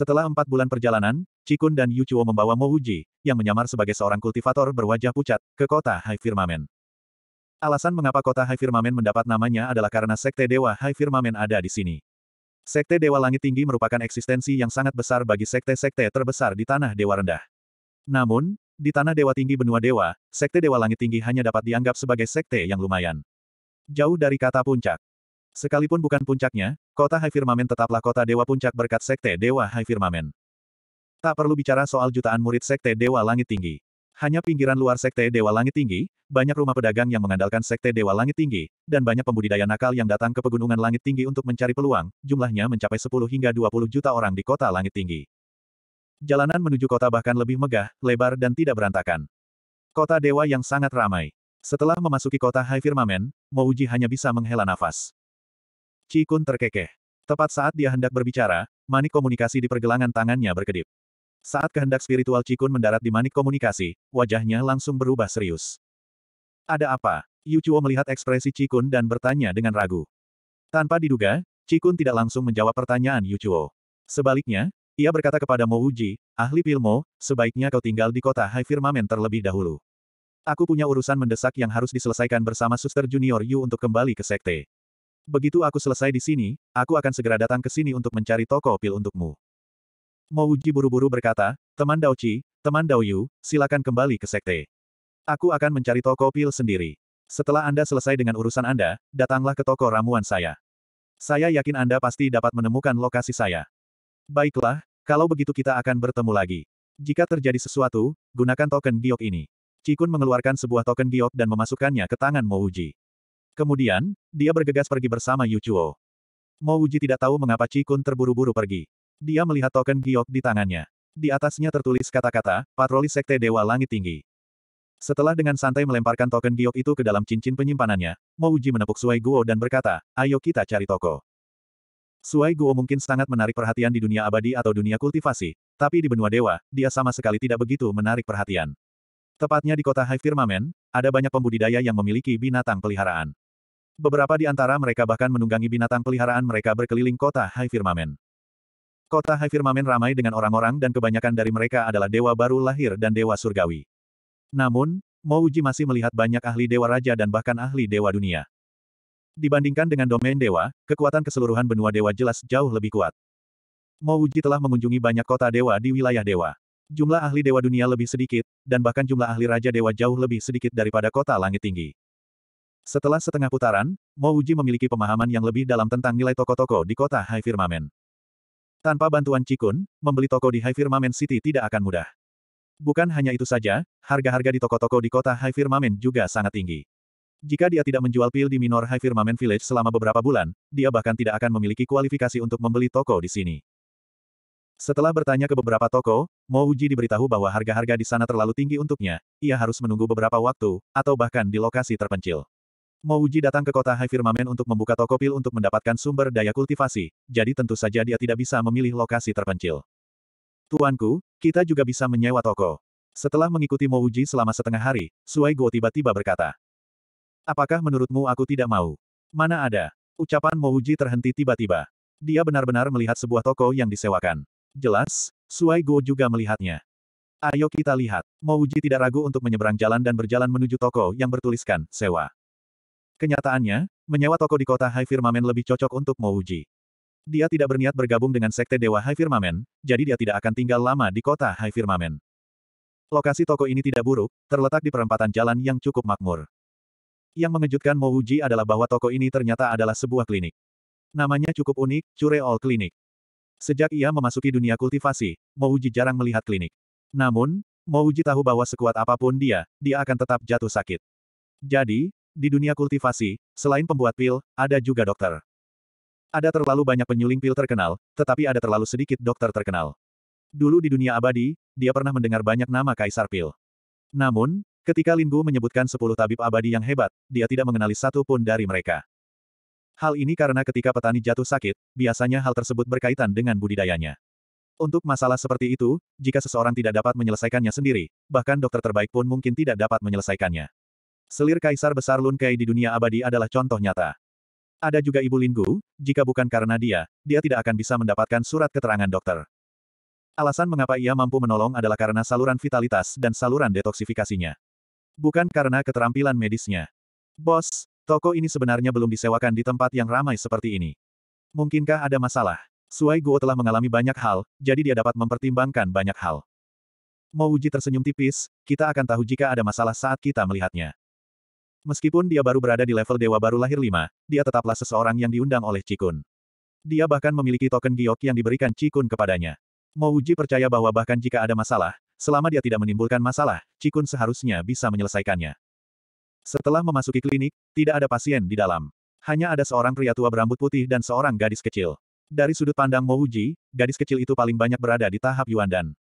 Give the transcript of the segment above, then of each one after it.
Setelah empat bulan perjalanan, Cikun dan Yuchuo membawa Mo yang menyamar sebagai seorang kultivator berwajah pucat, ke kota Hai Firmamen. Alasan mengapa kota Hai Firmamen mendapat namanya adalah karena Sekte Dewa Hai Firmamen ada di sini. Sekte Dewa Langit Tinggi merupakan eksistensi yang sangat besar bagi sekte-sekte terbesar di Tanah Dewa Rendah. Namun, di Tanah Dewa Tinggi Benua Dewa, Sekte Dewa Langit Tinggi hanya dapat dianggap sebagai sekte yang lumayan. Jauh dari kata puncak, Sekalipun bukan puncaknya, kota High Firmament tetaplah kota dewa puncak berkat sekte dewa High Firmament. Tak perlu bicara soal jutaan murid sekte dewa langit tinggi. Hanya pinggiran luar sekte Dewa Langit Tinggi, banyak rumah pedagang yang mengandalkan sekte Dewa Langit Tinggi, dan banyak pembudidaya nakal yang datang ke pegunungan Langit Tinggi untuk mencari peluang, jumlahnya mencapai 10 hingga 20 juta orang di kota Langit Tinggi. Jalanan menuju kota bahkan lebih megah, lebar dan tidak berantakan. Kota Dewa yang sangat ramai. Setelah memasuki kota High Firmament, Mouji hanya bisa menghela nafas. Cikun terkekeh. Tepat saat dia hendak berbicara, manik komunikasi di pergelangan tangannya berkedip. Saat kehendak spiritual Cikun mendarat di manik komunikasi, wajahnya langsung berubah serius. Ada apa? Yu Yuchuo melihat ekspresi Cikun dan bertanya dengan ragu. Tanpa diduga, Cikun tidak langsung menjawab pertanyaan Yu Yuchuo. Sebaliknya, ia berkata kepada Mo Uji, ahli Pilmo, sebaiknya kau tinggal di kota High Firmament terlebih dahulu. Aku punya urusan mendesak yang harus diselesaikan bersama Suster Junior Yu untuk kembali ke sekte. Begitu aku selesai di sini, aku akan segera datang ke sini untuk mencari toko pil untukmu. Mouji buru-buru berkata, teman Daochi, teman Daoyu, silakan kembali ke sekte. Aku akan mencari toko pil sendiri. Setelah Anda selesai dengan urusan Anda, datanglah ke toko ramuan saya. Saya yakin Anda pasti dapat menemukan lokasi saya. Baiklah, kalau begitu kita akan bertemu lagi. Jika terjadi sesuatu, gunakan token giok ini. Cikun mengeluarkan sebuah token giok dan memasukkannya ke tangan Mouji. Kemudian, dia bergegas pergi bersama Yu Chuo. Mo Wuji tidak tahu mengapa Cikun terburu-buru pergi. Dia melihat token giok di tangannya. Di atasnya tertulis kata-kata, patroli sekte Dewa Langit Tinggi. Setelah dengan santai melemparkan token giok itu ke dalam cincin penyimpanannya, Mo Wuji menepuk Suai Guo dan berkata, ayo kita cari toko. Suai Guo mungkin sangat menarik perhatian di dunia abadi atau dunia kultivasi, tapi di benua dewa, dia sama sekali tidak begitu menarik perhatian. Tepatnya di kota High Firmament, ada banyak pembudidaya yang memiliki binatang peliharaan. Beberapa di antara mereka bahkan menunggangi binatang peliharaan mereka berkeliling kota Hai Firmamen. Kota Hai Firmamen ramai dengan orang-orang dan kebanyakan dari mereka adalah dewa baru lahir dan dewa surgawi. Namun, Mouji masih melihat banyak ahli dewa raja dan bahkan ahli dewa dunia. Dibandingkan dengan domain dewa, kekuatan keseluruhan benua dewa jelas jauh lebih kuat. Mouji telah mengunjungi banyak kota dewa di wilayah dewa. Jumlah ahli dewa dunia lebih sedikit, dan bahkan jumlah ahli raja dewa jauh lebih sedikit daripada kota langit tinggi. Setelah setengah putaran, Mo Uji memiliki pemahaman yang lebih dalam tentang nilai toko-toko di kota High Firmament. Tanpa bantuan Cikun, membeli toko di High Firmament City tidak akan mudah. Bukan hanya itu saja, harga-harga di toko-toko di kota High Firmament juga sangat tinggi. Jika dia tidak menjual pil di Minor High Firmament Village selama beberapa bulan, dia bahkan tidak akan memiliki kualifikasi untuk membeli toko di sini. Setelah bertanya ke beberapa toko, Mo Uji diberitahu bahwa harga-harga di sana terlalu tinggi untuknya, ia harus menunggu beberapa waktu, atau bahkan di lokasi terpencil. Mouji datang ke kota High Firmament untuk membuka toko pil untuk mendapatkan sumber daya kultivasi, jadi tentu saja dia tidak bisa memilih lokasi terpencil. Tuanku, kita juga bisa menyewa toko. Setelah mengikuti Mo selama setengah hari, Suai Guo tiba-tiba berkata. Apakah menurutmu aku tidak mau? Mana ada? Ucapan Mo terhenti tiba-tiba. Dia benar-benar melihat sebuah toko yang disewakan. Jelas, Suai Guo juga melihatnya. Ayo kita lihat. Mo tidak ragu untuk menyeberang jalan dan berjalan menuju toko yang bertuliskan, sewa. Kenyataannya, menyewa toko di kota High Firmament lebih cocok untuk Mouji. Dia tidak berniat bergabung dengan sekte Dewa High Firmament, jadi dia tidak akan tinggal lama di kota High Firmament. Lokasi toko ini tidak buruk, terletak di perempatan jalan yang cukup makmur. Yang mengejutkan Mouji adalah bahwa toko ini ternyata adalah sebuah klinik. Namanya cukup unik, Cure All Clinic. Sejak ia memasuki dunia kultivasi, Mouji jarang melihat klinik. Namun, Mouji tahu bahwa sekuat apapun dia, dia akan tetap jatuh sakit. Jadi, di dunia kultivasi, selain pembuat pil, ada juga dokter. Ada terlalu banyak penyuling pil terkenal, tetapi ada terlalu sedikit dokter terkenal. Dulu di dunia abadi, dia pernah mendengar banyak nama kaisar pil. Namun, ketika Linggu menyebutkan sepuluh tabib abadi yang hebat, dia tidak mengenali satu pun dari mereka. Hal ini karena ketika petani jatuh sakit, biasanya hal tersebut berkaitan dengan budidayanya. Untuk masalah seperti itu, jika seseorang tidak dapat menyelesaikannya sendiri, bahkan dokter terbaik pun mungkin tidak dapat menyelesaikannya. Selir Kaisar Besar Lun Kai di dunia abadi adalah contoh nyata. Ada juga Ibu Linggu, jika bukan karena dia, dia tidak akan bisa mendapatkan surat keterangan dokter. Alasan mengapa ia mampu menolong adalah karena saluran vitalitas dan saluran detoksifikasinya. Bukan karena keterampilan medisnya. Bos, toko ini sebenarnya belum disewakan di tempat yang ramai seperti ini. Mungkinkah ada masalah? Suai Guo telah mengalami banyak hal, jadi dia dapat mempertimbangkan banyak hal. uji tersenyum tipis, kita akan tahu jika ada masalah saat kita melihatnya. Meskipun dia baru berada di level dewa baru lahir lima, dia tetaplah seseorang yang diundang oleh Cikun. Dia bahkan memiliki token giok yang diberikan Cikun kepadanya. Uji percaya bahwa bahkan jika ada masalah, selama dia tidak menimbulkan masalah, Cikun seharusnya bisa menyelesaikannya. Setelah memasuki klinik, tidak ada pasien di dalam. Hanya ada seorang pria tua berambut putih dan seorang gadis kecil. Dari sudut pandang Mouji, gadis kecil itu paling banyak berada di tahap Yuandan.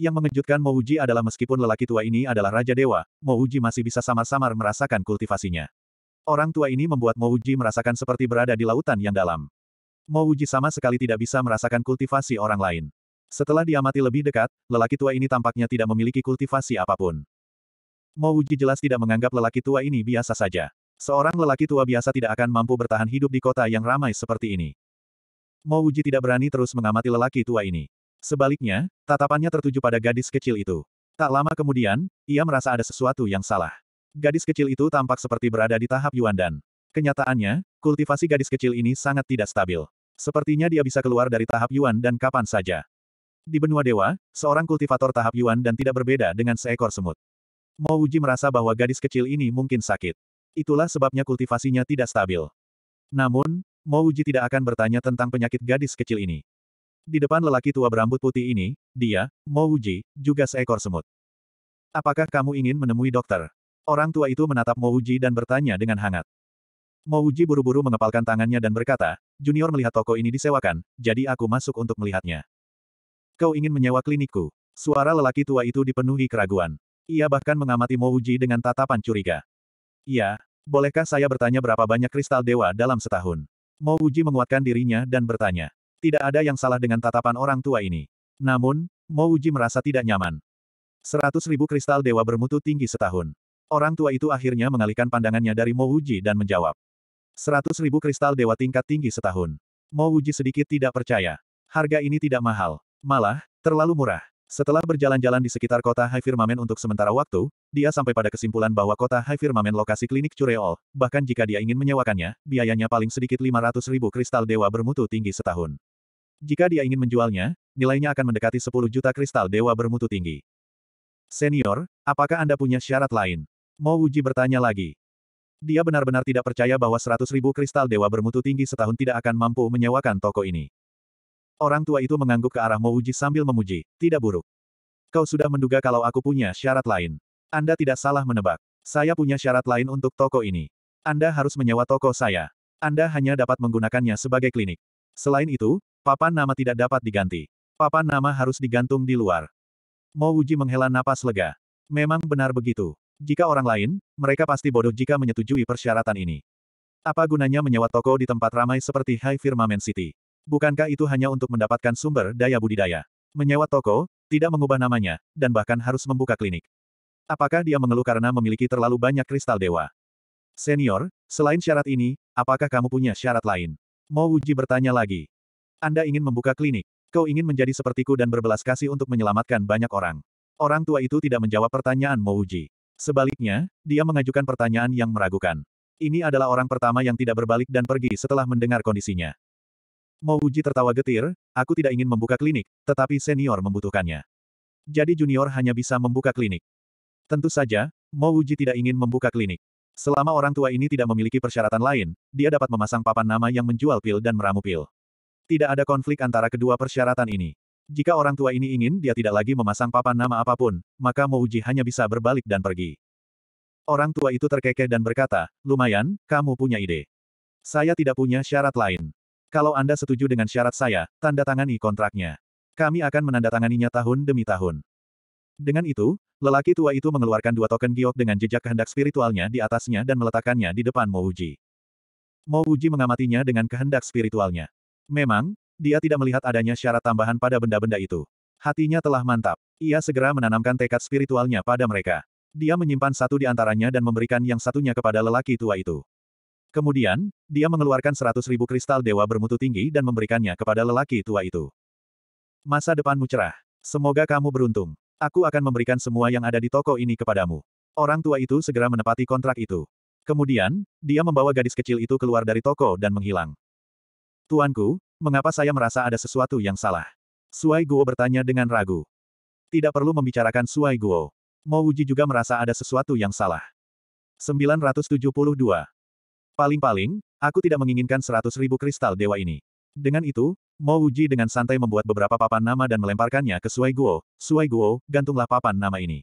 Yang mengejutkan Mouji adalah meskipun lelaki tua ini adalah Raja Dewa, Mouji masih bisa samar-samar merasakan kultivasinya. Orang tua ini membuat Mouji merasakan seperti berada di lautan yang dalam. Mouji sama sekali tidak bisa merasakan kultivasi orang lain. Setelah diamati lebih dekat, lelaki tua ini tampaknya tidak memiliki kultivasi apapun. Mouji jelas tidak menganggap lelaki tua ini biasa saja. Seorang lelaki tua biasa tidak akan mampu bertahan hidup di kota yang ramai seperti ini. Mouji tidak berani terus mengamati lelaki tua ini. Sebaliknya, tatapannya tertuju pada gadis kecil itu. Tak lama kemudian, ia merasa ada sesuatu yang salah. Gadis kecil itu tampak seperti berada di tahap Yuan dan, Kenyataannya, kultivasi gadis kecil ini sangat tidak stabil. Sepertinya dia bisa keluar dari tahap Yuan dan kapan saja. Di benua dewa, seorang kultivator tahap Yuan dan tidak berbeda dengan seekor semut. Mau Uji merasa bahwa gadis kecil ini mungkin sakit. Itulah sebabnya kultivasinya tidak stabil. Namun, Mo Uji tidak akan bertanya tentang penyakit gadis kecil ini. Di depan lelaki tua berambut putih ini, dia, Mo Uji, juga seekor semut. Apakah kamu ingin menemui dokter? Orang tua itu menatap Mo Uji dan bertanya dengan hangat. Mo Uji buru-buru mengepalkan tangannya dan berkata, Junior melihat toko ini disewakan, jadi aku masuk untuk melihatnya. Kau ingin menyewa klinikku? Suara lelaki tua itu dipenuhi keraguan. Ia bahkan mengamati Mo Uji dengan tatapan curiga. Ya, bolehkah saya bertanya berapa banyak kristal dewa dalam setahun? Mo Uji menguatkan dirinya dan bertanya. Tidak ada yang salah dengan tatapan orang tua ini. Namun, Mo Mouji merasa tidak nyaman. Seratus ribu kristal dewa bermutu tinggi setahun. Orang tua itu akhirnya mengalihkan pandangannya dari Mo Mouji dan menjawab. Seratus ribu kristal dewa tingkat tinggi setahun. Mo Mouji sedikit tidak percaya. Harga ini tidak mahal. Malah, terlalu murah. Setelah berjalan-jalan di sekitar kota High Firmament untuk sementara waktu, dia sampai pada kesimpulan bahwa kota High Firmament lokasi klinik Cureol, bahkan jika dia ingin menyewakannya, biayanya paling sedikit 500 ribu kristal dewa bermutu tinggi setahun. Jika dia ingin menjualnya, nilainya akan mendekati 10 juta kristal dewa bermutu tinggi. Senior, apakah Anda punya syarat lain? Mo Wuji bertanya lagi. Dia benar-benar tidak percaya bahwa 100 ribu kristal dewa bermutu tinggi setahun tidak akan mampu menyewakan toko ini. Orang tua itu mengangguk ke arah Mo Wuji sambil memuji, tidak buruk. Kau sudah menduga kalau aku punya syarat lain. Anda tidak salah menebak. Saya punya syarat lain untuk toko ini. Anda harus menyewa toko saya. Anda hanya dapat menggunakannya sebagai klinik. Selain itu, Papan nama tidak dapat diganti. Papan nama harus digantung di luar. Mo Wuji menghela napas lega. Memang benar begitu. Jika orang lain, mereka pasti bodoh jika menyetujui persyaratan ini. Apa gunanya menyewa toko di tempat ramai seperti High Firmament City? Bukankah itu hanya untuk mendapatkan sumber daya budidaya? Menyewa toko, tidak mengubah namanya, dan bahkan harus membuka klinik. Apakah dia mengeluh karena memiliki terlalu banyak kristal dewa? Senior, selain syarat ini, apakah kamu punya syarat lain? Mo Wuji bertanya lagi. Anda ingin membuka klinik. Kau ingin menjadi sepertiku dan berbelas kasih untuk menyelamatkan banyak orang. Orang tua itu tidak menjawab pertanyaan Mouji. Sebaliknya, dia mengajukan pertanyaan yang meragukan. Ini adalah orang pertama yang tidak berbalik dan pergi setelah mendengar kondisinya. Mouji tertawa getir, aku tidak ingin membuka klinik, tetapi senior membutuhkannya. Jadi junior hanya bisa membuka klinik. Tentu saja, Mouji tidak ingin membuka klinik. Selama orang tua ini tidak memiliki persyaratan lain, dia dapat memasang papan nama yang menjual pil dan meramu pil. Tidak ada konflik antara kedua persyaratan ini. Jika orang tua ini ingin dia tidak lagi memasang papan nama apapun, maka Mouji hanya bisa berbalik dan pergi. Orang tua itu terkekeh dan berkata, lumayan, kamu punya ide. Saya tidak punya syarat lain. Kalau Anda setuju dengan syarat saya, tanda tangani kontraknya. Kami akan menandatanganinya tahun demi tahun. Dengan itu, lelaki tua itu mengeluarkan dua token giok dengan jejak kehendak spiritualnya di atasnya dan meletakkannya di depan Mouji. Mouji mengamatinya dengan kehendak spiritualnya. Memang, dia tidak melihat adanya syarat tambahan pada benda-benda itu. Hatinya telah mantap. Ia segera menanamkan tekad spiritualnya pada mereka. Dia menyimpan satu di antaranya dan memberikan yang satunya kepada lelaki tua itu. Kemudian, dia mengeluarkan seratus ribu kristal dewa bermutu tinggi dan memberikannya kepada lelaki tua itu. Masa depanmu cerah. Semoga kamu beruntung. Aku akan memberikan semua yang ada di toko ini kepadamu. Orang tua itu segera menepati kontrak itu. Kemudian, dia membawa gadis kecil itu keluar dari toko dan menghilang. Tuanku, mengapa saya merasa ada sesuatu yang salah? Suai Guo bertanya dengan ragu. Tidak perlu membicarakan Suai Guo. Mo Wuji juga merasa ada sesuatu yang salah. 972. Paling-paling, aku tidak menginginkan 100 ribu kristal dewa ini. Dengan itu, Mo Wuji dengan santai membuat beberapa papan nama dan melemparkannya ke Suai Guo. Suai Guo, gantunglah papan nama ini.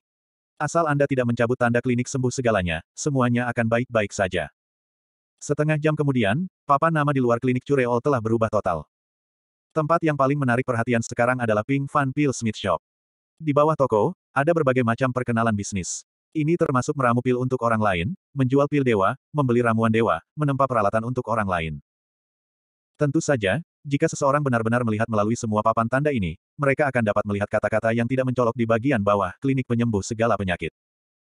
Asal Anda tidak mencabut tanda klinik sembuh segalanya, semuanya akan baik-baik saja. Setengah jam kemudian, papan nama di luar klinik Cureol telah berubah total. Tempat yang paling menarik perhatian sekarang adalah Pink Fun Peel Smith Shop. Di bawah toko, ada berbagai macam perkenalan bisnis. Ini termasuk meramu pil untuk orang lain, menjual pil dewa, membeli ramuan dewa, menempa peralatan untuk orang lain. Tentu saja, jika seseorang benar-benar melihat melalui semua papan tanda ini, mereka akan dapat melihat kata-kata yang tidak mencolok di bagian bawah klinik penyembuh segala penyakit.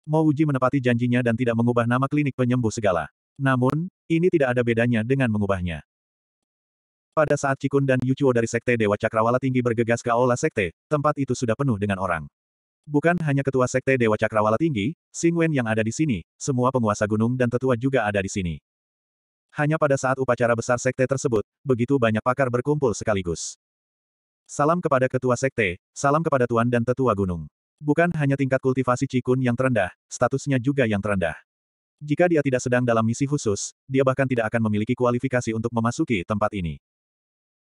Mouji menepati janjinya dan tidak mengubah nama klinik penyembuh segala. Namun, ini tidak ada bedanya dengan mengubahnya. Pada saat Cikun dan Yuchuo dari Sekte Dewa Cakrawala Tinggi bergegas ke Aula Sekte, tempat itu sudah penuh dengan orang. Bukan hanya ketua Sekte Dewa Cakrawala Tinggi, Sing Wen yang ada di sini, semua penguasa gunung dan tetua juga ada di sini. Hanya pada saat upacara besar Sekte tersebut, begitu banyak pakar berkumpul sekaligus. Salam kepada ketua Sekte, salam kepada Tuan dan tetua gunung. Bukan hanya tingkat kultivasi Cikun yang terendah, statusnya juga yang terendah. Jika dia tidak sedang dalam misi khusus, dia bahkan tidak akan memiliki kualifikasi untuk memasuki tempat ini.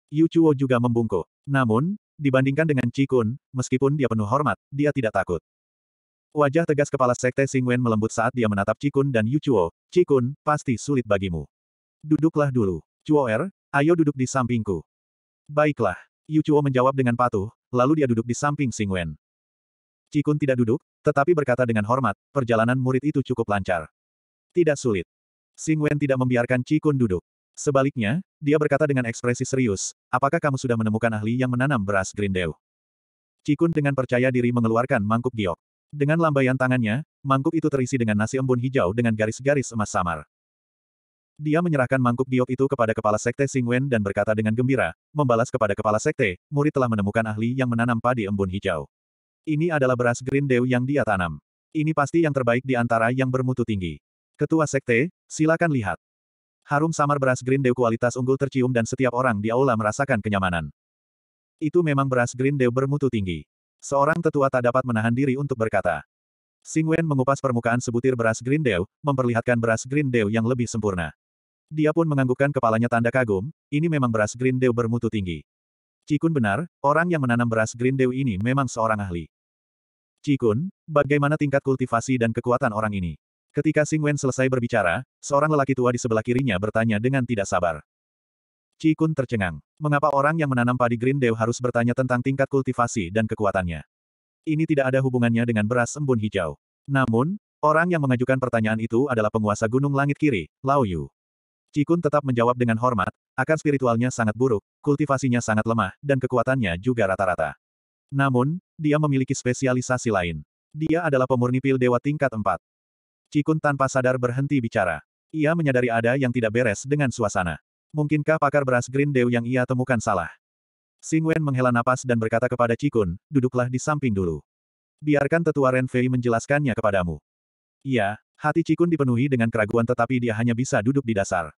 Yu Chuo juga membungkuk. Namun, dibandingkan dengan Chi Kun, meskipun dia penuh hormat, dia tidak takut. Wajah tegas kepala Sekte Singwen Wen melembut saat dia menatap Chi Kun dan Yu Chuo. Chi Kun, pasti sulit bagimu. Duduklah dulu. Chuo Er, ayo duduk di sampingku. Baiklah. Yu Chuo menjawab dengan patuh, lalu dia duduk di samping Singwen. Wen. Kun tidak duduk, tetapi berkata dengan hormat, perjalanan murid itu cukup lancar. Tidak sulit. Sing Wen tidak membiarkan Cikun duduk. Sebaliknya, dia berkata dengan ekspresi serius, apakah kamu sudah menemukan ahli yang menanam beras grindeu? Qi Kun dengan percaya diri mengeluarkan mangkuk giok. Dengan lambaian tangannya, mangkuk itu terisi dengan nasi embun hijau dengan garis-garis emas samar. Dia menyerahkan mangkuk giok itu kepada kepala sekte Sing Wen dan berkata dengan gembira, membalas kepada kepala sekte, murid telah menemukan ahli yang menanam padi embun hijau. Ini adalah beras green yang dia tanam. Ini pasti yang terbaik di antara yang bermutu tinggi. Ketua Sekte, silakan lihat. Harum samar beras Green Dew kualitas unggul tercium dan setiap orang di aula merasakan kenyamanan. Itu memang beras Green Dew bermutu tinggi. Seorang tetua tak dapat menahan diri untuk berkata. Sing Wen mengupas permukaan sebutir beras Green Dew, memperlihatkan beras Green Dew yang lebih sempurna. Dia pun menganggukkan kepalanya tanda kagum, ini memang beras Green Dew bermutu tinggi. Cikun benar, orang yang menanam beras Green Dew ini memang seorang ahli. Cikun, bagaimana tingkat kultivasi dan kekuatan orang ini? Ketika Xing Wen selesai berbicara, seorang lelaki tua di sebelah kirinya bertanya dengan tidak sabar. Ci Kun tercengang. Mengapa orang yang menanam padi Green Dew harus bertanya tentang tingkat kultivasi dan kekuatannya? Ini tidak ada hubungannya dengan beras embun hijau. Namun, orang yang mengajukan pertanyaan itu adalah penguasa Gunung Langit Kiri, Lao Yu. Ci Kun tetap menjawab dengan hormat, akan spiritualnya sangat buruk, kultivasinya sangat lemah, dan kekuatannya juga rata-rata. Namun, dia memiliki spesialisasi lain. Dia adalah pemurni pil dewa tingkat 4. Cikun tanpa sadar berhenti bicara. Ia menyadari ada yang tidak beres dengan suasana. Mungkinkah pakar beras Green Dew yang ia temukan salah? Sing Wen menghela napas dan berkata kepada Cikun, duduklah di samping dulu. Biarkan tetua Ren Fei menjelaskannya kepadamu. Iya, hati Cikun dipenuhi dengan keraguan tetapi dia hanya bisa duduk di dasar.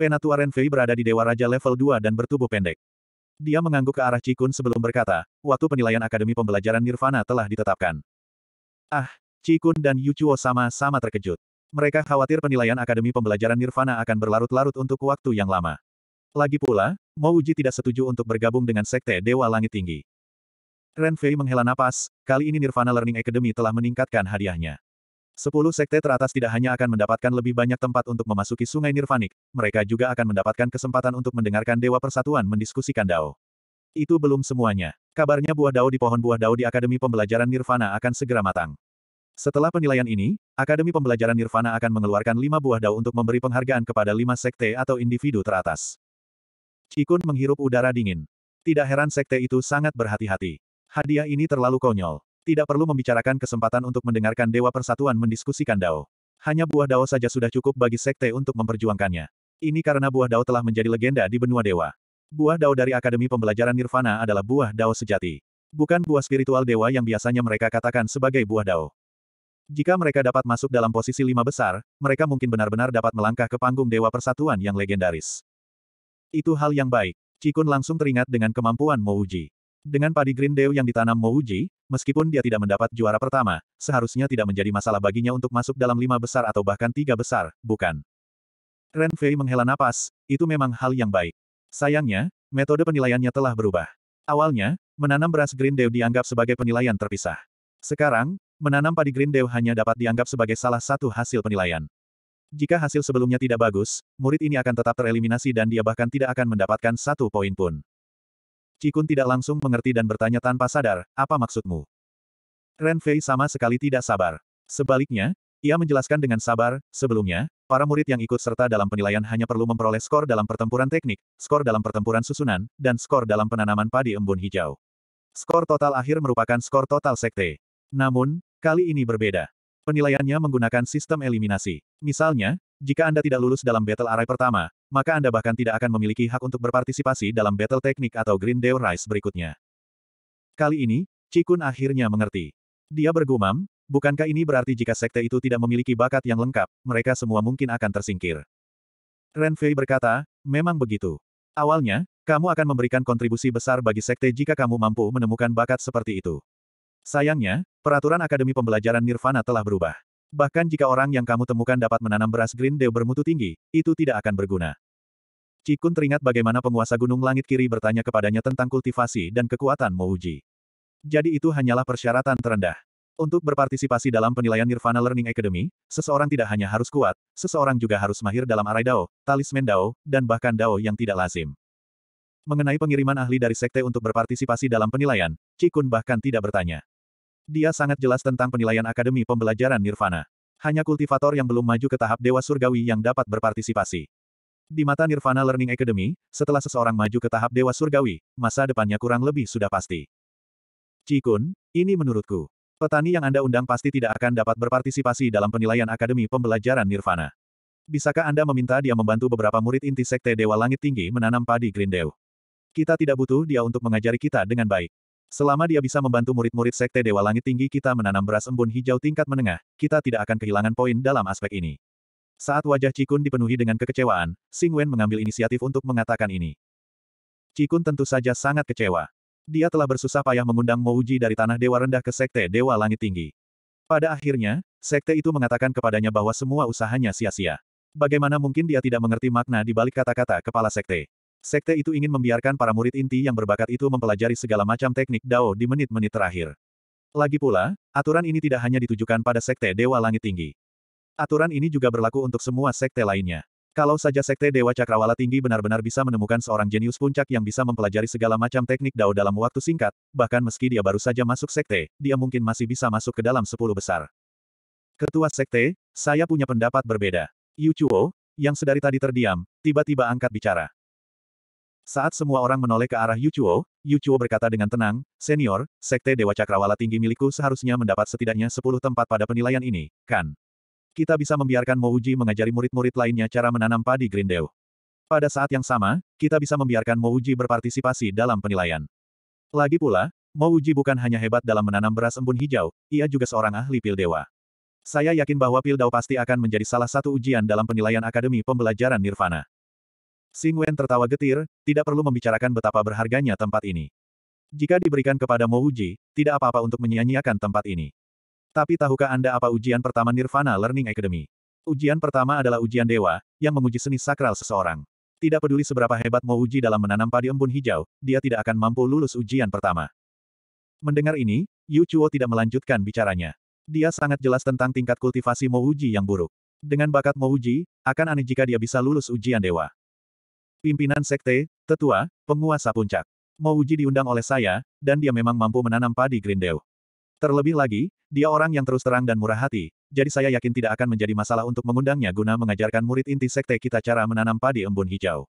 Penatua Ren Fei berada di Dewa Raja level 2 dan bertubuh pendek. Dia mengangguk ke arah Cikun sebelum berkata, waktu penilaian Akademi Pembelajaran Nirvana telah ditetapkan. Ah, Cikun dan Yuchuo sama-sama terkejut. Mereka khawatir penilaian Akademi Pembelajaran Nirvana akan berlarut-larut untuk waktu yang lama. Lagi pula, Mo Uji tidak setuju untuk bergabung dengan Sekte Dewa Langit Tinggi. Ren Fei menghela napas, kali ini Nirvana Learning Academy telah meningkatkan hadiahnya. Sepuluh sekte teratas tidak hanya akan mendapatkan lebih banyak tempat untuk memasuki sungai nirvanik, mereka juga akan mendapatkan kesempatan untuk mendengarkan Dewa Persatuan mendiskusikan Dao. Itu belum semuanya. Kabarnya buah Dao di pohon buah Dao di Akademi Pembelajaran Nirvana akan segera matang. Setelah penilaian ini, Akademi Pembelajaran Nirvana akan mengeluarkan lima buah dao untuk memberi penghargaan kepada lima sekte atau individu teratas. Cikun menghirup udara dingin. Tidak heran sekte itu sangat berhati-hati. Hadiah ini terlalu konyol. Tidak perlu membicarakan kesempatan untuk mendengarkan Dewa Persatuan mendiskusikan dao. Hanya buah dao saja sudah cukup bagi sekte untuk memperjuangkannya. Ini karena buah dao telah menjadi legenda di benua dewa. Buah dao dari Akademi Pembelajaran Nirvana adalah buah dao sejati. Bukan buah spiritual dewa yang biasanya mereka katakan sebagai buah dao. Jika mereka dapat masuk dalam posisi lima besar, mereka mungkin benar-benar dapat melangkah ke panggung Dewa Persatuan yang legendaris. Itu hal yang baik. Cikun langsung teringat dengan kemampuan Mouji. Dengan padi Green Dew yang ditanam Mouji, meskipun dia tidak mendapat juara pertama, seharusnya tidak menjadi masalah baginya untuk masuk dalam lima besar atau bahkan tiga besar, bukan? Ren Fei menghela napas, itu memang hal yang baik. Sayangnya, metode penilaiannya telah berubah. Awalnya, menanam beras Green Dew dianggap sebagai penilaian terpisah. Sekarang, menanam padi green dew hanya dapat dianggap sebagai salah satu hasil penilaian. Jika hasil sebelumnya tidak bagus, murid ini akan tetap tereliminasi dan dia bahkan tidak akan mendapatkan satu poin pun. Cikun tidak langsung mengerti dan bertanya tanpa sadar, apa maksudmu? Ren Fei sama sekali tidak sabar. Sebaliknya, ia menjelaskan dengan sabar, sebelumnya, para murid yang ikut serta dalam penilaian hanya perlu memperoleh skor dalam pertempuran teknik, skor dalam pertempuran susunan, dan skor dalam penanaman padi embun hijau. Skor total akhir merupakan skor total sekte. Namun, kali ini berbeda. Penilaiannya menggunakan sistem eliminasi. Misalnya, jika Anda tidak lulus dalam battle array pertama, maka Anda bahkan tidak akan memiliki hak untuk berpartisipasi dalam battle teknik atau Green Day Rise berikutnya. Kali ini, Cikun akhirnya mengerti. Dia bergumam, bukankah ini berarti jika sekte itu tidak memiliki bakat yang lengkap, mereka semua mungkin akan tersingkir. Renfei berkata, memang begitu. Awalnya, kamu akan memberikan kontribusi besar bagi sekte jika kamu mampu menemukan bakat seperti itu. Sayangnya, Peraturan Akademi Pembelajaran Nirvana telah berubah. Bahkan jika orang yang kamu temukan dapat menanam beras Green Dew bermutu tinggi, itu tidak akan berguna. Cikun teringat bagaimana penguasa Gunung Langit Kiri bertanya kepadanya tentang kultivasi dan kekuatan Mouji. Jadi itu hanyalah persyaratan terendah. Untuk berpartisipasi dalam penilaian Nirvana Learning Academy, seseorang tidak hanya harus kuat, seseorang juga harus mahir dalam arai Dao, talisman Dao, dan bahkan Dao yang tidak lazim. Mengenai pengiriman ahli dari sekte untuk berpartisipasi dalam penilaian, Cikun bahkan tidak bertanya. Dia sangat jelas tentang penilaian Akademi Pembelajaran Nirvana. Hanya kultivator yang belum maju ke tahap Dewa Surgawi yang dapat berpartisipasi. Di mata Nirvana Learning Academy, setelah seseorang maju ke tahap Dewa Surgawi, masa depannya kurang lebih sudah pasti. Cikun, ini menurutku. Petani yang Anda undang pasti tidak akan dapat berpartisipasi dalam penilaian Akademi Pembelajaran Nirvana. Bisakah Anda meminta dia membantu beberapa murid inti Sekte Dewa Langit Tinggi menanam padi Grindel? Kita tidak butuh dia untuk mengajari kita dengan baik. Selama dia bisa membantu murid-murid Sekte Dewa Langit Tinggi kita menanam beras embun hijau tingkat menengah, kita tidak akan kehilangan poin dalam aspek ini. Saat wajah Cikun dipenuhi dengan kekecewaan, Sing Wen mengambil inisiatif untuk mengatakan ini. Cikun tentu saja sangat kecewa. Dia telah bersusah payah mengundang Mouji dari Tanah Dewa Rendah ke Sekte Dewa Langit Tinggi. Pada akhirnya, Sekte itu mengatakan kepadanya bahwa semua usahanya sia-sia. Bagaimana mungkin dia tidak mengerti makna di balik kata-kata kepala Sekte? Sekte itu ingin membiarkan para murid inti yang berbakat itu mempelajari segala macam teknik Dao di menit-menit terakhir. Lagi pula, aturan ini tidak hanya ditujukan pada Sekte Dewa Langit Tinggi. Aturan ini juga berlaku untuk semua sekte lainnya. Kalau saja Sekte Dewa Cakrawala Tinggi benar-benar bisa menemukan seorang jenius puncak yang bisa mempelajari segala macam teknik Dao dalam waktu singkat, bahkan meski dia baru saja masuk Sekte, dia mungkin masih bisa masuk ke dalam sepuluh besar. Ketua Sekte, saya punya pendapat berbeda. Yu Chuo, yang sedari tadi terdiam, tiba-tiba angkat bicara. Saat semua orang menoleh ke arah Yu Yu Yuchuo berkata dengan tenang, Senior, Sekte Dewa Cakrawala tinggi milikku seharusnya mendapat setidaknya 10 tempat pada penilaian ini, kan? Kita bisa membiarkan Uji mengajari murid-murid lainnya cara menanam padi Grindew. Pada saat yang sama, kita bisa membiarkan Uji berpartisipasi dalam penilaian. Lagi pula, Uji bukan hanya hebat dalam menanam beras embun hijau, ia juga seorang ahli pil dewa. Saya yakin bahwa pil dao pasti akan menjadi salah satu ujian dalam penilaian Akademi Pembelajaran Nirvana. Xing Wen tertawa getir, tidak perlu membicarakan betapa berharganya tempat ini. Jika diberikan kepada Mo Uji, tidak apa-apa untuk menyia-nyiakan tempat ini. Tapi tahukah Anda apa ujian pertama Nirvana Learning Academy? Ujian pertama adalah ujian dewa, yang menguji seni sakral seseorang. Tidak peduli seberapa hebat Mo Uji dalam menanam padi embun hijau, dia tidak akan mampu lulus ujian pertama. Mendengar ini, Yu Chuo tidak melanjutkan bicaranya. Dia sangat jelas tentang tingkat kultivasi Mo Uji yang buruk. Dengan bakat Mo Uji, akan aneh jika dia bisa lulus ujian dewa. Pimpinan sekte, tetua, penguasa puncak. Mouji diundang oleh saya, dan dia memang mampu menanam padi Grindeu. Terlebih lagi, dia orang yang terus terang dan murah hati, jadi saya yakin tidak akan menjadi masalah untuk mengundangnya guna mengajarkan murid inti sekte kita cara menanam padi embun hijau.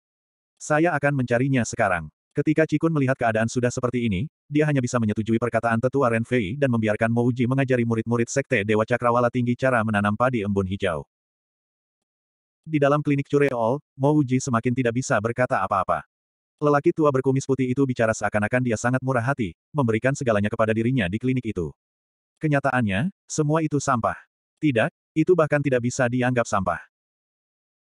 Saya akan mencarinya sekarang. Ketika Cikun melihat keadaan sudah seperti ini, dia hanya bisa menyetujui perkataan tetua Renfei dan membiarkan Mouji mengajari murid-murid sekte Dewa Cakrawala tinggi cara menanam padi embun hijau. Di dalam klinik Cureol, Mo Uji semakin tidak bisa berkata apa-apa. Lelaki tua berkumis putih itu bicara seakan-akan dia sangat murah hati, memberikan segalanya kepada dirinya di klinik itu. Kenyataannya, semua itu sampah. Tidak, itu bahkan tidak bisa dianggap sampah.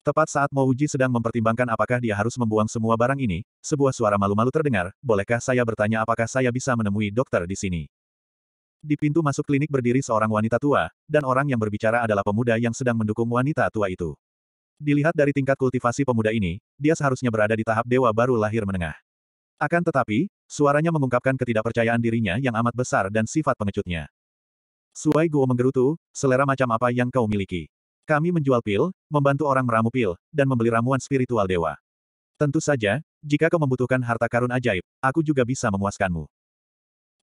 Tepat saat Uji sedang mempertimbangkan apakah dia harus membuang semua barang ini, sebuah suara malu-malu terdengar, bolehkah saya bertanya apakah saya bisa menemui dokter di sini? Di pintu masuk klinik berdiri seorang wanita tua, dan orang yang berbicara adalah pemuda yang sedang mendukung wanita tua itu. Dilihat dari tingkat kultivasi pemuda ini, dia seharusnya berada di tahap dewa baru lahir menengah. Akan tetapi, suaranya mengungkapkan ketidakpercayaan dirinya yang amat besar dan sifat pengecutnya. Suai Guo menggerutu, selera macam apa yang kau miliki? Kami menjual pil, membantu orang meramu pil, dan membeli ramuan spiritual dewa. Tentu saja, jika kau membutuhkan harta karun ajaib, aku juga bisa memuaskanmu.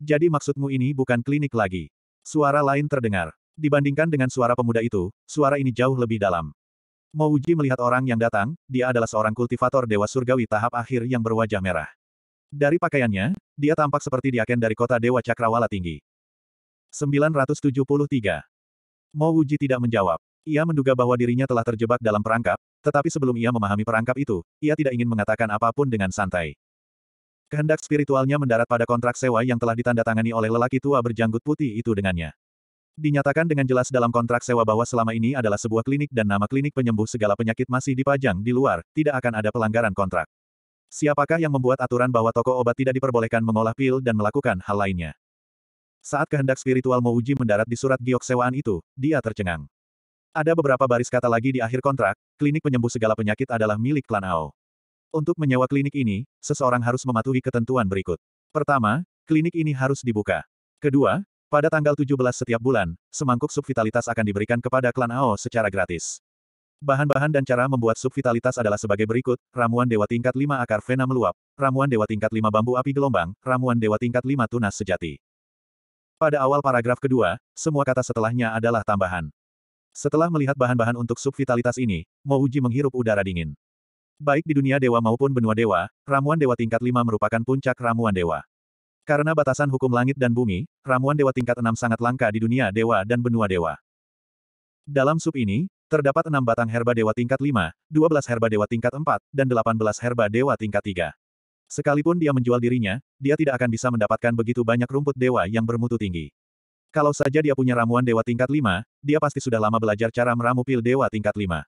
Jadi maksudmu ini bukan klinik lagi. Suara lain terdengar. Dibandingkan dengan suara pemuda itu, suara ini jauh lebih dalam. Mo Uji melihat orang yang datang, dia adalah seorang kultivator dewa surgawi tahap akhir yang berwajah merah. Dari pakaiannya, dia tampak seperti diaken dari kota dewa cakrawala tinggi. 973. Mo Uji tidak menjawab. Ia menduga bahwa dirinya telah terjebak dalam perangkap, tetapi sebelum ia memahami perangkap itu, ia tidak ingin mengatakan apapun dengan santai. Kehendak spiritualnya mendarat pada kontrak sewa yang telah ditandatangani oleh lelaki tua berjanggut putih itu dengannya. Dinyatakan dengan jelas dalam kontrak sewa bahwa selama ini adalah sebuah klinik dan nama klinik penyembuh segala penyakit masih dipajang di luar, tidak akan ada pelanggaran kontrak. Siapakah yang membuat aturan bahwa toko obat tidak diperbolehkan mengolah pil dan melakukan hal lainnya? Saat kehendak spiritual Mouji mendarat di surat giok sewaan itu, dia tercengang. Ada beberapa baris kata lagi di akhir kontrak, klinik penyembuh segala penyakit adalah milik klan Ao. Untuk menyewa klinik ini, seseorang harus mematuhi ketentuan berikut. Pertama, klinik ini harus dibuka. Kedua, pada tanggal 17 setiap bulan, semangkuk sup vitalitas akan diberikan kepada klan AO secara gratis. Bahan-bahan dan cara membuat sup vitalitas adalah sebagai berikut, ramuan dewa tingkat 5 akar vena meluap, ramuan dewa tingkat 5 bambu api gelombang, ramuan dewa tingkat 5 tunas sejati. Pada awal paragraf kedua, semua kata setelahnya adalah tambahan. Setelah melihat bahan-bahan untuk sup vitalitas ini, Mouji menghirup udara dingin. Baik di dunia dewa maupun benua dewa, ramuan dewa tingkat 5 merupakan puncak ramuan dewa. Karena batasan hukum langit dan bumi, ramuan dewa tingkat enam sangat langka di dunia dewa dan benua dewa. Dalam sup ini, terdapat enam batang herba dewa tingkat lima, dua belas herba dewa tingkat empat, dan delapan belas herba dewa tingkat tiga. Sekalipun dia menjual dirinya, dia tidak akan bisa mendapatkan begitu banyak rumput dewa yang bermutu tinggi. Kalau saja dia punya ramuan dewa tingkat lima, dia pasti sudah lama belajar cara meramu pil dewa tingkat lima.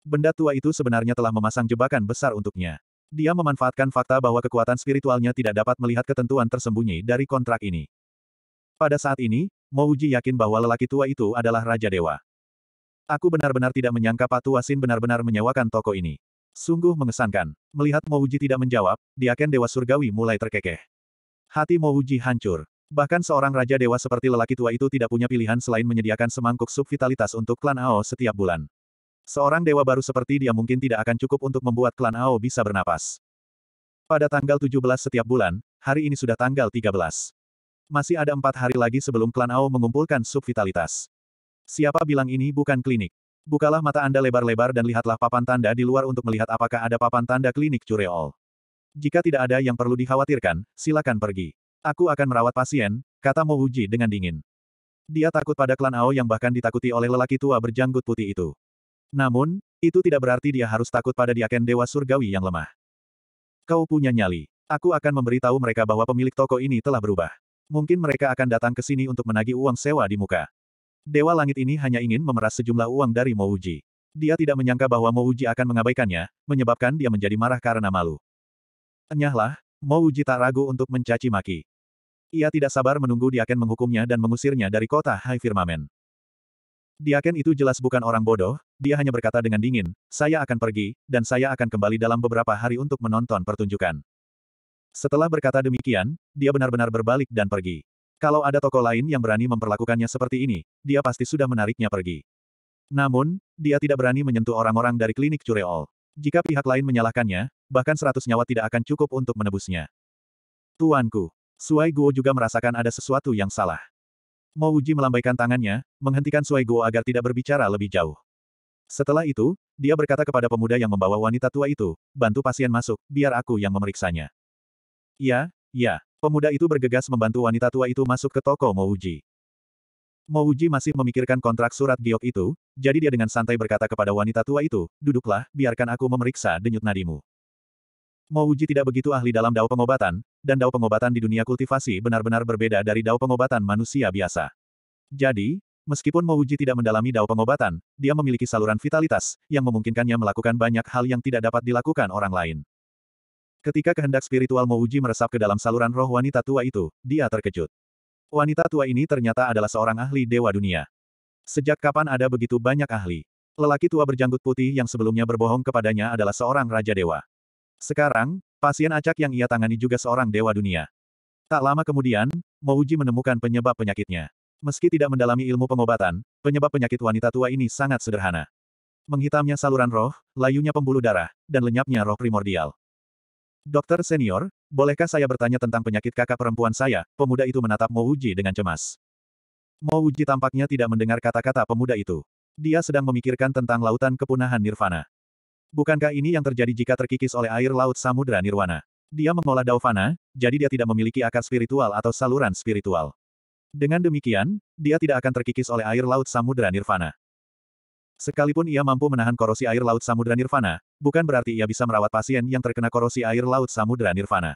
Benda tua itu sebenarnya telah memasang jebakan besar untuknya. Dia memanfaatkan fakta bahwa kekuatan spiritualnya tidak dapat melihat ketentuan tersembunyi dari kontrak ini. Pada saat ini, Mouji yakin bahwa lelaki tua itu adalah Raja Dewa. Aku benar-benar tidak menyangka Patu Sin benar-benar menyewakan toko ini. Sungguh mengesankan. Melihat Mouji tidak menjawab, diaken Dewa Surgawi mulai terkekeh. Hati Mouji hancur. Bahkan seorang Raja Dewa seperti lelaki tua itu tidak punya pilihan selain menyediakan semangkuk sub vitalitas untuk klan Ao setiap bulan. Seorang dewa baru seperti dia mungkin tidak akan cukup untuk membuat klan Ao bisa bernapas. Pada tanggal 17 setiap bulan, hari ini sudah tanggal 13. Masih ada empat hari lagi sebelum klan Ao mengumpulkan subvitalitas. Siapa bilang ini bukan klinik? Bukalah mata Anda lebar-lebar dan lihatlah papan tanda di luar untuk melihat apakah ada papan tanda klinik cureol. Jika tidak ada yang perlu dikhawatirkan, silakan pergi. Aku akan merawat pasien, kata Mouji dengan dingin. Dia takut pada klan Ao yang bahkan ditakuti oleh lelaki tua berjanggut putih itu. Namun, itu tidak berarti dia harus takut pada diaken dewa surgawi yang lemah. Kau punya nyali. Aku akan memberitahu mereka bahwa pemilik toko ini telah berubah. Mungkin mereka akan datang ke sini untuk menagih uang sewa di muka. Dewa Langit ini hanya ingin memeras sejumlah uang dari Mouji. Dia tidak menyangka bahwa Mouji akan mengabaikannya, menyebabkan dia menjadi marah karena malu. Enyahlah, Mouji tak ragu untuk mencaci maki. Ia tidak sabar menunggu Diaken menghukumnya dan mengusirnya dari kota High Firmament. Diaken itu jelas bukan orang bodoh, dia hanya berkata dengan dingin, saya akan pergi, dan saya akan kembali dalam beberapa hari untuk menonton pertunjukan. Setelah berkata demikian, dia benar-benar berbalik dan pergi. Kalau ada toko lain yang berani memperlakukannya seperti ini, dia pasti sudah menariknya pergi. Namun, dia tidak berani menyentuh orang-orang dari klinik Cureol. Jika pihak lain menyalahkannya, bahkan seratus nyawa tidak akan cukup untuk menebusnya. Tuanku, Suai Guo juga merasakan ada sesuatu yang salah. Mouji melambaikan tangannya, menghentikan Suai Guo agar tidak berbicara lebih jauh. Setelah itu, dia berkata kepada pemuda yang membawa wanita tua itu, bantu pasien masuk, biar aku yang memeriksanya. Ya, ya. Pemuda itu bergegas membantu wanita tua itu masuk ke toko Mouji. Mouji masih memikirkan kontrak surat giok itu, jadi dia dengan santai berkata kepada wanita tua itu, duduklah, biarkan aku memeriksa denyut nadimu. Mouji tidak begitu ahli dalam dao pengobatan, dan dao pengobatan di dunia kultivasi benar-benar berbeda dari dao pengobatan manusia biasa. Jadi, Meskipun Mouji tidak mendalami dao pengobatan, dia memiliki saluran vitalitas, yang memungkinkannya melakukan banyak hal yang tidak dapat dilakukan orang lain. Ketika kehendak spiritual Mouji meresap ke dalam saluran roh wanita tua itu, dia terkejut. Wanita tua ini ternyata adalah seorang ahli dewa dunia. Sejak kapan ada begitu banyak ahli? Lelaki tua berjanggut putih yang sebelumnya berbohong kepadanya adalah seorang raja dewa. Sekarang, pasien acak yang ia tangani juga seorang dewa dunia. Tak lama kemudian, Mouji menemukan penyebab penyakitnya. Meski tidak mendalami ilmu pengobatan, penyebab penyakit wanita tua ini sangat sederhana. Menghitamnya saluran roh, layunya pembuluh darah, dan lenyapnya roh primordial. Dokter senior, bolehkah saya bertanya tentang penyakit kakak perempuan saya? Pemuda itu menatap Mouji dengan cemas. Mouji tampaknya tidak mendengar kata-kata pemuda itu. Dia sedang memikirkan tentang lautan kepunahan nirvana. Bukankah ini yang terjadi jika terkikis oleh air laut samudera nirwana? Dia mengolah dauvana, jadi dia tidak memiliki akar spiritual atau saluran spiritual. Dengan demikian, dia tidak akan terkikis oleh air laut samudera nirvana. Sekalipun ia mampu menahan korosi air laut samudera nirvana, bukan berarti ia bisa merawat pasien yang terkena korosi air laut samudera nirvana.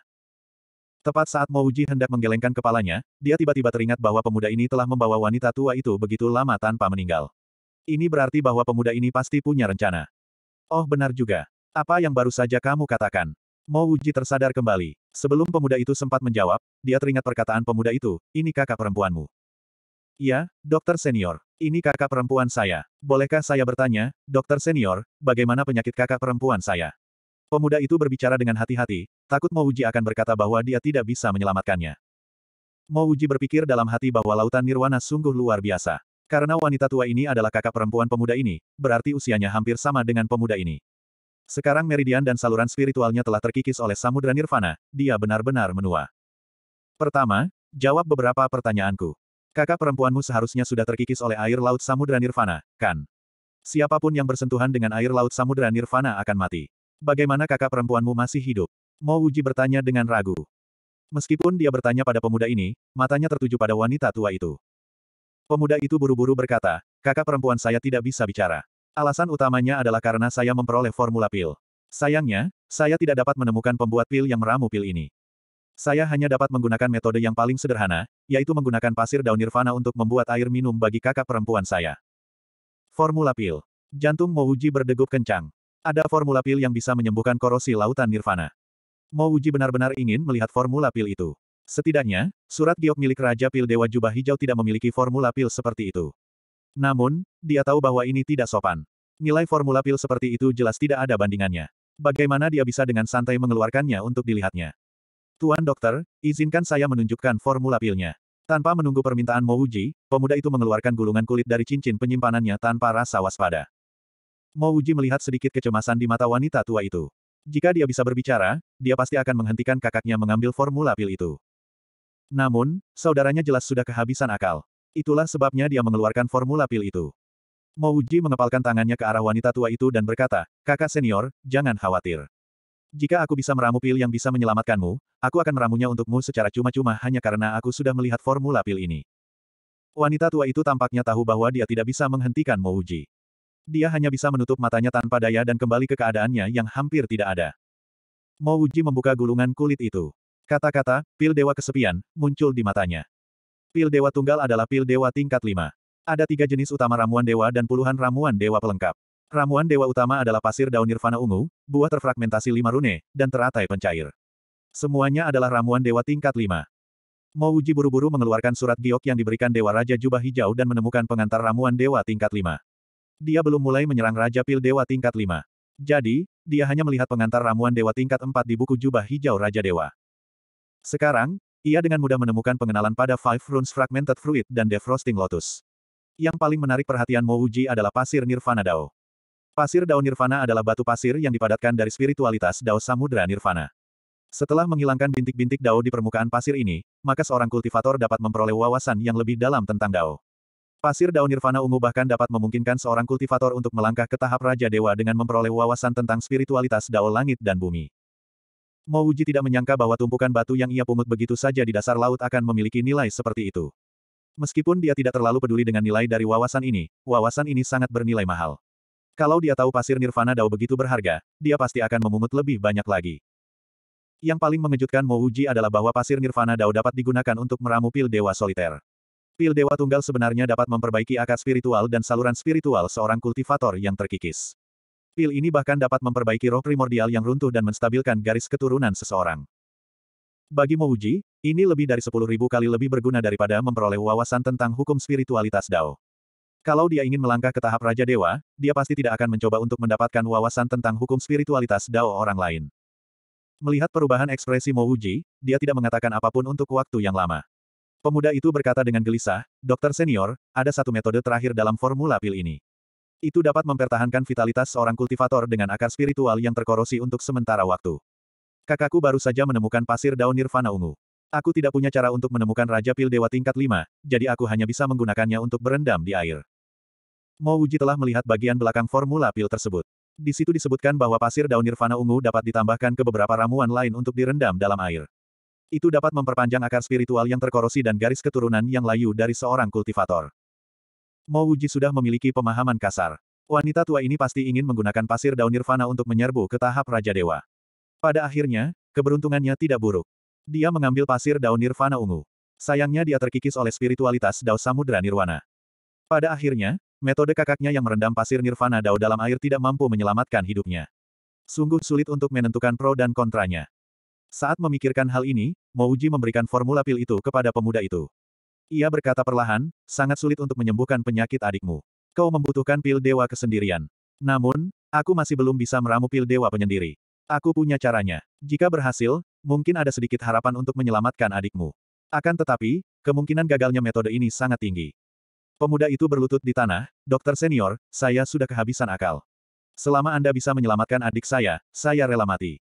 Tepat saat Mouji hendak menggelengkan kepalanya, dia tiba-tiba teringat bahwa pemuda ini telah membawa wanita tua itu begitu lama tanpa meninggal. Ini berarti bahwa pemuda ini pasti punya rencana. Oh benar juga. Apa yang baru saja kamu katakan? Mo Wuji tersadar kembali. Sebelum pemuda itu sempat menjawab, dia teringat perkataan pemuda itu, ini kakak perempuanmu. Iya, dokter senior. Ini kakak perempuan saya. Bolehkah saya bertanya, dokter senior, bagaimana penyakit kakak perempuan saya? Pemuda itu berbicara dengan hati-hati, takut Mo Wuji akan berkata bahwa dia tidak bisa menyelamatkannya. Mo Wuji berpikir dalam hati bahwa lautan nirwana sungguh luar biasa. Karena wanita tua ini adalah kakak perempuan pemuda ini, berarti usianya hampir sama dengan pemuda ini. Sekarang meridian dan saluran spiritualnya telah terkikis oleh samudera nirvana, dia benar-benar menua. Pertama, jawab beberapa pertanyaanku. Kakak perempuanmu seharusnya sudah terkikis oleh air laut samudera nirvana, kan? Siapapun yang bersentuhan dengan air laut samudera nirvana akan mati. Bagaimana kakak perempuanmu masih hidup? Mo Uji bertanya dengan ragu. Meskipun dia bertanya pada pemuda ini, matanya tertuju pada wanita tua itu. Pemuda itu buru-buru berkata, kakak perempuan saya tidak bisa bicara. Alasan utamanya adalah karena saya memperoleh formula pil. Sayangnya, saya tidak dapat menemukan pembuat pil yang meramu pil ini. Saya hanya dapat menggunakan metode yang paling sederhana, yaitu menggunakan pasir daun nirvana untuk membuat air minum bagi kakak perempuan saya. Formula pil. Jantung Mouji berdegup kencang. Ada formula pil yang bisa menyembuhkan korosi lautan nirvana. Mouji benar-benar ingin melihat formula pil itu. Setidaknya, surat giok milik Raja Pil Dewa Jubah Hijau tidak memiliki formula pil seperti itu. Namun, dia tahu bahwa ini tidak sopan. Nilai formula pil seperti itu jelas tidak ada bandingannya. Bagaimana dia bisa dengan santai mengeluarkannya untuk dilihatnya? Tuan dokter, izinkan saya menunjukkan formula pilnya. Tanpa menunggu permintaan Uji, pemuda itu mengeluarkan gulungan kulit dari cincin penyimpanannya tanpa rasa waspada. Uji melihat sedikit kecemasan di mata wanita tua itu. Jika dia bisa berbicara, dia pasti akan menghentikan kakaknya mengambil formula pil itu. Namun, saudaranya jelas sudah kehabisan akal. Itulah sebabnya dia mengeluarkan formula pil itu. Mouji mengepalkan tangannya ke arah wanita tua itu dan berkata, kakak senior, jangan khawatir. Jika aku bisa meramu pil yang bisa menyelamatkanmu, aku akan meramunya untukmu secara cuma-cuma hanya karena aku sudah melihat formula pil ini. Wanita tua itu tampaknya tahu bahwa dia tidak bisa menghentikan Mouji. Dia hanya bisa menutup matanya tanpa daya dan kembali ke keadaannya yang hampir tidak ada. Mouji membuka gulungan kulit itu. Kata-kata, pil dewa kesepian, muncul di matanya. Pil Dewa Tunggal adalah pil Dewa tingkat 5. Ada tiga jenis utama ramuan dewa dan puluhan ramuan dewa pelengkap. Ramuan dewa utama adalah pasir daun nirvana ungu, buah terfragmentasi lima rune, dan teratai pencair. Semuanya adalah ramuan dewa tingkat 5. Mouji buru-buru mengeluarkan surat giok yang diberikan Dewa Raja Jubah Hijau dan menemukan pengantar ramuan Dewa tingkat 5. Dia belum mulai menyerang Raja Pil Dewa tingkat 5. Jadi, dia hanya melihat pengantar ramuan Dewa tingkat 4 di buku Jubah Hijau Raja Dewa. Sekarang, ia dengan mudah menemukan pengenalan pada Five Runes Fragmented Fruit dan Defrosting Lotus. Yang paling menarik perhatian Mo adalah pasir Nirvana Dao. Pasir Dao Nirvana adalah batu pasir yang dipadatkan dari spiritualitas Dao Samudra Nirvana. Setelah menghilangkan bintik-bintik Dao di permukaan pasir ini, maka seorang kultivator dapat memperoleh wawasan yang lebih dalam tentang Dao. Pasir Dao Nirvana ungu bahkan dapat memungkinkan seorang kultivator untuk melangkah ke tahap Raja Dewa dengan memperoleh wawasan tentang spiritualitas Dao Langit dan Bumi. Mo Uji tidak menyangka bahwa tumpukan batu yang ia pungut begitu saja di dasar laut akan memiliki nilai seperti itu. Meskipun dia tidak terlalu peduli dengan nilai dari wawasan ini, wawasan ini sangat bernilai mahal. Kalau dia tahu pasir nirvana dao begitu berharga, dia pasti akan memungut lebih banyak lagi. Yang paling mengejutkan Mo Uji adalah bahwa pasir nirvana dao dapat digunakan untuk meramu pil dewa soliter. Pil dewa tunggal sebenarnya dapat memperbaiki akar spiritual dan saluran spiritual seorang kultivator yang terkikis. Pil ini bahkan dapat memperbaiki roh primordial yang runtuh dan menstabilkan garis keturunan seseorang. Bagi Mouji, ini lebih dari 10.000 kali lebih berguna daripada memperoleh wawasan tentang hukum spiritualitas Dao. Kalau dia ingin melangkah ke tahap Raja Dewa, dia pasti tidak akan mencoba untuk mendapatkan wawasan tentang hukum spiritualitas Dao orang lain. Melihat perubahan ekspresi Mouji, dia tidak mengatakan apapun untuk waktu yang lama. Pemuda itu berkata dengan gelisah, Dokter Senior, ada satu metode terakhir dalam formula pil ini. Itu dapat mempertahankan vitalitas seorang kultivator dengan akar spiritual yang terkorosi untuk sementara waktu. Kakakku baru saja menemukan pasir daun nirvana ungu. Aku tidak punya cara untuk menemukan Raja Pil Dewa tingkat 5, jadi aku hanya bisa menggunakannya untuk berendam di air. Mo Uji telah melihat bagian belakang formula pil tersebut. Di situ disebutkan bahwa pasir daun nirvana ungu dapat ditambahkan ke beberapa ramuan lain untuk direndam dalam air. Itu dapat memperpanjang akar spiritual yang terkorosi dan garis keturunan yang layu dari seorang kultivator. Mo Wuji sudah memiliki pemahaman kasar. Wanita tua ini pasti ingin menggunakan pasir daun nirvana untuk menyerbu ke tahap Raja Dewa. Pada akhirnya, keberuntungannya tidak buruk. Dia mengambil pasir daun nirvana ungu. Sayangnya dia terkikis oleh spiritualitas Dao Samudra Nirwana. Pada akhirnya, metode kakaknya yang merendam pasir nirvana Dao dalam air tidak mampu menyelamatkan hidupnya. Sungguh sulit untuk menentukan pro dan kontranya. Saat memikirkan hal ini, Mouji memberikan formula pil itu kepada pemuda itu. Ia berkata perlahan, sangat sulit untuk menyembuhkan penyakit adikmu. Kau membutuhkan pil dewa kesendirian. Namun, aku masih belum bisa meramu pil dewa penyendiri. Aku punya caranya. Jika berhasil, mungkin ada sedikit harapan untuk menyelamatkan adikmu. Akan tetapi, kemungkinan gagalnya metode ini sangat tinggi. Pemuda itu berlutut di tanah, dokter senior, saya sudah kehabisan akal. Selama Anda bisa menyelamatkan adik saya, saya rela mati.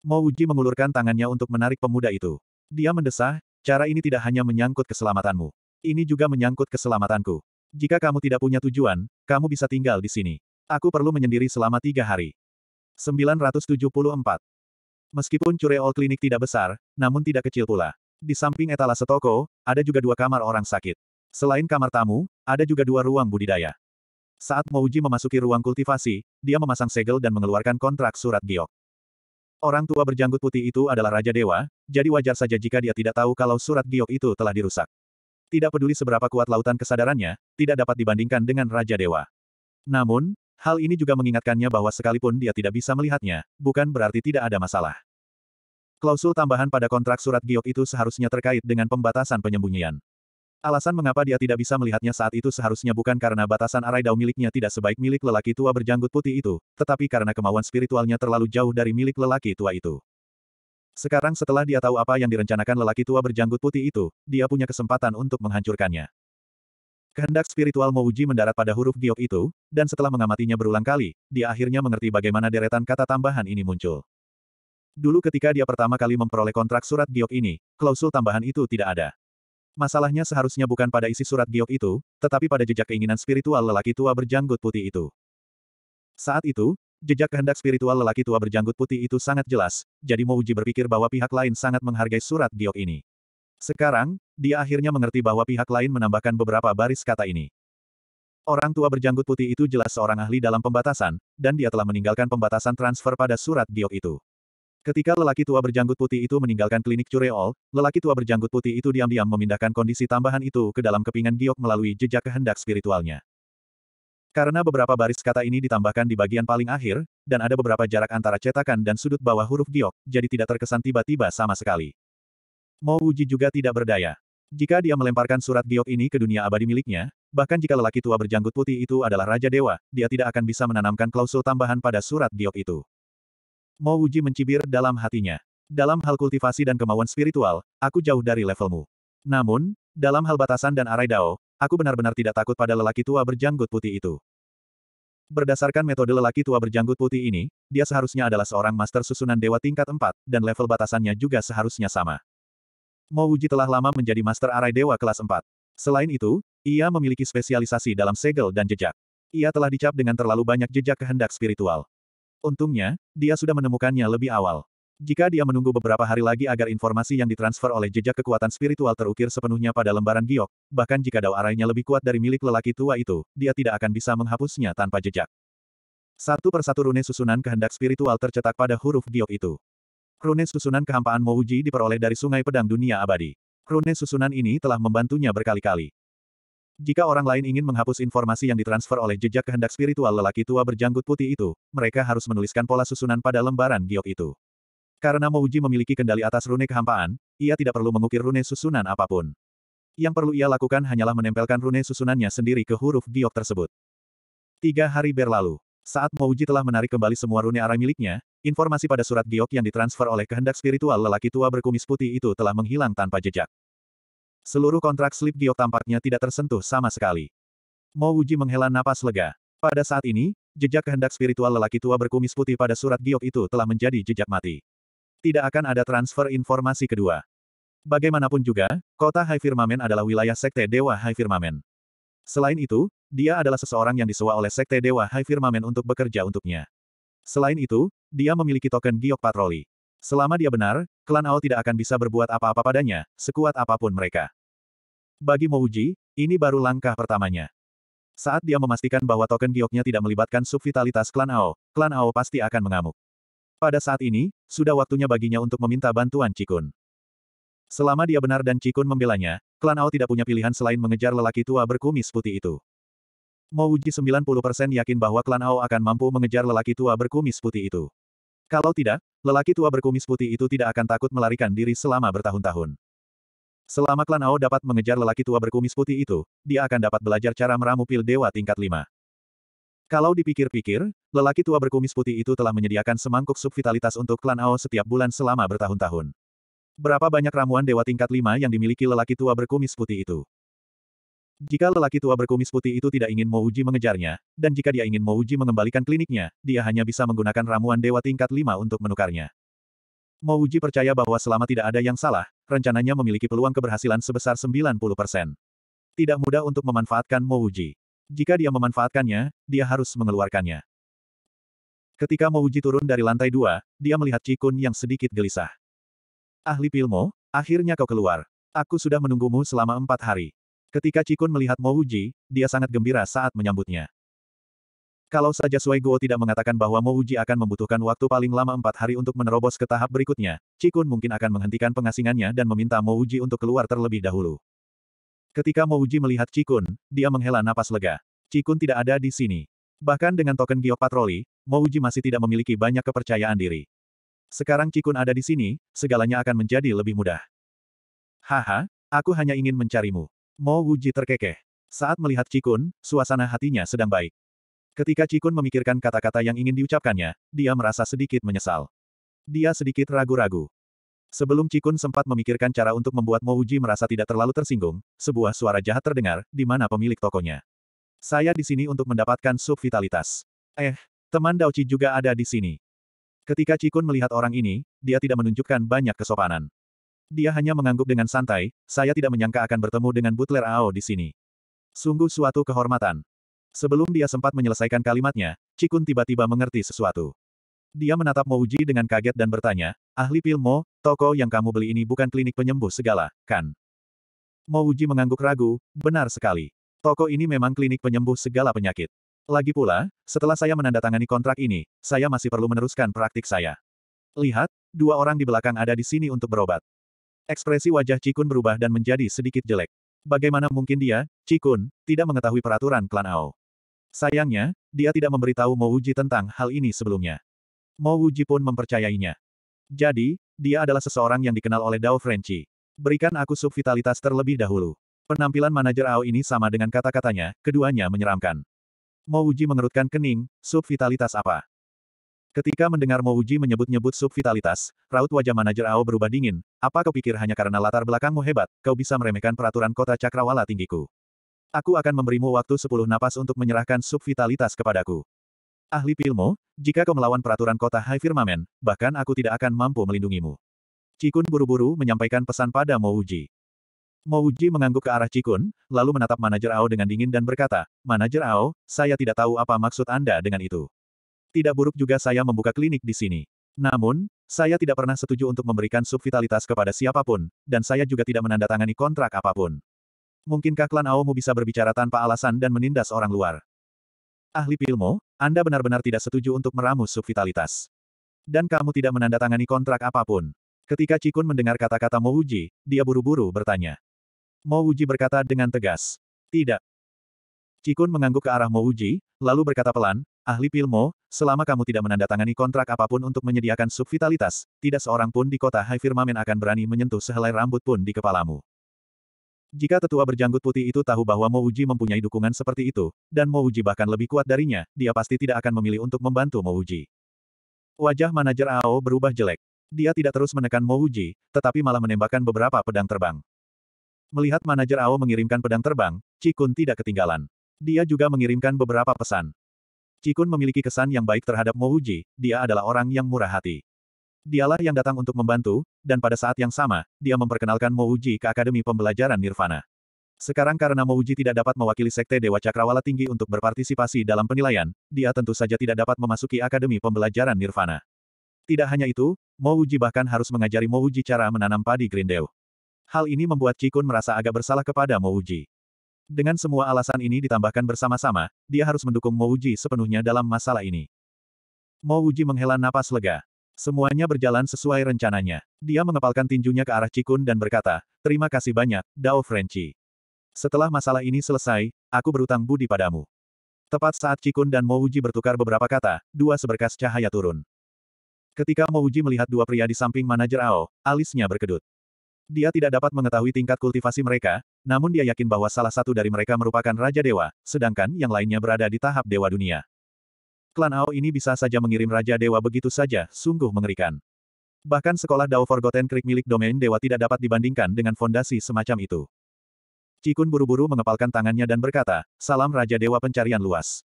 Mouji mengulurkan tangannya untuk menarik pemuda itu. Dia mendesah, Cara ini tidak hanya menyangkut keselamatanmu. Ini juga menyangkut keselamatanku. Jika kamu tidak punya tujuan, kamu bisa tinggal di sini. Aku perlu menyendiri selama tiga hari. 974. Meskipun Cureol Clinic tidak besar, namun tidak kecil pula. Di samping etalase toko, ada juga dua kamar orang sakit. Selain kamar tamu, ada juga dua ruang budidaya. Saat Mouji memasuki ruang kultivasi, dia memasang segel dan mengeluarkan kontrak surat giok. Orang tua berjanggut putih itu adalah Raja Dewa, jadi wajar saja jika dia tidak tahu kalau surat giok itu telah dirusak. Tidak peduli seberapa kuat lautan kesadarannya, tidak dapat dibandingkan dengan Raja Dewa. Namun, hal ini juga mengingatkannya bahwa sekalipun dia tidak bisa melihatnya, bukan berarti tidak ada masalah. Klausul tambahan pada kontrak surat giok itu seharusnya terkait dengan pembatasan penyembunyian. Alasan mengapa dia tidak bisa melihatnya saat itu seharusnya bukan karena batasan arai dao miliknya tidak sebaik milik lelaki tua berjanggut putih itu, tetapi karena kemauan spiritualnya terlalu jauh dari milik lelaki tua itu. Sekarang setelah dia tahu apa yang direncanakan lelaki tua berjanggut putih itu, dia punya kesempatan untuk menghancurkannya. Kehendak spiritual Mouji mendarat pada huruf giok itu, dan setelah mengamatinya berulang kali, dia akhirnya mengerti bagaimana deretan kata tambahan ini muncul. Dulu ketika dia pertama kali memperoleh kontrak surat giok ini, klausul tambahan itu tidak ada. Masalahnya seharusnya bukan pada isi surat giok itu, tetapi pada jejak keinginan spiritual lelaki tua berjanggut putih itu. Saat itu, jejak kehendak spiritual lelaki tua berjanggut putih itu sangat jelas, jadi Uji berpikir bahwa pihak lain sangat menghargai surat giok ini. Sekarang, dia akhirnya mengerti bahwa pihak lain menambahkan beberapa baris kata ini. Orang tua berjanggut putih itu jelas seorang ahli dalam pembatasan, dan dia telah meninggalkan pembatasan transfer pada surat giok itu. Ketika lelaki tua berjanggut putih itu meninggalkan klinik Cureol, lelaki tua berjanggut putih itu diam-diam memindahkan kondisi tambahan itu ke dalam kepingan giok melalui jejak kehendak spiritualnya. Karena beberapa baris kata ini ditambahkan di bagian paling akhir, dan ada beberapa jarak antara cetakan dan sudut bawah huruf giok, jadi tidak terkesan tiba-tiba sama sekali. Mo Uji juga tidak berdaya. Jika dia melemparkan surat giok ini ke dunia abadi miliknya, bahkan jika lelaki tua berjanggut putih itu adalah Raja Dewa, dia tidak akan bisa menanamkan klausul tambahan pada surat giok itu. Mo Wuji mencibir dalam hatinya. Dalam hal kultivasi dan kemauan spiritual, aku jauh dari levelmu. Namun, dalam hal batasan dan arai dao, aku benar-benar tidak takut pada lelaki tua berjanggut putih itu. Berdasarkan metode lelaki tua berjanggut putih ini, dia seharusnya adalah seorang master susunan dewa tingkat 4, dan level batasannya juga seharusnya sama. Mo Wuji telah lama menjadi master arai dewa kelas 4. Selain itu, ia memiliki spesialisasi dalam segel dan jejak. Ia telah dicap dengan terlalu banyak jejak kehendak spiritual. Untungnya, dia sudah menemukannya lebih awal. Jika dia menunggu beberapa hari lagi agar informasi yang ditransfer oleh jejak kekuatan spiritual terukir sepenuhnya pada lembaran giok, bahkan jika dao arahnya lebih kuat dari milik lelaki tua itu, dia tidak akan bisa menghapusnya tanpa jejak. Satu persatu rune susunan kehendak spiritual tercetak pada huruf giok itu. Rune susunan kehampaan Mouji diperoleh dari Sungai Pedang Dunia Abadi. Rune susunan ini telah membantunya berkali-kali. Jika orang lain ingin menghapus informasi yang ditransfer oleh jejak kehendak spiritual lelaki tua berjanggut putih itu, mereka harus menuliskan pola susunan pada lembaran giok itu. Karena Mouji memiliki kendali atas rune kehampaan, ia tidak perlu mengukir rune susunan apapun. Yang perlu ia lakukan hanyalah menempelkan rune susunannya sendiri ke huruf giok tersebut. Tiga hari berlalu. Saat Mouji telah menarik kembali semua rune arah miliknya, informasi pada surat giok yang ditransfer oleh kehendak spiritual lelaki tua berkumis putih itu telah menghilang tanpa jejak. Seluruh kontrak slip giok tampaknya tidak tersentuh sama sekali. Mo Wuji menghela napas lega. Pada saat ini, jejak kehendak spiritual lelaki tua berkumis putih pada surat giok itu telah menjadi jejak mati. Tidak akan ada transfer informasi kedua. Bagaimanapun juga, kota High Firmamen adalah wilayah sekte Dewa High Firmamen. Selain itu, dia adalah seseorang yang disewa oleh sekte Dewa High Firmamen untuk bekerja untuknya. Selain itu, dia memiliki token giok patroli. Selama dia benar, klan Ao tidak akan bisa berbuat apa-apa padanya, sekuat apapun mereka. Bagi Mouji, ini baru langkah pertamanya. Saat dia memastikan bahwa token gioknya tidak melibatkan subvitalitas klan Ao, klan Ao pasti akan mengamuk. Pada saat ini, sudah waktunya baginya untuk meminta bantuan Cikun. Selama dia benar dan Cikun membelanya, klan Ao tidak punya pilihan selain mengejar lelaki tua berkumis putih itu. Mouji 90% yakin bahwa klan Ao akan mampu mengejar lelaki tua berkumis putih itu. Kalau tidak, lelaki tua berkumis putih itu tidak akan takut melarikan diri selama bertahun-tahun. Selama klan Ao dapat mengejar lelaki tua berkumis putih itu, dia akan dapat belajar cara meramu pil dewa tingkat 5. Kalau dipikir-pikir, lelaki tua berkumis putih itu telah menyediakan semangkuk subvitalitas untuk klan Ao setiap bulan selama bertahun-tahun. Berapa banyak ramuan dewa tingkat 5 yang dimiliki lelaki tua berkumis putih itu? Jika lelaki tua berkumis putih itu tidak ingin Mouji mengejarnya, dan jika dia ingin Mouji mengembalikan kliniknya, dia hanya bisa menggunakan ramuan dewa tingkat 5 untuk menukarnya. Mouji percaya bahwa selama tidak ada yang salah, rencananya memiliki peluang keberhasilan sebesar 90%. Tidak mudah untuk memanfaatkan Mouji. Jika dia memanfaatkannya, dia harus mengeluarkannya. Ketika Mouji turun dari lantai dua, dia melihat Cikun yang sedikit gelisah. Ahli Pilmo, akhirnya kau keluar. Aku sudah menunggumu selama empat hari. Ketika Cikun melihat Mo Wuji, dia sangat gembira saat menyambutnya. Kalau saja Sui Guo tidak mengatakan bahwa Mo Wuji akan membutuhkan waktu paling lama empat hari untuk menerobos ke tahap berikutnya, Cikun mungkin akan menghentikan pengasingannya dan meminta Mo Wuji untuk keluar terlebih dahulu. Ketika Mo Wuji melihat Cikun, dia menghela napas lega. Cikun tidak ada di sini. Bahkan dengan token giok patroli, Wuji masih tidak memiliki banyak kepercayaan diri. Sekarang Cikun ada di sini, segalanya akan menjadi lebih mudah. Haha, aku hanya ingin mencarimu. Mo Wuji terkekeh. Saat melihat Cikun, suasana hatinya sedang baik. Ketika Cikun memikirkan kata-kata yang ingin diucapkannya, dia merasa sedikit menyesal. Dia sedikit ragu-ragu. Sebelum Cikun sempat memikirkan cara untuk membuat Mo Uji merasa tidak terlalu tersinggung, sebuah suara jahat terdengar, di mana pemilik tokonya. Saya di sini untuk mendapatkan sub vitalitas. Eh, teman Daochi juga ada di sini. Ketika Cikun melihat orang ini, dia tidak menunjukkan banyak kesopanan. Dia hanya mengangguk dengan santai, saya tidak menyangka akan bertemu dengan Butler Ao di sini. Sungguh suatu kehormatan. Sebelum dia sempat menyelesaikan kalimatnya, Cikun tiba-tiba mengerti sesuatu. Dia menatap Mo Uji dengan kaget dan bertanya, ahli pil Mo, toko yang kamu beli ini bukan klinik penyembuh segala, kan? Mo Uji mengangguk ragu, benar sekali. Toko ini memang klinik penyembuh segala penyakit. Lagi pula, setelah saya menandatangani kontrak ini, saya masih perlu meneruskan praktik saya. Lihat, dua orang di belakang ada di sini untuk berobat. Ekspresi wajah Cikun berubah dan menjadi sedikit jelek. Bagaimana mungkin dia, Cikun, tidak mengetahui peraturan klan Ao. Sayangnya, dia tidak memberitahu Wuji tentang hal ini sebelumnya. Mo Wuji pun mempercayainya. Jadi, dia adalah seseorang yang dikenal oleh Dao Frenchi. Berikan aku sub vitalitas terlebih dahulu. Penampilan manajer Ao ini sama dengan kata-katanya, keduanya menyeramkan. Mo Wuji mengerutkan kening, sub vitalitas apa? Ketika mendengar Mo Uji menyebut-nyebut subvitalitas, raut wajah manajer Ao berubah dingin. Apa kau pikir hanya karena latar belakangmu hebat, kau bisa meremehkan peraturan kota cakrawala tinggiku? Aku akan memberimu waktu sepuluh napas untuk menyerahkan subvitalitas kepadaku. Ahli pilmu, jika kau melawan peraturan kota High Firmamen, bahkan aku tidak akan mampu melindungimu. Cikun buru-buru menyampaikan pesan pada Mo Uji. Mo Uji mengangguk ke arah Cikun, lalu menatap manajer Ao dengan dingin dan berkata, Manajer Ao, saya tidak tahu apa maksud Anda dengan itu. Tidak buruk juga saya membuka klinik di sini. Namun, saya tidak pernah setuju untuk memberikan subvitalitas kepada siapapun, dan saya juga tidak menandatangani kontrak apapun. Mungkinkah klan Aomu bisa berbicara tanpa alasan dan menindas orang luar? Ahli Pilmo, Anda benar-benar tidak setuju untuk meramu subvitalitas. Dan kamu tidak menandatangani kontrak apapun. Ketika Cikun mendengar kata-kata Mouji, dia buru-buru bertanya. Mouji berkata dengan tegas. Tidak, Cikun mengangguk ke arah Mo Uji, lalu berkata pelan, ahli Pilmo, selama kamu tidak menandatangani kontrak apapun untuk menyediakan subvitalitas, tidak seorang pun di kota High Firmamen akan berani menyentuh sehelai rambut pun di kepalamu. Jika tetua berjanggut putih itu tahu bahwa Mo Uji mempunyai dukungan seperti itu, dan Mo Uji bahkan lebih kuat darinya, dia pasti tidak akan memilih untuk membantu Mo Uji. Wajah manajer AO berubah jelek. Dia tidak terus menekan Mo Uji, tetapi malah menembakkan beberapa pedang terbang. Melihat manajer AO mengirimkan pedang terbang, Cikun tidak ketinggalan. Dia juga mengirimkan beberapa pesan. Cikun memiliki kesan yang baik terhadap Mo Uji. dia adalah orang yang murah hati. Dialah yang datang untuk membantu, dan pada saat yang sama, dia memperkenalkan Mo Uji ke Akademi Pembelajaran Nirvana. Sekarang karena Mo Uji tidak dapat mewakili Sekte Dewa Cakrawala Tinggi untuk berpartisipasi dalam penilaian, dia tentu saja tidak dapat memasuki Akademi Pembelajaran Nirvana. Tidak hanya itu, Mo Uji bahkan harus mengajari Mo Uji cara menanam padi Grindel. Hal ini membuat Cikun merasa agak bersalah kepada Mo Uji. Dengan semua alasan ini ditambahkan bersama-sama, dia harus mendukung Mo Uji sepenuhnya dalam masalah ini. Mo Uji menghela napas lega. Semuanya berjalan sesuai rencananya. Dia mengepalkan tinjunya ke arah Cikun dan berkata, Terima kasih banyak, Dao Frenchy. Setelah masalah ini selesai, aku berutang budi padamu. Tepat saat Cikun dan Mo Uji bertukar beberapa kata, dua seberkas cahaya turun. Ketika Mo Uji melihat dua pria di samping manajer Ao, alisnya berkedut. Dia tidak dapat mengetahui tingkat kultivasi mereka, namun dia yakin bahwa salah satu dari mereka merupakan Raja Dewa, sedangkan yang lainnya berada di tahap Dewa Dunia. Klan Ao ini bisa saja mengirim Raja Dewa begitu saja, sungguh mengerikan. Bahkan sekolah Dao Forgotten Creek milik domain Dewa tidak dapat dibandingkan dengan fondasi semacam itu. Cikun buru-buru mengepalkan tangannya dan berkata, Salam Raja Dewa Pencarian Luas.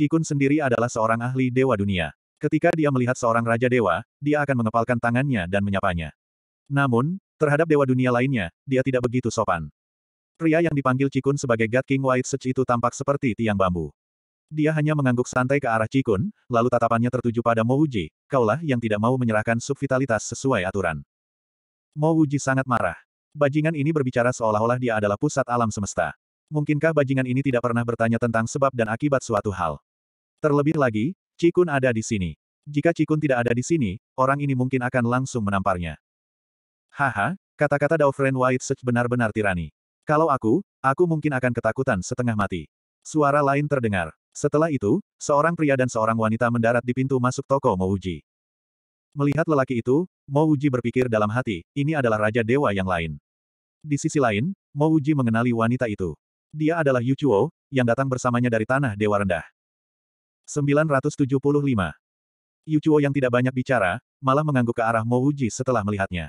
Cikun sendiri adalah seorang ahli Dewa Dunia. Ketika dia melihat seorang Raja Dewa, dia akan mengepalkan tangannya dan menyapanya. Namun, Terhadap dewa dunia lainnya, dia tidak begitu sopan. Pria yang dipanggil Cikun sebagai God King White Sech itu tampak seperti tiang bambu. Dia hanya mengangguk santai ke arah Cikun, lalu tatapannya tertuju pada Mo Uji, kaulah yang tidak mau menyerahkan subvitalitas sesuai aturan. Mo Uji sangat marah. Bajingan ini berbicara seolah-olah dia adalah pusat alam semesta. Mungkinkah bajingan ini tidak pernah bertanya tentang sebab dan akibat suatu hal? Terlebih lagi, Cikun ada di sini. Jika Cikun tidak ada di sini, orang ini mungkin akan langsung menamparnya. Haha, kata-kata Daufren White sebenar benar-benar tirani. Kalau aku, aku mungkin akan ketakutan setengah mati. Suara lain terdengar. Setelah itu, seorang pria dan seorang wanita mendarat di pintu masuk toko Mouji. Melihat lelaki itu, Mouji berpikir dalam hati, ini adalah Raja Dewa yang lain. Di sisi lain, Mouji mengenali wanita itu. Dia adalah Yu Yuchuo, yang datang bersamanya dari Tanah Dewa Rendah. 975. Yuchuo yang tidak banyak bicara, malah mengangguk ke arah Mouji setelah melihatnya.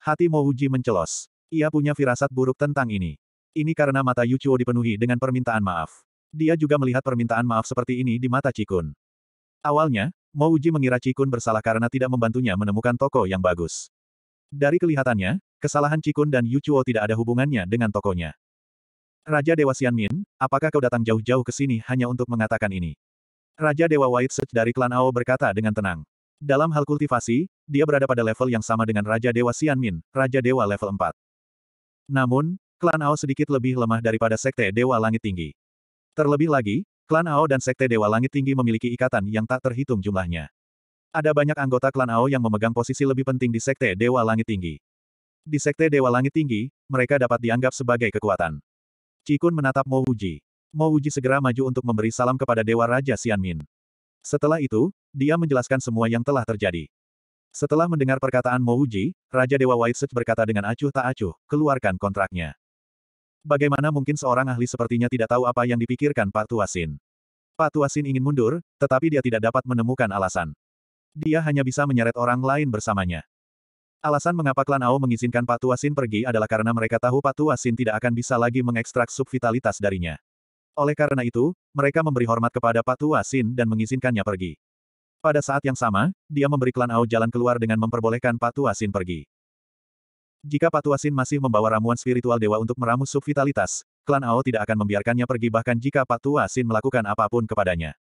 Hati Mo Uji mencelos. Ia punya firasat buruk tentang ini. Ini karena mata Yu Chuo dipenuhi dengan permintaan maaf. Dia juga melihat permintaan maaf seperti ini di mata Cikun. Awalnya, Mo Uji mengira Cikun bersalah karena tidak membantunya menemukan toko yang bagus. Dari kelihatannya, kesalahan Cikun dan Yu Chuo tidak ada hubungannya dengan tokonya. Raja Dewa Xianmin, apakah kau datang jauh-jauh ke sini hanya untuk mengatakan ini? Raja Dewa White Search dari klan Ao berkata dengan tenang. Dalam hal kultivasi, dia berada pada level yang sama dengan Raja Dewa Xianmin, Raja Dewa level 4. Namun, klan Ao sedikit lebih lemah daripada Sekte Dewa Langit Tinggi. Terlebih lagi, klan Ao dan Sekte Dewa Langit Tinggi memiliki ikatan yang tak terhitung jumlahnya. Ada banyak anggota klan Ao yang memegang posisi lebih penting di Sekte Dewa Langit Tinggi. Di Sekte Dewa Langit Tinggi, mereka dapat dianggap sebagai kekuatan. Cikun menatap Mo Uji. Mo Uji segera maju untuk memberi salam kepada Dewa Raja Xianmin. Setelah itu, dia menjelaskan semua yang telah terjadi. Setelah mendengar perkataan Mouji, Raja Dewa White Search berkata dengan acuh tak acuh, keluarkan kontraknya. Bagaimana mungkin seorang ahli sepertinya tidak tahu apa yang dipikirkan Pak Tuasin? Pak Tuasin ingin mundur, tetapi dia tidak dapat menemukan alasan. Dia hanya bisa menyeret orang lain bersamanya. Alasan mengapa klan Ao mengizinkan Pak Tuasin pergi adalah karena mereka tahu Pak Tuasin tidak akan bisa lagi mengekstrak subvitalitas darinya. Oleh karena itu, mereka memberi hormat kepada Patu Wasin dan mengizinkannya pergi. Pada saat yang sama, dia memberi klan Ao jalan keluar dengan memperbolehkan Patu Wasin pergi. Jika Patu Wasin masih membawa ramuan spiritual dewa untuk meramu subvitalitas, klan Ao tidak akan membiarkannya pergi bahkan jika Patu Wasin melakukan apapun kepadanya.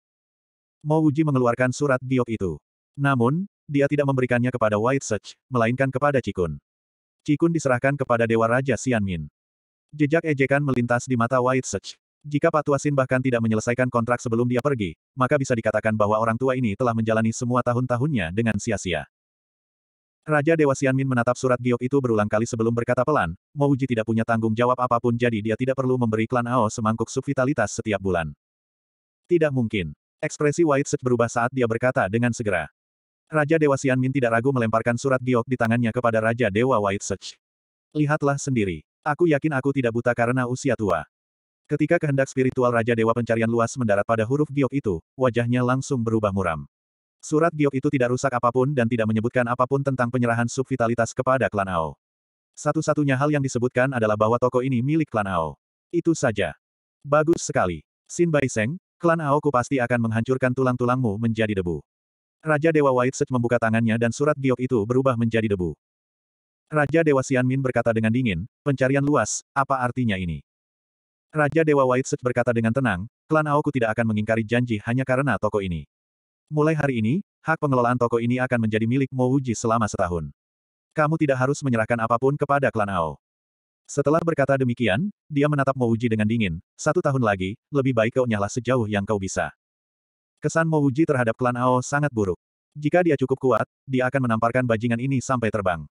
Mo Uji mengeluarkan surat giok itu. Namun, dia tidak memberikannya kepada White Search, melainkan kepada Cikun. Cikun diserahkan kepada Dewa Raja Xianmin. Jejak ejekan melintas di mata White Search. Jika Patuasin bahkan tidak menyelesaikan kontrak sebelum dia pergi, maka bisa dikatakan bahwa orang tua ini telah menjalani semua tahun-tahunnya dengan sia-sia. Raja Dewa Xianmin menatap surat giok itu berulang kali sebelum berkata pelan, Mouji tidak punya tanggung jawab apapun jadi dia tidak perlu memberi klan Ao semangkuk sup vitalitas setiap bulan. Tidak mungkin. Ekspresi White Set berubah saat dia berkata dengan segera. Raja Dewa Xianmin tidak ragu melemparkan surat giok di tangannya kepada Raja Dewa White Set. Lihatlah sendiri. Aku yakin aku tidak buta karena usia tua. Ketika kehendak spiritual Raja Dewa Pencarian Luas mendarat pada huruf giok itu, wajahnya langsung berubah muram. Surat giok itu tidak rusak apapun dan tidak menyebutkan apapun tentang penyerahan subvitalitas kepada klan Ao. Satu-satunya hal yang disebutkan adalah bahwa toko ini milik klan Ao. Itu saja. Bagus sekali. Sin Bai Seng, klan ku pasti akan menghancurkan tulang-tulangmu menjadi debu. Raja Dewa White Sech membuka tangannya dan surat giok itu berubah menjadi debu. Raja Dewa Xianmin berkata dengan dingin, pencarian luas, apa artinya ini? Raja Dewa White Sech berkata dengan tenang, klan Aoku tidak akan mengingkari janji hanya karena toko ini. Mulai hari ini, hak pengelolaan toko ini akan menjadi milik Mo selama setahun. Kamu tidak harus menyerahkan apapun kepada klan Ao. Setelah berkata demikian, dia menatap Mo dengan dingin, satu tahun lagi, lebih baik kau nyala sejauh yang kau bisa. Kesan Mo terhadap klan Ao sangat buruk. Jika dia cukup kuat, dia akan menamparkan bajingan ini sampai terbang.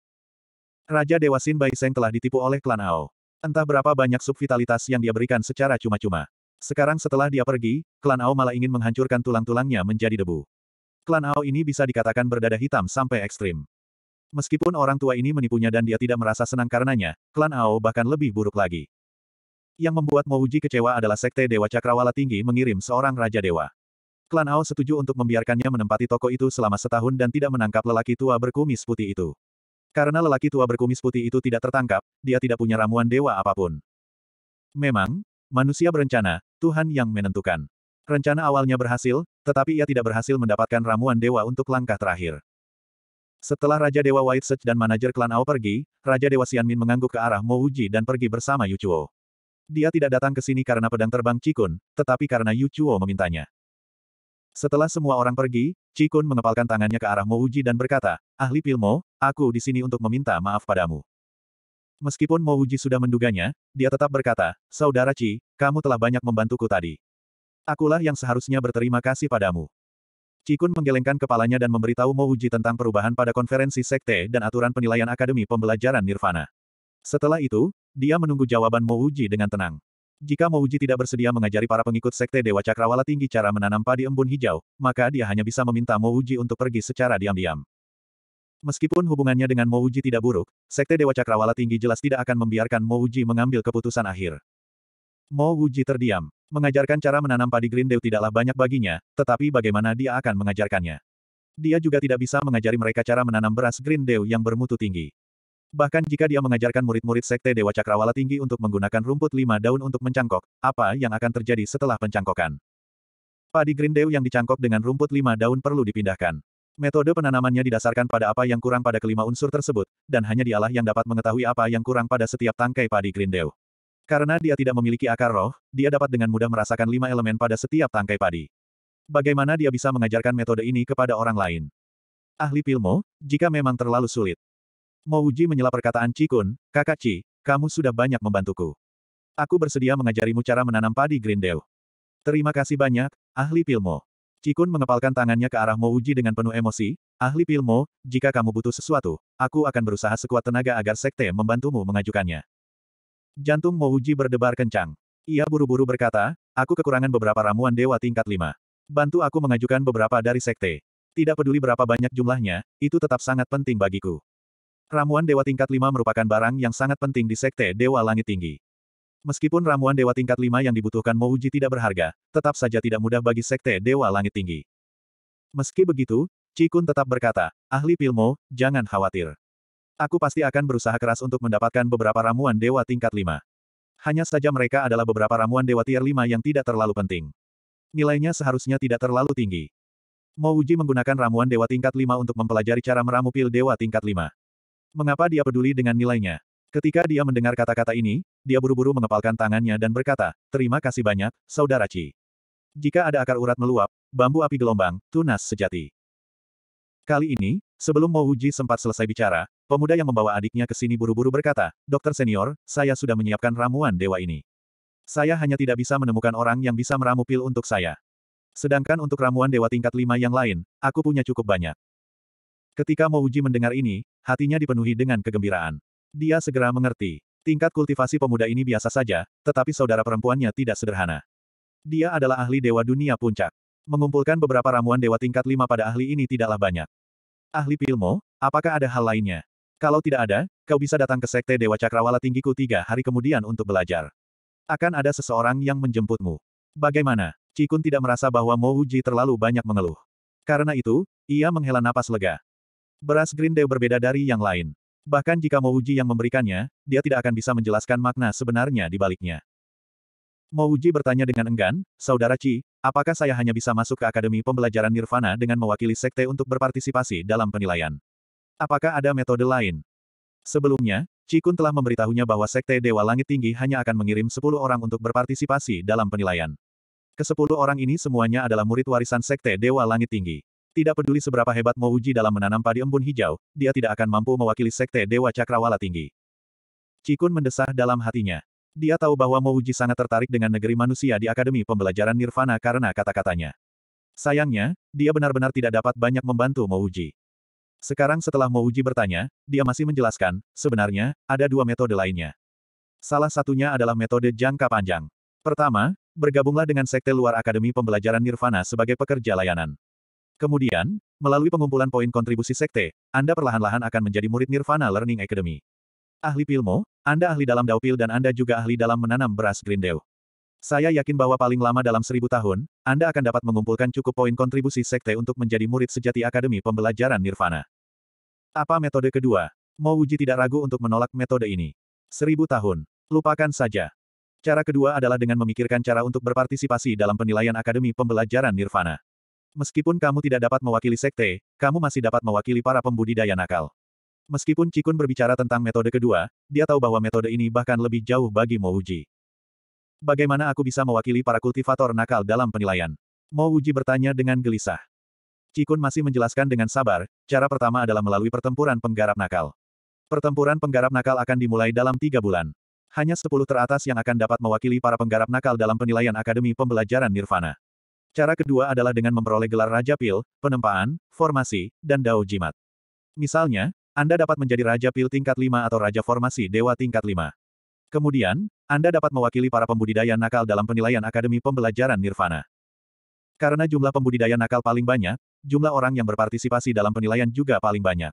Raja Dewa Sin Bai Seng telah ditipu oleh klan Ao. Entah berapa banyak subvitalitas yang dia berikan secara cuma-cuma. Sekarang setelah dia pergi, klan Ao malah ingin menghancurkan tulang-tulangnya menjadi debu. Klan Ao ini bisa dikatakan berdada hitam sampai ekstrim. Meskipun orang tua ini menipunya dan dia tidak merasa senang karenanya, klan Ao bahkan lebih buruk lagi. Yang membuat Mouji kecewa adalah sekte Dewa Cakrawala Tinggi mengirim seorang Raja Dewa. Klan Ao setuju untuk membiarkannya menempati toko itu selama setahun dan tidak menangkap lelaki tua berkumis putih itu. Karena lelaki tua berkumis putih itu tidak tertangkap, dia tidak punya ramuan dewa apapun. Memang, manusia berencana, Tuhan yang menentukan. Rencana awalnya berhasil, tetapi ia tidak berhasil mendapatkan ramuan dewa untuk langkah terakhir. Setelah Raja Dewa White Search dan manajer klan Ao pergi, Raja Dewa Xianmin mengangguk ke arah Mo Uji dan pergi bersama Yu Chuo. Dia tidak datang ke sini karena pedang terbang Cikun, tetapi karena Yu Chuo memintanya. Setelah semua orang pergi, Cikun mengepalkan tangannya ke arah Mouji dan berkata, Ahli Pilmo, aku di sini untuk meminta maaf padamu. Meskipun Mouji sudah menduganya, dia tetap berkata, Saudara Ci, kamu telah banyak membantuku tadi. Akulah yang seharusnya berterima kasih padamu. Cikun menggelengkan kepalanya dan memberitahu Mouji tentang perubahan pada konferensi sekte dan aturan penilaian Akademi Pembelajaran Nirvana. Setelah itu, dia menunggu jawaban Mouji dengan tenang. Jika Mouji tidak bersedia mengajari para pengikut Sekte Dewa Cakrawala Tinggi cara menanam padi embun hijau, maka dia hanya bisa meminta Mouji untuk pergi secara diam-diam. Meskipun hubungannya dengan Mouji tidak buruk, Sekte Dewa Cakrawala Tinggi jelas tidak akan membiarkan Mouji mengambil keputusan akhir. Mouji terdiam. Mengajarkan cara menanam padi Green Dew tidaklah banyak baginya, tetapi bagaimana dia akan mengajarkannya? Dia juga tidak bisa mengajari mereka cara menanam beras Green Dew yang bermutu tinggi. Bahkan jika dia mengajarkan murid-murid Sekte Dewa Cakrawala Tinggi untuk menggunakan rumput lima daun untuk mencangkok, apa yang akan terjadi setelah pencangkokan? Padi Grindew yang dicangkok dengan rumput lima daun perlu dipindahkan. Metode penanamannya didasarkan pada apa yang kurang pada kelima unsur tersebut, dan hanya dialah yang dapat mengetahui apa yang kurang pada setiap tangkai padi Grindew. Karena dia tidak memiliki akar roh, dia dapat dengan mudah merasakan lima elemen pada setiap tangkai padi. Bagaimana dia bisa mengajarkan metode ini kepada orang lain? Ahli Pilmo, jika memang terlalu sulit. Mouji menyela perkataan Cikun, kakak Ci, kamu sudah banyak membantuku. Aku bersedia mengajarimu cara menanam padi Grindel. Terima kasih banyak, ahli Pilmo. Cikun mengepalkan tangannya ke arah Mouji dengan penuh emosi, ahli Pilmo, jika kamu butuh sesuatu, aku akan berusaha sekuat tenaga agar sekte membantumu mengajukannya. Jantung Mouji berdebar kencang. Ia buru-buru berkata, aku kekurangan beberapa ramuan dewa tingkat 5. Bantu aku mengajukan beberapa dari sekte. Tidak peduli berapa banyak jumlahnya, itu tetap sangat penting bagiku. Ramuan Dewa tingkat 5 merupakan barang yang sangat penting di Sekte Dewa Langit Tinggi. Meskipun ramuan Dewa tingkat 5 yang dibutuhkan Mouji tidak berharga, tetap saja tidak mudah bagi Sekte Dewa Langit Tinggi. Meski begitu, Cikun tetap berkata, ahli Pilmo, jangan khawatir. Aku pasti akan berusaha keras untuk mendapatkan beberapa ramuan Dewa tingkat 5. Hanya saja mereka adalah beberapa ramuan Dewa Tier 5 yang tidak terlalu penting. Nilainya seharusnya tidak terlalu tinggi. Mouji menggunakan ramuan Dewa tingkat 5 untuk mempelajari cara meramu pil Dewa tingkat 5. Mengapa dia peduli dengan nilainya? Ketika dia mendengar kata-kata ini, dia buru-buru mengepalkan tangannya dan berkata, Terima kasih banyak, Saudara Chi. Jika ada akar urat meluap, bambu api gelombang, tunas sejati. Kali ini, sebelum Mo Uji sempat selesai bicara, pemuda yang membawa adiknya ke sini buru-buru berkata, Dokter senior, saya sudah menyiapkan ramuan dewa ini. Saya hanya tidak bisa menemukan orang yang bisa meramu pil untuk saya. Sedangkan untuk ramuan dewa tingkat lima yang lain, aku punya cukup banyak. Ketika Mo Uji mendengar ini, hatinya dipenuhi dengan kegembiraan. Dia segera mengerti. Tingkat kultivasi pemuda ini biasa saja, tetapi saudara perempuannya tidak sederhana. Dia adalah ahli dewa dunia puncak. Mengumpulkan beberapa ramuan dewa tingkat lima pada ahli ini tidaklah banyak. Ahli Pilmo, apakah ada hal lainnya? Kalau tidak ada, kau bisa datang ke Sekte Dewa Cakrawala Tinggiku tiga hari kemudian untuk belajar. Akan ada seseorang yang menjemputmu. Bagaimana? Cikun tidak merasa bahwa Mo Uji terlalu banyak mengeluh. Karena itu, ia menghela napas lega. Beras Green Day berbeda dari yang lain. Bahkan jika Mouji yang memberikannya, dia tidak akan bisa menjelaskan makna sebenarnya di baliknya. Mouji bertanya dengan enggan, Saudara Chi, apakah saya hanya bisa masuk ke Akademi Pembelajaran Nirvana dengan mewakili sekte untuk berpartisipasi dalam penilaian? Apakah ada metode lain? Sebelumnya, Chi Kun telah memberitahunya bahwa Sekte Dewa Langit Tinggi hanya akan mengirim 10 orang untuk berpartisipasi dalam penilaian. Kesepuluh orang ini semuanya adalah murid warisan Sekte Dewa Langit Tinggi. Tidak peduli seberapa hebat Uji dalam menanam padi embun hijau, dia tidak akan mampu mewakili sekte Dewa Cakrawala Tinggi. Cikun mendesah dalam hatinya. Dia tahu bahwa Uji sangat tertarik dengan negeri manusia di Akademi Pembelajaran Nirvana karena kata-katanya. Sayangnya, dia benar-benar tidak dapat banyak membantu Uji. Sekarang setelah Uji bertanya, dia masih menjelaskan, sebenarnya, ada dua metode lainnya. Salah satunya adalah metode jangka panjang. Pertama, bergabunglah dengan sekte luar Akademi Pembelajaran Nirvana sebagai pekerja layanan. Kemudian, melalui pengumpulan poin kontribusi sekte, Anda perlahan-lahan akan menjadi murid Nirvana Learning Academy. Ahli Pilmo, Anda ahli dalam daupil dan Anda juga ahli dalam menanam beras grindel. Saya yakin bahwa paling lama dalam seribu tahun, Anda akan dapat mengumpulkan cukup poin kontribusi sekte untuk menjadi murid sejati Akademi Pembelajaran Nirvana. Apa metode kedua? Mouji tidak ragu untuk menolak metode ini. Seribu tahun. Lupakan saja. Cara kedua adalah dengan memikirkan cara untuk berpartisipasi dalam penilaian Akademi Pembelajaran Nirvana. Meskipun kamu tidak dapat mewakili sekte, kamu masih dapat mewakili para pembudidaya nakal. Meskipun Cikun berbicara tentang metode kedua, dia tahu bahwa metode ini bahkan lebih jauh bagi Mo Mouji. Bagaimana aku bisa mewakili para kultivator nakal dalam penilaian? Mo Mouji bertanya dengan gelisah. Cikun masih menjelaskan dengan sabar, cara pertama adalah melalui pertempuran penggarap nakal. Pertempuran penggarap nakal akan dimulai dalam tiga bulan. Hanya sepuluh teratas yang akan dapat mewakili para penggarap nakal dalam penilaian Akademi Pembelajaran Nirvana. Cara kedua adalah dengan memperoleh gelar Raja Pil, penempaan, formasi, dan dao jimat. Misalnya, Anda dapat menjadi Raja Pil tingkat 5 atau Raja Formasi Dewa tingkat 5. Kemudian, Anda dapat mewakili para pembudidaya nakal dalam penilaian Akademi Pembelajaran Nirvana. Karena jumlah pembudidaya nakal paling banyak, jumlah orang yang berpartisipasi dalam penilaian juga paling banyak.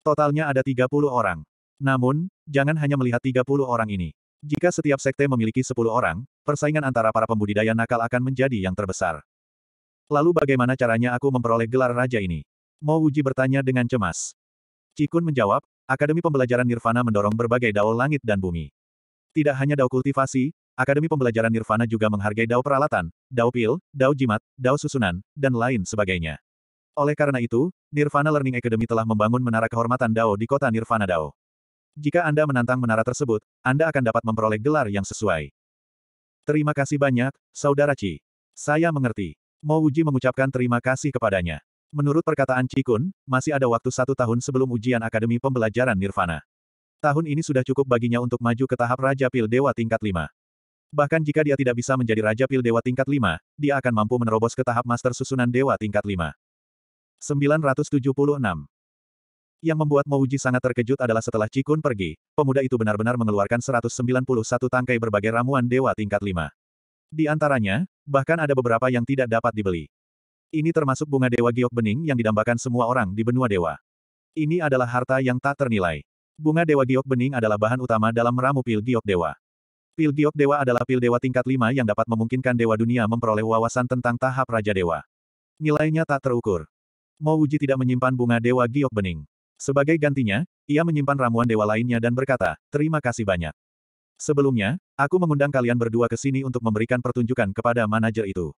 Totalnya ada 30 orang. Namun, jangan hanya melihat 30 orang ini. Jika setiap sekte memiliki 10 orang, persaingan antara para pembudidaya nakal akan menjadi yang terbesar. Lalu bagaimana caranya aku memperoleh gelar raja ini? Mo Wuji bertanya dengan cemas. Cikun menjawab, Akademi Pembelajaran Nirvana mendorong berbagai dao langit dan bumi. Tidak hanya dao kultivasi, Akademi Pembelajaran Nirvana juga menghargai dao peralatan, dao pil, dao jimat, dao susunan, dan lain sebagainya. Oleh karena itu, Nirvana Learning Academy telah membangun menara kehormatan dao di kota Nirvana Dao. Jika Anda menantang menara tersebut, Anda akan dapat memperoleh gelar yang sesuai. Terima kasih banyak, Saudara Ci. Saya mengerti. Mo Uji mengucapkan terima kasih kepadanya. Menurut perkataan Cikun, masih ada waktu satu tahun sebelum ujian Akademi Pembelajaran Nirvana. Tahun ini sudah cukup baginya untuk maju ke tahap Raja Pil Dewa tingkat 5. Bahkan jika dia tidak bisa menjadi Raja Pil Dewa tingkat 5, dia akan mampu menerobos ke tahap Master Susunan Dewa tingkat 5. 976 Yang membuat Mouji sangat terkejut adalah setelah Cikun pergi, pemuda itu benar-benar mengeluarkan 191 tangkai berbagai ramuan Dewa tingkat 5. Di antaranya, bahkan ada beberapa yang tidak dapat dibeli. Ini termasuk bunga Dewa Giok Bening yang didambakan semua orang di benua dewa. Ini adalah harta yang tak ternilai. Bunga Dewa Giok Bening adalah bahan utama dalam meramu pil Giok Dewa. Pil Giok Dewa adalah pil dewa tingkat 5 yang dapat memungkinkan dewa dunia memperoleh wawasan tentang tahap Raja Dewa. Nilainya tak terukur. Mo Uji tidak menyimpan bunga Dewa Giok Bening. Sebagai gantinya, ia menyimpan ramuan dewa lainnya dan berkata, terima kasih banyak. Sebelumnya, aku mengundang kalian berdua ke sini untuk memberikan pertunjukan kepada manajer itu.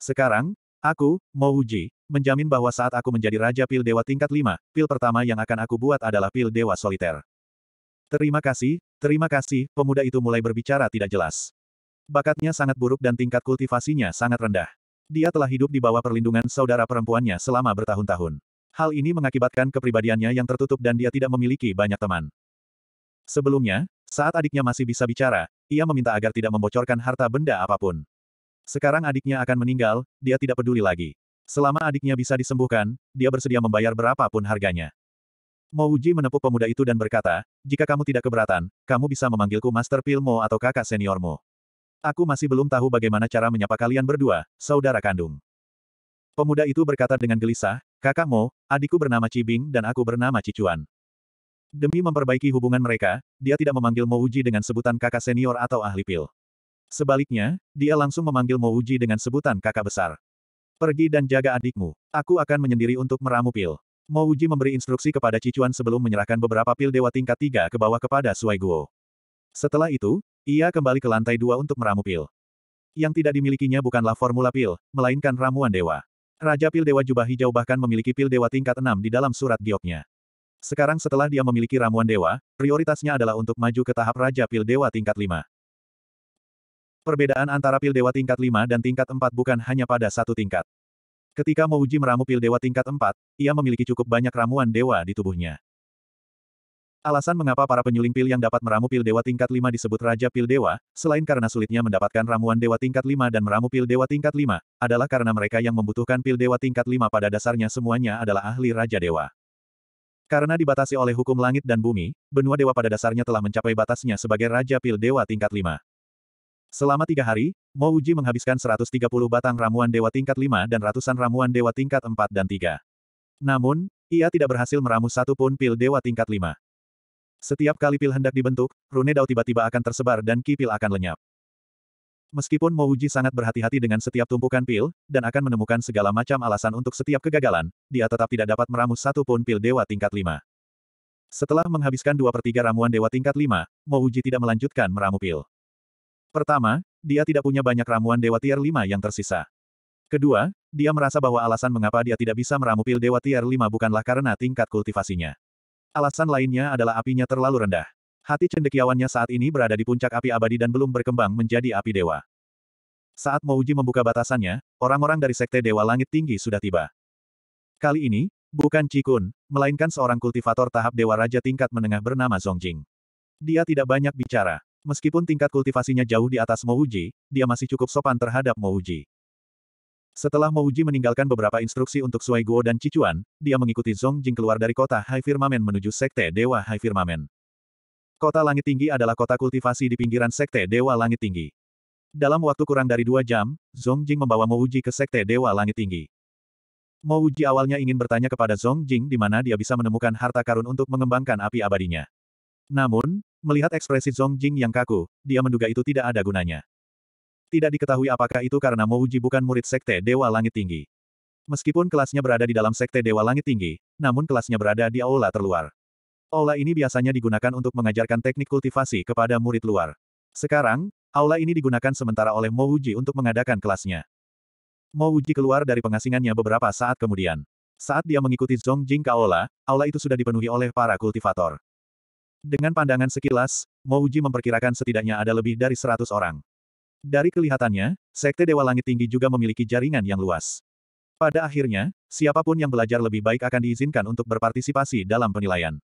Sekarang, aku, Mouji, menjamin bahwa saat aku menjadi Raja Pil Dewa tingkat 5, pil pertama yang akan aku buat adalah pil Dewa Soliter. Terima kasih, terima kasih, pemuda itu mulai berbicara tidak jelas. Bakatnya sangat buruk dan tingkat kultivasinya sangat rendah. Dia telah hidup di bawah perlindungan saudara perempuannya selama bertahun-tahun. Hal ini mengakibatkan kepribadiannya yang tertutup dan dia tidak memiliki banyak teman. Sebelumnya, saat adiknya masih bisa bicara, ia meminta agar tidak membocorkan harta benda apapun. Sekarang adiknya akan meninggal, dia tidak peduli lagi. Selama adiknya bisa disembuhkan, dia bersedia membayar berapapun harganya. Mouji menepuk pemuda itu dan berkata, jika kamu tidak keberatan, kamu bisa memanggilku Master Pilmo atau kakak seniormu. Aku masih belum tahu bagaimana cara menyapa kalian berdua, saudara kandung. Pemuda itu berkata dengan gelisah, kakakmu, adikku bernama Cibing dan aku bernama Cicuan. Demi memperbaiki hubungan mereka, dia tidak memanggil Mouji dengan sebutan kakak senior atau ahli pil. Sebaliknya, dia langsung memanggil Mouji dengan sebutan kakak besar. Pergi dan jaga adikmu. Aku akan menyendiri untuk meramu pil. Mouji memberi instruksi kepada Cicuan sebelum menyerahkan beberapa pil dewa tingkat tiga ke bawah kepada Suai Guo. Setelah itu, ia kembali ke lantai dua untuk meramu pil. Yang tidak dimilikinya bukanlah formula pil, melainkan ramuan dewa. Raja pil dewa jubah hijau bahkan memiliki pil dewa tingkat enam di dalam surat gioknya. Sekarang setelah dia memiliki ramuan dewa, prioritasnya adalah untuk maju ke tahap Raja Pil Dewa tingkat 5. Perbedaan antara Pil Dewa tingkat 5 dan tingkat 4 bukan hanya pada satu tingkat. Ketika Mouji meramu Pil Dewa tingkat 4, ia memiliki cukup banyak ramuan dewa di tubuhnya. Alasan mengapa para penyuling pil yang dapat meramu pil dewa tingkat 5 disebut Raja Pil Dewa, selain karena sulitnya mendapatkan ramuan dewa tingkat 5 dan meramu pil dewa tingkat 5, adalah karena mereka yang membutuhkan pil dewa tingkat 5 pada dasarnya semuanya adalah ahli Raja Dewa. Karena dibatasi oleh hukum langit dan bumi, benua dewa pada dasarnya telah mencapai batasnya sebagai Raja Pil Dewa tingkat 5. Selama tiga hari, Mo Uji menghabiskan 130 batang ramuan dewa tingkat 5 dan ratusan ramuan dewa tingkat 4 dan 3. Namun, ia tidak berhasil meramu satu pun pil dewa tingkat 5. Setiap kali pil hendak dibentuk, rune dao tiba-tiba akan tersebar dan kipil akan lenyap. Meskipun Mouji sangat berhati-hati dengan setiap tumpukan pil, dan akan menemukan segala macam alasan untuk setiap kegagalan, dia tetap tidak dapat meramu satu pun pil dewa tingkat 5. Setelah menghabiskan dua per tiga ramuan dewa tingkat 5, Mouji tidak melanjutkan meramu pil. Pertama, dia tidak punya banyak ramuan dewa tier 5 yang tersisa. Kedua, dia merasa bahwa alasan mengapa dia tidak bisa meramu pil dewa tier 5 bukanlah karena tingkat kultivasinya. Alasan lainnya adalah apinya terlalu rendah. Hati cendekiawannya saat ini berada di puncak api abadi dan belum berkembang menjadi api dewa. Saat Mouji membuka batasannya, orang-orang dari Sekte Dewa Langit Tinggi sudah tiba. Kali ini, bukan Cikun, melainkan seorang kultivator tahap Dewa Raja tingkat menengah bernama Zongjing. Dia tidak banyak bicara. Meskipun tingkat kultivasinya jauh di atas Mouji, dia masih cukup sopan terhadap Mouji. Setelah Mouji meninggalkan beberapa instruksi untuk Sui Guo dan Cicuan, dia mengikuti Zongjing keluar dari kota Hai Firmamen menuju Sekte Dewa Hai Firmamen. Kota Langit Tinggi adalah kota kultivasi di pinggiran Sekte Dewa Langit Tinggi. Dalam waktu kurang dari dua jam, Zong Jing membawa Mo Uji ke Sekte Dewa Langit Tinggi. Mo Uji awalnya ingin bertanya kepada Zong Jing di mana dia bisa menemukan harta karun untuk mengembangkan api abadinya. Namun, melihat ekspresi Zong Jing yang kaku, dia menduga itu tidak ada gunanya. Tidak diketahui apakah itu karena Mo Uji bukan murid Sekte Dewa Langit Tinggi. Meskipun kelasnya berada di dalam Sekte Dewa Langit Tinggi, namun kelasnya berada di aula terluar. Aula ini biasanya digunakan untuk mengajarkan teknik kultivasi kepada murid luar. Sekarang, aula ini digunakan sementara oleh Mo Wuji untuk mengadakan kelasnya. Mo Wuji keluar dari pengasingannya beberapa saat kemudian. Saat dia mengikuti Zhong Jing ke aula, aula itu sudah dipenuhi oleh para kultivator. Dengan pandangan sekilas, Mo Wuji memperkirakan setidaknya ada lebih dari 100 orang. Dari kelihatannya, Sekte Dewa Langit Tinggi juga memiliki jaringan yang luas. Pada akhirnya, siapapun yang belajar lebih baik akan diizinkan untuk berpartisipasi dalam penilaian.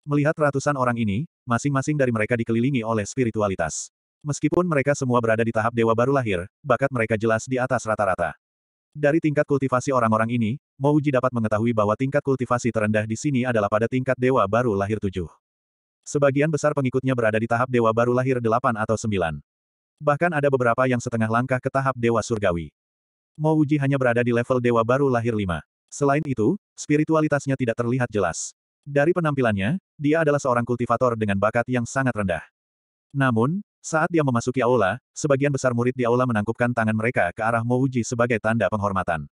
Melihat ratusan orang ini, masing-masing dari mereka dikelilingi oleh spiritualitas. Meskipun mereka semua berada di tahap dewa baru lahir, bakat mereka jelas di atas rata-rata. Dari tingkat kultivasi orang-orang ini, Mouji dapat mengetahui bahwa tingkat kultivasi terendah di sini adalah pada tingkat dewa baru lahir tujuh. Sebagian besar pengikutnya berada di tahap dewa baru lahir delapan atau sembilan. Bahkan ada beberapa yang setengah langkah ke tahap dewa surgawi. Mouji hanya berada di level dewa baru lahir lima. Selain itu, spiritualitasnya tidak terlihat jelas. Dari penampilannya, dia adalah seorang kultivator dengan bakat yang sangat rendah. Namun, saat dia memasuki aula, sebagian besar murid di aula menangkupkan tangan mereka ke arah Mouji sebagai tanda penghormatan.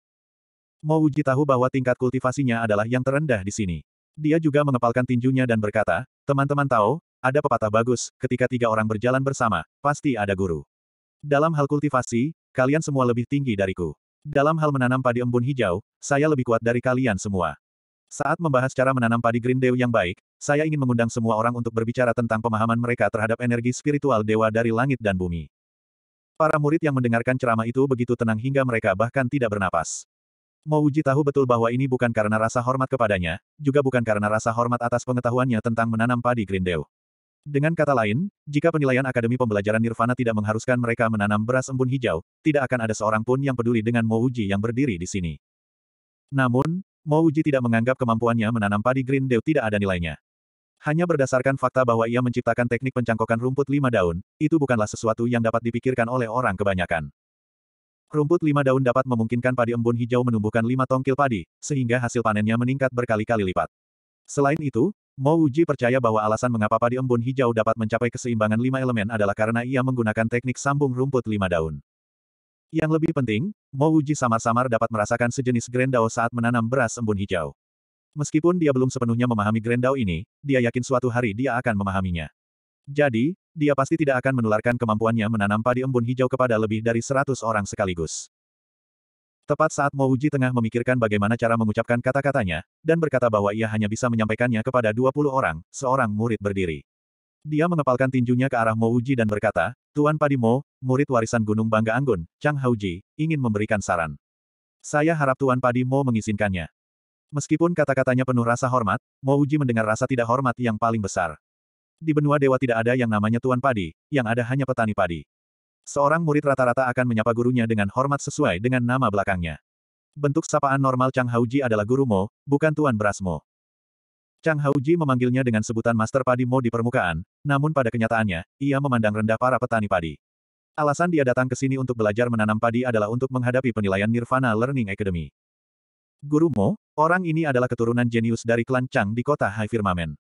Mouji tahu bahwa tingkat kultivasinya adalah yang terendah di sini. Dia juga mengepalkan tinjunya dan berkata, teman-teman tahu, ada pepatah bagus, ketika tiga orang berjalan bersama, pasti ada guru. Dalam hal kultivasi, kalian semua lebih tinggi dariku. Dalam hal menanam padi embun hijau, saya lebih kuat dari kalian semua. Saat membahas cara menanam padi Green Dew yang baik, saya ingin mengundang semua orang untuk berbicara tentang pemahaman mereka terhadap energi spiritual dewa dari langit dan bumi. Para murid yang mendengarkan ceramah itu begitu tenang hingga mereka bahkan tidak bernapas. Mouji tahu betul bahwa ini bukan karena rasa hormat kepadanya, juga bukan karena rasa hormat atas pengetahuannya tentang menanam padi Green Dew. Dengan kata lain, jika penilaian Akademi Pembelajaran Nirvana tidak mengharuskan mereka menanam beras embun hijau, tidak akan ada seorang pun yang peduli dengan Mouji yang berdiri di sini. Namun, Mo Uji tidak menganggap kemampuannya menanam padi Green Dew tidak ada nilainya. Hanya berdasarkan fakta bahwa ia menciptakan teknik pencangkokan rumput lima daun, itu bukanlah sesuatu yang dapat dipikirkan oleh orang kebanyakan. Rumput lima daun dapat memungkinkan padi embun hijau menumbuhkan lima tongkil padi, sehingga hasil panennya meningkat berkali-kali lipat. Selain itu, Mo Uji percaya bahwa alasan mengapa padi embun hijau dapat mencapai keseimbangan lima elemen adalah karena ia menggunakan teknik sambung rumput lima daun. Yang lebih penting, Mo Wuji samar-samar dapat merasakan sejenis grendao saat menanam beras embun hijau. Meskipun dia belum sepenuhnya memahami grendao ini, dia yakin suatu hari dia akan memahaminya. Jadi, dia pasti tidak akan menularkan kemampuannya menanam padi embun hijau kepada lebih dari seratus orang sekaligus. Tepat saat Mo Uji tengah memikirkan bagaimana cara mengucapkan kata-katanya, dan berkata bahwa ia hanya bisa menyampaikannya kepada dua puluh orang, seorang murid berdiri. Dia mengepalkan tinjunya ke arah Mo Uji dan berkata, Tuan Padi Mo murid warisan Gunung Bangga Anggun, Chang Hauji, ingin memberikan saran. Saya harap Tuan Padi Mo mengizinkannya. Meskipun kata-katanya penuh rasa hormat, Mo Uji mendengar rasa tidak hormat yang paling besar. Di benua dewa tidak ada yang namanya Tuan Padi, yang ada hanya petani padi. Seorang murid rata-rata akan menyapa gurunya dengan hormat sesuai dengan nama belakangnya. Bentuk sapaan normal Chang Hauji adalah guru Mo, bukan Tuan Beras Mo. Chang Hauji memanggilnya dengan sebutan Master Padi Mo di permukaan, namun pada kenyataannya, ia memandang rendah para petani padi. Alasan dia datang ke sini untuk belajar menanam padi adalah untuk menghadapi penilaian Nirvana Learning Academy. Guru Mo, orang ini adalah keturunan jenius dari klan Chang di kota High Firmamen.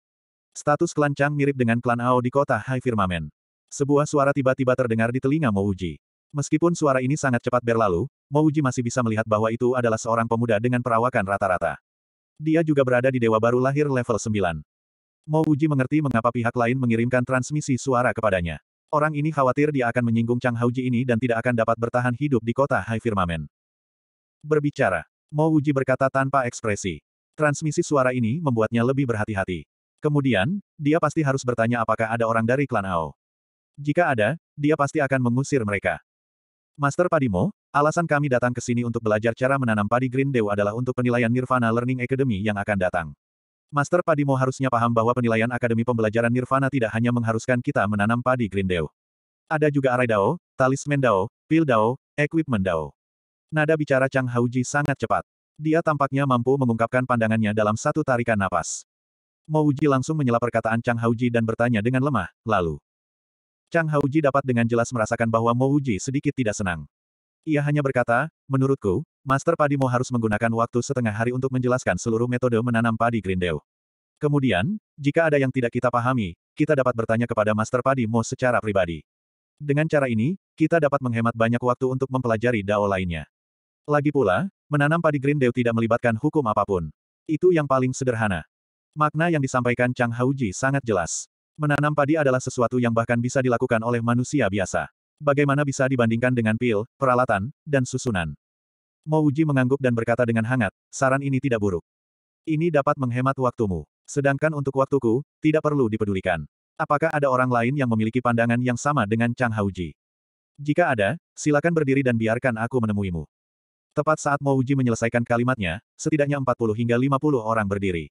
Status klan Chang mirip dengan klan Ao di kota High Firmamen. Sebuah suara tiba-tiba terdengar di telinga Mo Uji. Meskipun suara ini sangat cepat berlalu, Mo Uji masih bisa melihat bahwa itu adalah seorang pemuda dengan perawakan rata-rata. Dia juga berada di dewa baru lahir level 9. Mo Uji mengerti mengapa pihak lain mengirimkan transmisi suara kepadanya. Orang ini khawatir dia akan menyinggung Chang Hauji ini dan tidak akan dapat bertahan hidup di kota Hai Firmamen. Berbicara, Mo Wuji berkata tanpa ekspresi. Transmisi suara ini membuatnya lebih berhati-hati. Kemudian, dia pasti harus bertanya apakah ada orang dari klan Ao. Jika ada, dia pasti akan mengusir mereka. Master Padimo, alasan kami datang ke sini untuk belajar cara menanam padi Green Dew adalah untuk penilaian Nirvana Learning Academy yang akan datang. Master Padimo harusnya paham bahwa penilaian Akademi Pembelajaran Nirvana tidak hanya mengharuskan kita menanam padi Grindeo. Ada juga arai Dao, talisman Dao, pil Dao, equipment Dao. Nada bicara Chang Hauji sangat cepat. Dia tampaknya mampu mengungkapkan pandangannya dalam satu tarikan napas. Mouji langsung menyela perkataan Chang Hauji dan bertanya dengan lemah, lalu. Chang Hauji dapat dengan jelas merasakan bahwa Mouji sedikit tidak senang. Ia hanya berkata, menurutku, Master Padimo harus menggunakan waktu setengah hari untuk menjelaskan seluruh metode menanam padi Grindel. Kemudian, jika ada yang tidak kita pahami, kita dapat bertanya kepada Master Padimo secara pribadi. Dengan cara ini, kita dapat menghemat banyak waktu untuk mempelajari dao lainnya. Lagi pula, menanam padi Grindel tidak melibatkan hukum apapun. Itu yang paling sederhana. Makna yang disampaikan Chang Hauji sangat jelas. Menanam padi adalah sesuatu yang bahkan bisa dilakukan oleh manusia biasa. Bagaimana bisa dibandingkan dengan pil, peralatan, dan susunan? Uji mengangguk dan berkata dengan hangat, saran ini tidak buruk. Ini dapat menghemat waktumu. Sedangkan untuk waktuku, tidak perlu dipedulikan. Apakah ada orang lain yang memiliki pandangan yang sama dengan Chang Hauji? Jika ada, silakan berdiri dan biarkan aku menemuimu. Tepat saat Uji menyelesaikan kalimatnya, setidaknya 40 hingga 50 orang berdiri.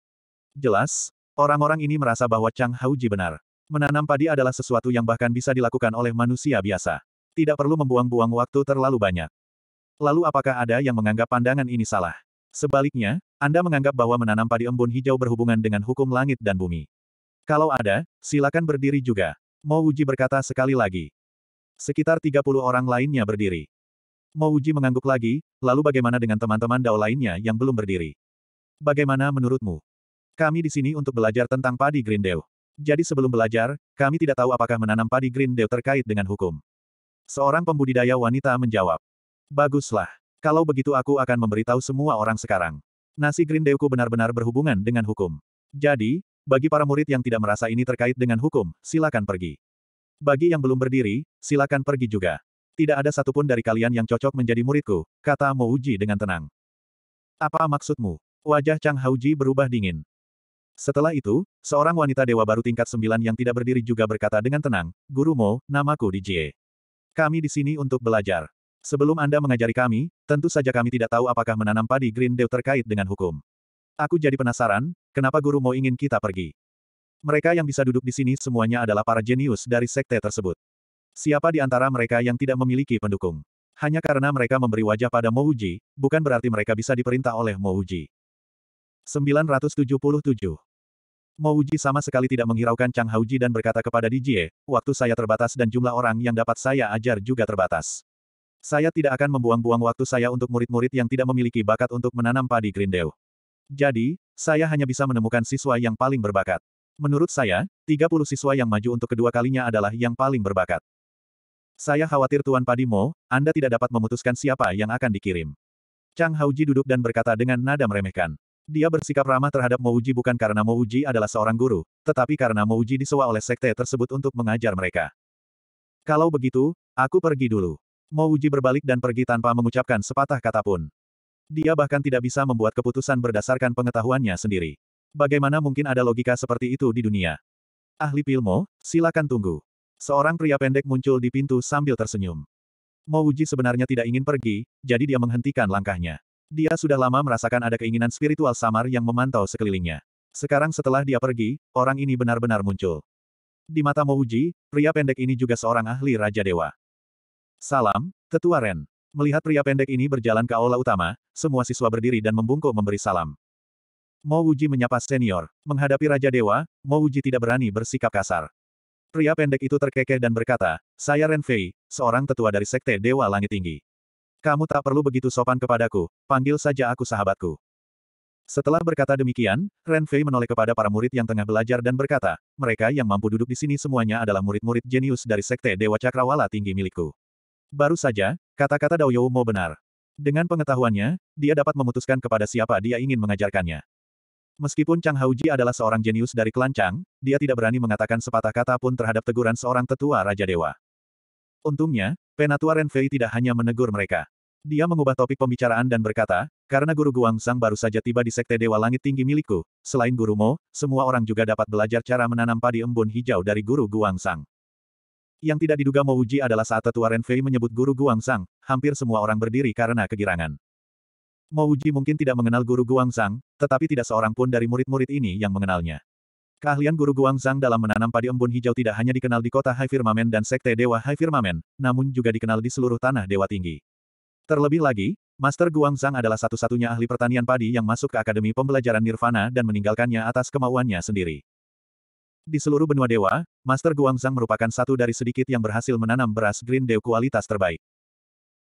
Jelas, orang-orang ini merasa bahwa Chang Hauji benar. Menanam padi adalah sesuatu yang bahkan bisa dilakukan oleh manusia biasa. Tidak perlu membuang-buang waktu terlalu banyak. Lalu apakah ada yang menganggap pandangan ini salah? Sebaliknya, Anda menganggap bahwa menanam padi embun hijau berhubungan dengan hukum langit dan bumi. Kalau ada, silakan berdiri juga. Mo Mouji berkata sekali lagi. Sekitar 30 orang lainnya berdiri. Mo Mouji mengangguk lagi, lalu bagaimana dengan teman-teman dao lainnya yang belum berdiri? Bagaimana menurutmu? Kami di sini untuk belajar tentang padi Grindel. Jadi sebelum belajar, kami tidak tahu apakah menanam padi green Dew terkait dengan hukum. Seorang pembudidaya wanita menjawab. Baguslah. Kalau begitu aku akan memberitahu semua orang sekarang. Nasi green Dewku benar-benar berhubungan dengan hukum. Jadi, bagi para murid yang tidak merasa ini terkait dengan hukum, silakan pergi. Bagi yang belum berdiri, silakan pergi juga. Tidak ada satupun dari kalian yang cocok menjadi muridku, kata Mouji dengan tenang. Apa maksudmu? Wajah Chang Hauji berubah dingin. Setelah itu, seorang wanita dewa baru tingkat sembilan yang tidak berdiri juga berkata dengan tenang, Guru Mo, namaku DJ. Kami di sini untuk belajar. Sebelum Anda mengajari kami, tentu saja kami tidak tahu apakah menanam padi Green Dew terkait dengan hukum. Aku jadi penasaran, kenapa Guru Mo ingin kita pergi? Mereka yang bisa duduk di sini semuanya adalah para jenius dari sekte tersebut. Siapa di antara mereka yang tidak memiliki pendukung? Hanya karena mereka memberi wajah pada Mouji, bukan berarti mereka bisa diperintah oleh Mouji. 977. Mouji sama sekali tidak menghiraukan Chang Hauji dan berkata kepada Dijie, waktu saya terbatas dan jumlah orang yang dapat saya ajar juga terbatas. Saya tidak akan membuang-buang waktu saya untuk murid-murid yang tidak memiliki bakat untuk menanam padi Grindel. Jadi, saya hanya bisa menemukan siswa yang paling berbakat. Menurut saya, 30 siswa yang maju untuk kedua kalinya adalah yang paling berbakat. Saya khawatir Tuan Padimo, Anda tidak dapat memutuskan siapa yang akan dikirim. Chang Hauji duduk dan berkata dengan nada meremehkan. Dia bersikap ramah terhadap Mouji bukan karena Mouji adalah seorang guru, tetapi karena Mouji disewa oleh sekte tersebut untuk mengajar mereka. Kalau begitu, aku pergi dulu. Mouji berbalik dan pergi tanpa mengucapkan sepatah kata pun. Dia bahkan tidak bisa membuat keputusan berdasarkan pengetahuannya sendiri. Bagaimana mungkin ada logika seperti itu di dunia? Ahli Pilmo, silakan tunggu. Seorang pria pendek muncul di pintu sambil tersenyum. Mouji sebenarnya tidak ingin pergi, jadi dia menghentikan langkahnya. Dia sudah lama merasakan ada keinginan spiritual samar yang memantau sekelilingnya. Sekarang setelah dia pergi, orang ini benar-benar muncul. Di mata Mouji, pria pendek ini juga seorang ahli Raja Dewa. Salam, Tetua Ren. Melihat pria pendek ini berjalan ke aula utama, semua siswa berdiri dan membungkuk memberi salam. Mo Uji menyapa senior. Menghadapi Raja Dewa, Mo Uji tidak berani bersikap kasar. Pria pendek itu terkekeh dan berkata, Saya Ren Fei, seorang tetua dari Sekte Dewa Langit Tinggi. Kamu tak perlu begitu sopan kepadaku, panggil saja aku sahabatku. Setelah berkata demikian, Ren Fei menoleh kepada para murid yang tengah belajar dan berkata, mereka yang mampu duduk di sini semuanya adalah murid-murid jenius dari Sekte Dewa Cakrawala tinggi milikku. Baru saja, kata-kata Dao Youmo benar. Dengan pengetahuannya, dia dapat memutuskan kepada siapa dia ingin mengajarkannya. Meskipun Chang Hauji adalah seorang jenius dari klan Chang, dia tidak berani mengatakan sepatah kata pun terhadap teguran seorang tetua Raja Dewa. Untungnya, Penatua Renfei tidak hanya menegur mereka. Dia mengubah topik pembicaraan dan berkata, karena guru Guang Sang baru saja tiba di Sekte Dewa Langit Tinggi milikku, selain guru Mo, semua orang juga dapat belajar cara menanam padi embun hijau dari guru Guang Sang. Yang tidak diduga Mo Uji adalah saat tetua Renfei menyebut guru Guang Sang, hampir semua orang berdiri karena kegirangan. Mo Uji mungkin tidak mengenal guru Guang Sang, tetapi tidak seorang pun dari murid-murid ini yang mengenalnya. Keahlian guru Guangzang dalam menanam padi embun hijau tidak hanya dikenal di kota Hai Firmamen dan Sekte Dewa Hai Firmamen, namun juga dikenal di seluruh tanah Dewa Tinggi. Terlebih lagi, Master Guangzang adalah satu-satunya ahli pertanian padi yang masuk ke Akademi Pembelajaran Nirvana dan meninggalkannya atas kemauannya sendiri. Di seluruh benua dewa, Master Guangzang merupakan satu dari sedikit yang berhasil menanam beras Green Dew kualitas terbaik.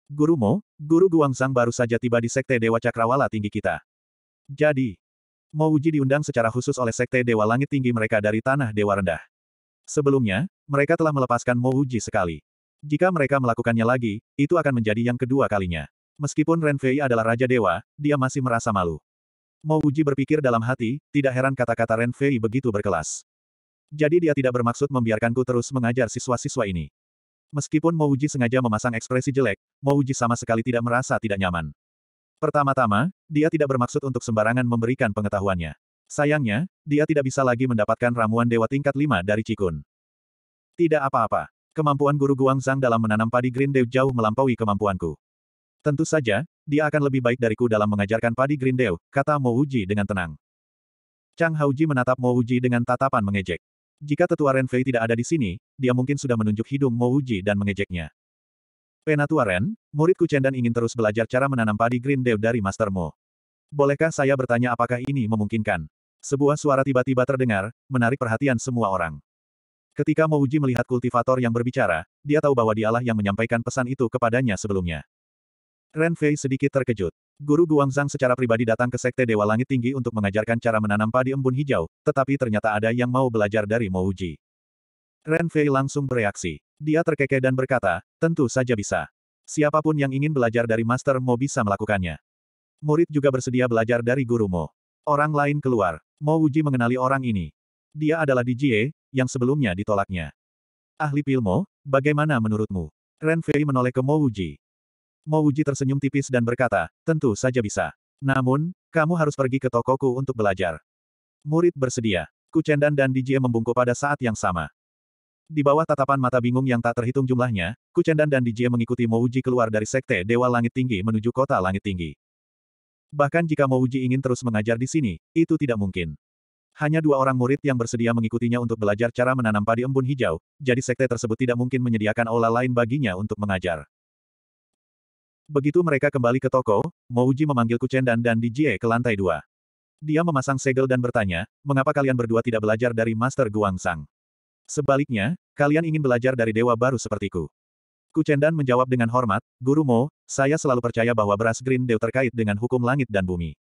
Guru Mo, Guru Guangzang baru saja tiba di Sekte Dewa Cakrawala Tinggi kita. Jadi, Mo Uji diundang secara khusus oleh Sekte Dewa Langit Tinggi mereka dari Tanah Dewa Rendah. Sebelumnya, mereka telah melepaskan Mo Uji sekali. Jika mereka melakukannya lagi, itu akan menjadi yang kedua kalinya. Meskipun Ren Fei adalah Raja Dewa, dia masih merasa malu. Mo Uji berpikir dalam hati, tidak heran kata-kata Ren Fei begitu berkelas. Jadi dia tidak bermaksud membiarkanku terus mengajar siswa-siswa ini. Meskipun Mo Uji sengaja memasang ekspresi jelek, Mo Uji sama sekali tidak merasa tidak nyaman. Pertama-tama, dia tidak bermaksud untuk sembarangan memberikan pengetahuannya. Sayangnya, dia tidak bisa lagi mendapatkan ramuan dewa tingkat 5 dari Cikun. Tidak apa-apa. Kemampuan guru Guangzang dalam menanam padi Green Dew jauh melampaui kemampuanku. Tentu saja, dia akan lebih baik dariku dalam mengajarkan padi Green Dew, kata Mo Uji dengan tenang. Chang Hauji menatap Mo Uji dengan tatapan mengejek. Jika tetua Renfei tidak ada di sini, dia mungkin sudah menunjuk hidung Mo Uji dan mengejeknya. Penatua Ren, muridku Cendan ingin terus belajar cara menanam padi Green Dew dari Mastermu. Bolehkah saya bertanya apakah ini memungkinkan? Sebuah suara tiba-tiba terdengar, menarik perhatian semua orang. Ketika Mouji melihat kultivator yang berbicara, dia tahu bahwa dialah yang menyampaikan pesan itu kepadanya sebelumnya. Ren Fei sedikit terkejut. Guru Guangzang secara pribadi datang ke Sekte Dewa Langit Tinggi untuk mengajarkan cara menanam padi embun hijau, tetapi ternyata ada yang mau belajar dari Mouji. Ren Fei langsung bereaksi. Dia terkekeh dan berkata, tentu saja bisa. Siapapun yang ingin belajar dari Master Mo bisa melakukannya. Murid juga bersedia belajar dari guru Mo. Orang lain keluar. Mo Wuji mengenali orang ini. Dia adalah DJ yang sebelumnya ditolaknya. Ahli Pilmo, bagaimana menurutmu? Ren Fei menoleh ke Mo Wuji. Mo Wuji tersenyum tipis dan berkata, tentu saja bisa. Namun, kamu harus pergi ke tokoku untuk belajar. Murid bersedia. Kucendan dan DJ membungkuk pada saat yang sama. Di bawah tatapan mata bingung yang tak terhitung jumlahnya, Kucendan dan Dijie mengikuti Mouji keluar dari sekte Dewa Langit Tinggi menuju kota Langit Tinggi. Bahkan jika Mouji ingin terus mengajar di sini, itu tidak mungkin. Hanya dua orang murid yang bersedia mengikutinya untuk belajar cara menanam padi embun hijau, jadi sekte tersebut tidak mungkin menyediakan aula lain baginya untuk mengajar. Begitu mereka kembali ke toko, Mouji memanggil Kucendan dan Dijie ke lantai dua. Dia memasang segel dan bertanya, mengapa kalian berdua tidak belajar dari Master Guang Sang? Sebaliknya, kalian ingin belajar dari dewa baru sepertiku. Kucendan menjawab dengan hormat, Guru Mo, saya selalu percaya bahwa beras Green Dew terkait dengan hukum langit dan bumi.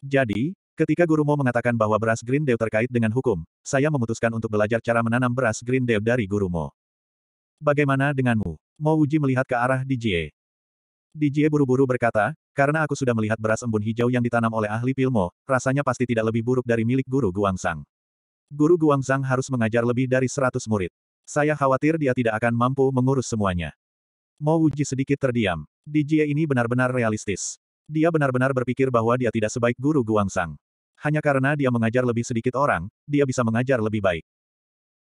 Jadi, ketika Guru Mo mengatakan bahwa beras Green Dew terkait dengan hukum, saya memutuskan untuk belajar cara menanam beras Green Dew dari Guru Mo. Bagaimana denganmu? Mo Uji melihat ke arah DJ. DJ buru-buru berkata, karena aku sudah melihat beras embun hijau yang ditanam oleh ahli pilmo, rasanya pasti tidak lebih buruk dari milik Guru Guangsang. Guru Guangzang harus mengajar lebih dari seratus murid. Saya khawatir dia tidak akan mampu mengurus semuanya. Mo Wuji sedikit terdiam. Jie ini benar-benar realistis. Dia benar-benar berpikir bahwa dia tidak sebaik guru Guangzang. Hanya karena dia mengajar lebih sedikit orang, dia bisa mengajar lebih baik.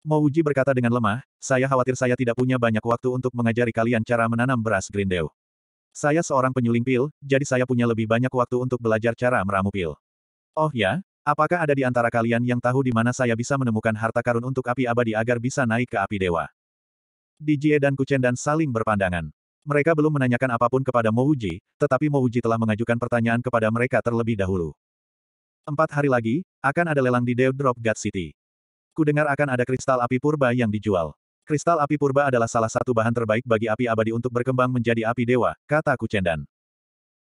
Mo Wuji berkata dengan lemah, saya khawatir saya tidak punya banyak waktu untuk mengajari kalian cara menanam beras grindeu. Saya seorang penyuling pil, jadi saya punya lebih banyak waktu untuk belajar cara meramu pil. Oh ya, Apakah ada di antara kalian yang tahu di mana saya bisa menemukan harta karun untuk api abadi agar bisa naik ke api dewa? Dijie dan Kuchen dan saling berpandangan. Mereka belum menanyakan apapun kepada Mouji, tetapi Mouji telah mengajukan pertanyaan kepada mereka terlebih dahulu. Empat hari lagi, akan ada lelang di Drop God City. Kudengar akan ada kristal api purba yang dijual. Kristal api purba adalah salah satu bahan terbaik bagi api abadi untuk berkembang menjadi api dewa, kata Kucendan.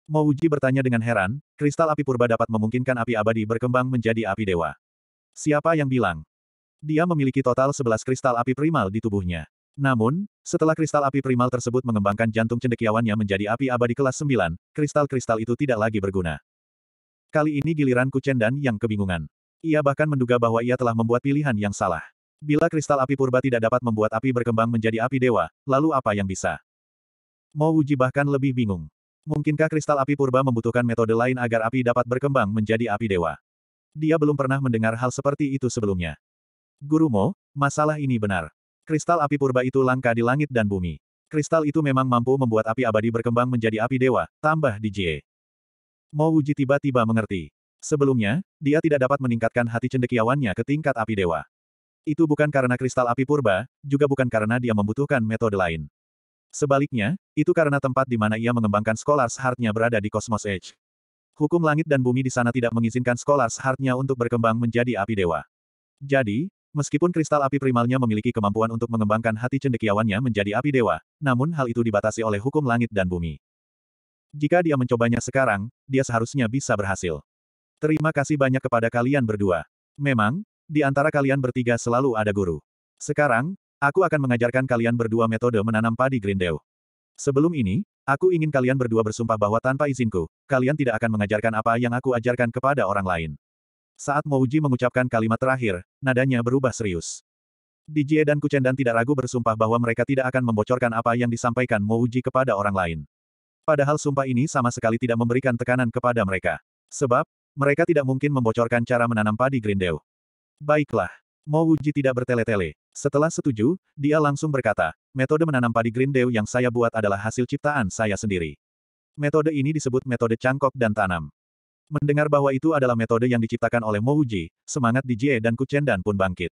Mo bertanya dengan heran, kristal api purba dapat memungkinkan api abadi berkembang menjadi api dewa. Siapa yang bilang? Dia memiliki total 11 kristal api primal di tubuhnya. Namun, setelah kristal api primal tersebut mengembangkan jantung cendekiawannya menjadi api abadi kelas 9, kristal-kristal itu tidak lagi berguna. Kali ini giliran Kucendan yang kebingungan. Ia bahkan menduga bahwa ia telah membuat pilihan yang salah. Bila kristal api purba tidak dapat membuat api berkembang menjadi api dewa, lalu apa yang bisa? Mo bahkan lebih bingung. Mungkinkah kristal api purba membutuhkan metode lain agar api dapat berkembang menjadi api dewa? Dia belum pernah mendengar hal seperti itu sebelumnya. Guru Mo, masalah ini benar. Kristal api purba itu langka di langit dan bumi. Kristal itu memang mampu membuat api abadi berkembang menjadi api dewa, tambah di Jie. Mo Wuji tiba-tiba mengerti. Sebelumnya, dia tidak dapat meningkatkan hati cendekiawannya ke tingkat api dewa. Itu bukan karena kristal api purba, juga bukan karena dia membutuhkan metode lain. Sebaliknya, itu karena tempat di mana ia mengembangkan Scholars Heart-nya berada di Cosmos Edge. Hukum langit dan bumi di sana tidak mengizinkan Scholars Heart-nya untuk berkembang menjadi api dewa. Jadi, meskipun kristal api primalnya memiliki kemampuan untuk mengembangkan hati cendekiawannya menjadi api dewa, namun hal itu dibatasi oleh hukum langit dan bumi. Jika dia mencobanya sekarang, dia seharusnya bisa berhasil. Terima kasih banyak kepada kalian berdua. Memang, di antara kalian bertiga selalu ada guru. Sekarang, Aku akan mengajarkan kalian berdua metode menanam padi Grindel. Sebelum ini, aku ingin kalian berdua bersumpah bahwa tanpa izinku, kalian tidak akan mengajarkan apa yang aku ajarkan kepada orang lain. Saat Mouji mengucapkan kalimat terakhir, nadanya berubah serius. DJ dan Kucendan tidak ragu bersumpah bahwa mereka tidak akan membocorkan apa yang disampaikan Mouji kepada orang lain. Padahal sumpah ini sama sekali tidak memberikan tekanan kepada mereka. Sebab, mereka tidak mungkin membocorkan cara menanam padi Grindel. Baiklah. Mo Wuji tidak bertele-tele. Setelah setuju, dia langsung berkata, metode menanam padi Green Dew yang saya buat adalah hasil ciptaan saya sendiri. Metode ini disebut metode cangkok dan tanam. Mendengar bahwa itu adalah metode yang diciptakan oleh Mo Wuji, semangat di Jie dan Kuchen dan pun bangkit.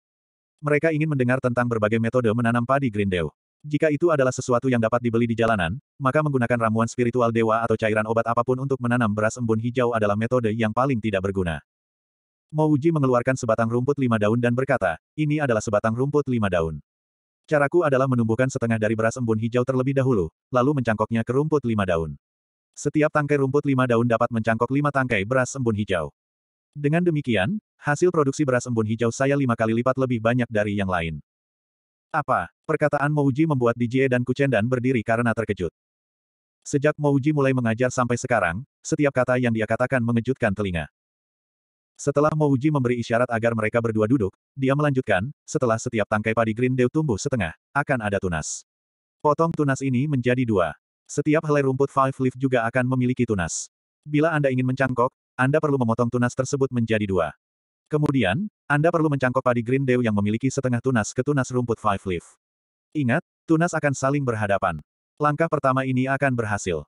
Mereka ingin mendengar tentang berbagai metode menanam padi Green Dew. Jika itu adalah sesuatu yang dapat dibeli di jalanan, maka menggunakan ramuan spiritual dewa atau cairan obat apapun untuk menanam beras embun hijau adalah metode yang paling tidak berguna. Mouji mengeluarkan sebatang rumput lima daun dan berkata, ini adalah sebatang rumput lima daun. Caraku adalah menumbuhkan setengah dari beras embun hijau terlebih dahulu, lalu mencangkoknya ke rumput lima daun. Setiap tangkai rumput lima daun dapat mencangkok lima tangkai beras embun hijau. Dengan demikian, hasil produksi beras embun hijau saya lima kali lipat lebih banyak dari yang lain. Apa? Perkataan Mouji membuat DJ dan Kucendan berdiri karena terkejut. Sejak Mouji mulai mengajar sampai sekarang, setiap kata yang dia katakan mengejutkan telinga. Setelah Mouji memberi isyarat agar mereka berdua duduk, dia melanjutkan, setelah setiap tangkai padi Green Dew tumbuh setengah, akan ada tunas. Potong tunas ini menjadi dua. Setiap helai rumput Five Leaf juga akan memiliki tunas. Bila Anda ingin mencangkok, Anda perlu memotong tunas tersebut menjadi dua. Kemudian, Anda perlu mencangkok padi Green Dew yang memiliki setengah tunas ke tunas rumput Five Leaf. Ingat, tunas akan saling berhadapan. Langkah pertama ini akan berhasil.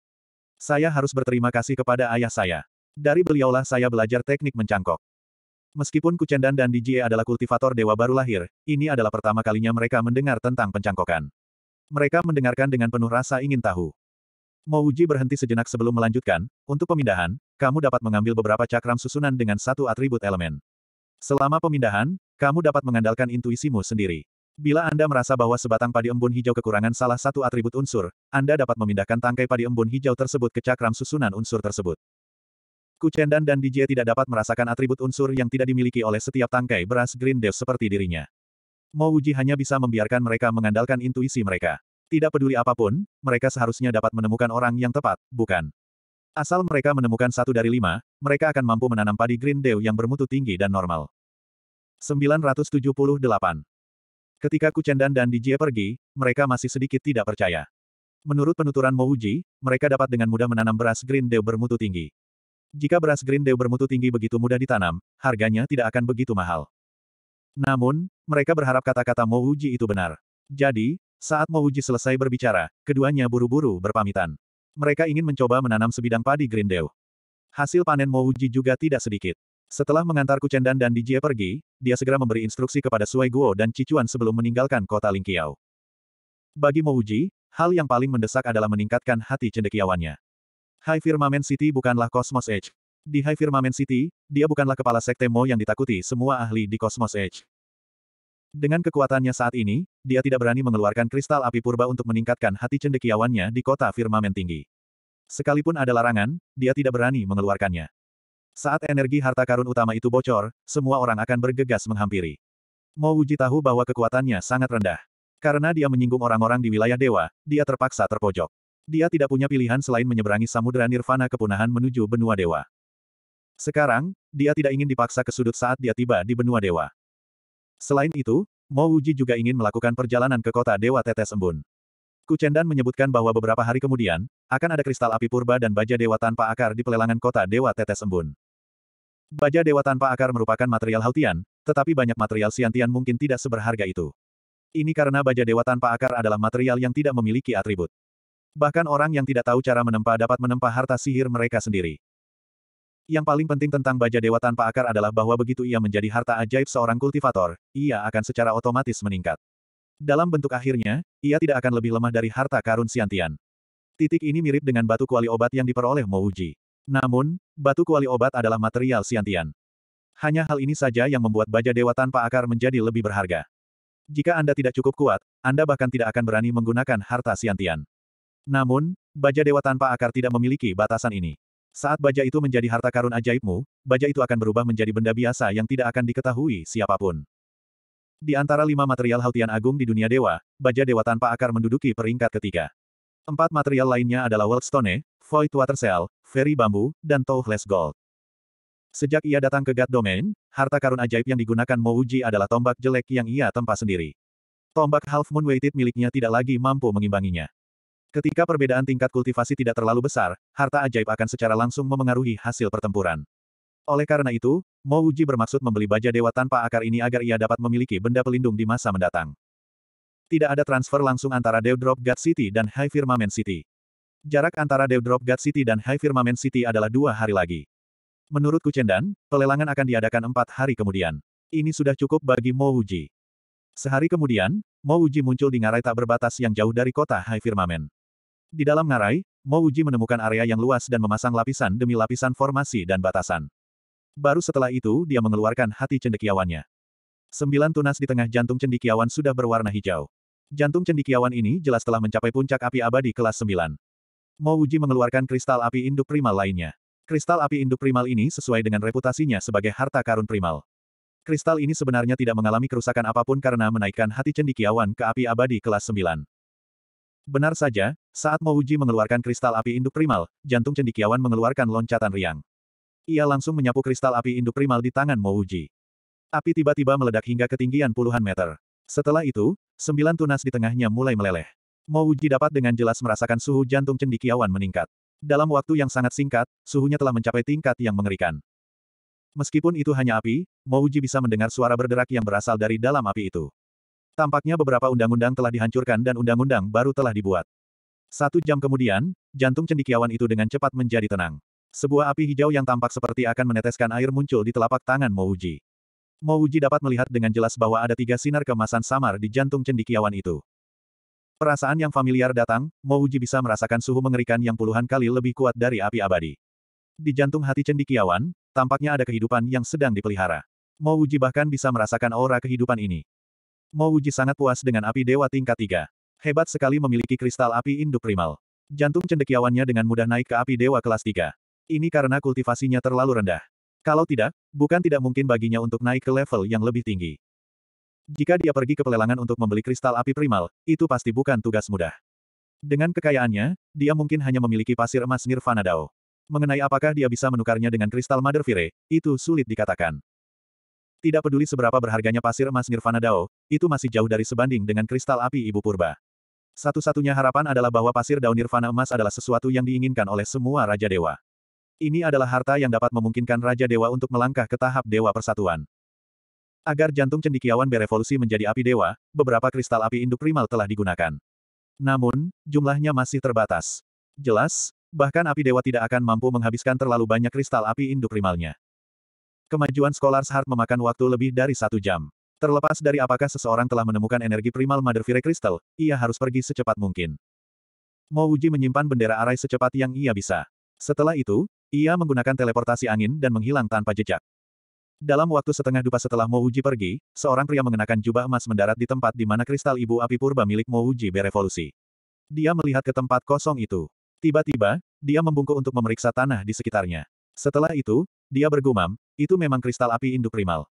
Saya harus berterima kasih kepada ayah saya. Dari beliaulah saya belajar teknik mencangkok. Meskipun Kucendan dan Dijie adalah kultivator dewa baru lahir, ini adalah pertama kalinya mereka mendengar tentang pencangkokan. Mereka mendengarkan dengan penuh rasa ingin tahu. Mouji berhenti sejenak sebelum melanjutkan, untuk pemindahan, kamu dapat mengambil beberapa cakram susunan dengan satu atribut elemen. Selama pemindahan, kamu dapat mengandalkan intuisimu sendiri. Bila Anda merasa bahwa sebatang padi embun hijau kekurangan salah satu atribut unsur, Anda dapat memindahkan tangkai padi embun hijau tersebut ke cakram susunan unsur tersebut. Kucendan dan DJ tidak dapat merasakan atribut unsur yang tidak dimiliki oleh setiap tangkai beras Green Dev seperti dirinya. Mo Wuji hanya bisa membiarkan mereka mengandalkan intuisi mereka. Tidak peduli apapun, mereka seharusnya dapat menemukan orang yang tepat, bukan? Asal mereka menemukan satu dari lima, mereka akan mampu menanam padi Green Dew yang bermutu tinggi dan normal. 978. Ketika Kucendan dan DJ pergi, mereka masih sedikit tidak percaya. Menurut penuturan Mo Wuji, mereka dapat dengan mudah menanam beras Green Dew bermutu tinggi. Jika beras Green Dew bermutu tinggi begitu mudah ditanam, harganya tidak akan begitu mahal. Namun, mereka berharap kata-kata Mo Uji itu benar. Jadi, saat Mo Uji selesai berbicara, keduanya buru-buru berpamitan. Mereka ingin mencoba menanam sebidang padi Green Dew. Hasil panen Mo Uji juga tidak sedikit. Setelah mengantar Kucendan dan Dijie pergi, dia segera memberi instruksi kepada Sui Guo dan Cicuan sebelum meninggalkan kota Lingqiao. Bagi Mo Uji, hal yang paling mendesak adalah meningkatkan hati cendekiawannya. High Firmament City bukanlah Cosmos Edge. Di High Firmament City, dia bukanlah kepala sekte Mo yang ditakuti semua ahli di Cosmos Edge. Dengan kekuatannya saat ini, dia tidak berani mengeluarkan kristal api purba untuk meningkatkan hati cendekiawannya di kota Firmament Tinggi. Sekalipun ada larangan, dia tidak berani mengeluarkannya. Saat energi harta karun utama itu bocor, semua orang akan bergegas menghampiri. Mo Wuji tahu bahwa kekuatannya sangat rendah. Karena dia menyinggung orang-orang di wilayah dewa, dia terpaksa terpojok. Dia tidak punya pilihan selain menyeberangi samudera nirvana kepunahan menuju benua dewa. Sekarang, dia tidak ingin dipaksa ke sudut saat dia tiba di benua dewa. Selain itu, Mo Wuji juga ingin melakukan perjalanan ke kota Dewa Tetes Embun. Kucendan menyebutkan bahwa beberapa hari kemudian, akan ada kristal api purba dan baja dewa tanpa akar di pelelangan kota Dewa Tetes Embun. Baja dewa tanpa akar merupakan material Hautian, tetapi banyak material Siantian mungkin tidak seberharga itu. Ini karena baja dewa tanpa akar adalah material yang tidak memiliki atribut. Bahkan orang yang tidak tahu cara menempa dapat menempa harta sihir mereka sendiri. Yang paling penting tentang baja dewa tanpa akar adalah bahwa begitu ia menjadi harta ajaib seorang kultivator, ia akan secara otomatis meningkat. Dalam bentuk akhirnya, ia tidak akan lebih lemah dari harta karun siantian. Titik ini mirip dengan batu kuali obat yang diperoleh Mouji. Namun, batu kuali obat adalah material siantian. Hanya hal ini saja yang membuat baja dewa tanpa akar menjadi lebih berharga. Jika Anda tidak cukup kuat, Anda bahkan tidak akan berani menggunakan harta siantian. Namun, baja dewa tanpa akar tidak memiliki batasan ini. Saat baja itu menjadi harta karun ajaibmu, baja itu akan berubah menjadi benda biasa yang tidak akan diketahui siapapun. Di antara lima material hautian agung di dunia dewa, baja dewa tanpa akar menduduki peringkat ketiga. Empat material lainnya adalah Worldstone, Void Water Cell, Fairy Bambu, dan Toothless Gold. Sejak ia datang ke God Domain, harta karun ajaib yang digunakan Mouji adalah tombak jelek yang ia tempa sendiri. Tombak Half Moon Weighted miliknya tidak lagi mampu mengimbanginya. Ketika perbedaan tingkat kultivasi tidak terlalu besar, harta ajaib akan secara langsung memengaruhi hasil pertempuran. Oleh karena itu, Mo Uji bermaksud membeli baja dewa tanpa akar ini agar ia dapat memiliki benda pelindung di masa mendatang. Tidak ada transfer langsung antara Deodrop God City dan High Firmament City. Jarak antara Deodrop God City dan High Firmament City adalah dua hari lagi. Menurut Kucendan, pelelangan akan diadakan empat hari kemudian. Ini sudah cukup bagi Mo Uji. Sehari kemudian, Mo Uji muncul di ngarai tak berbatas yang jauh dari kota High Firmament. Di dalam ngarai, Mo Uji menemukan area yang luas dan memasang lapisan demi lapisan formasi dan batasan. Baru setelah itu dia mengeluarkan hati cendekiawannya. Sembilan tunas di tengah jantung cendekiawan sudah berwarna hijau. Jantung cendekiawan ini jelas telah mencapai puncak api abadi kelas sembilan. Mo Uji mengeluarkan kristal api induk primal lainnya. Kristal api induk primal ini sesuai dengan reputasinya sebagai harta karun primal. Kristal ini sebenarnya tidak mengalami kerusakan apapun karena menaikkan hati cendikiawan ke api abadi kelas sembilan. Benar saja, saat Mouji mengeluarkan kristal api induk primal, jantung cendikiawan mengeluarkan loncatan riang. Ia langsung menyapu kristal api induk primal di tangan Mouji. Api tiba-tiba meledak hingga ketinggian puluhan meter. Setelah itu, sembilan tunas di tengahnya mulai meleleh. Mouji dapat dengan jelas merasakan suhu jantung cendikiawan meningkat. Dalam waktu yang sangat singkat, suhunya telah mencapai tingkat yang mengerikan. Meskipun itu hanya api, Mouji bisa mendengar suara berderak yang berasal dari dalam api itu. Tampaknya beberapa undang-undang telah dihancurkan dan undang-undang baru telah dibuat. Satu jam kemudian, jantung cendikiawan itu dengan cepat menjadi tenang. Sebuah api hijau yang tampak seperti akan meneteskan air muncul di telapak tangan Mouji. Mouji dapat melihat dengan jelas bahwa ada tiga sinar kemasan samar di jantung cendikiawan itu. Perasaan yang familiar datang, Mouji bisa merasakan suhu mengerikan yang puluhan kali lebih kuat dari api abadi. Di jantung hati cendikiawan, tampaknya ada kehidupan yang sedang dipelihara. Mouji bahkan bisa merasakan aura kehidupan ini. Mo Uji sangat puas dengan api dewa tingkat tiga. Hebat sekali memiliki kristal api induk primal. Jantung cendekiawannya dengan mudah naik ke api dewa kelas tiga. Ini karena kultivasinya terlalu rendah. Kalau tidak, bukan tidak mungkin baginya untuk naik ke level yang lebih tinggi. Jika dia pergi ke pelelangan untuk membeli kristal api primal, itu pasti bukan tugas mudah. Dengan kekayaannya, dia mungkin hanya memiliki pasir emas Nirvana Dao. Mengenai apakah dia bisa menukarnya dengan kristal Mother Fire, itu sulit dikatakan. Tidak peduli seberapa berharganya pasir emas Nirvana Dao, itu masih jauh dari sebanding dengan kristal api Ibu Purba. Satu-satunya harapan adalah bahwa pasir daun Nirvana emas adalah sesuatu yang diinginkan oleh semua Raja Dewa. Ini adalah harta yang dapat memungkinkan Raja Dewa untuk melangkah ke tahap Dewa Persatuan. Agar jantung cendikiawan berevolusi menjadi api dewa, beberapa kristal api induk primal telah digunakan. Namun, jumlahnya masih terbatas. Jelas, bahkan api dewa tidak akan mampu menghabiskan terlalu banyak kristal api induk primalnya. Kemajuan Scholars Heart memakan waktu lebih dari satu jam. Terlepas dari apakah seseorang telah menemukan energi primal Mother Fire Crystal, ia harus pergi secepat mungkin. Mo Uji menyimpan bendera arai secepat yang ia bisa. Setelah itu, ia menggunakan teleportasi angin dan menghilang tanpa jejak. Dalam waktu setengah dupa setelah Mo Uji pergi, seorang pria mengenakan jubah emas mendarat di tempat di mana kristal ibu api purba milik Mo Uji berevolusi. Dia melihat ke tempat kosong itu. Tiba-tiba, dia membungkuk untuk memeriksa tanah di sekitarnya. Setelah itu, dia bergumam, itu memang kristal api induk primal.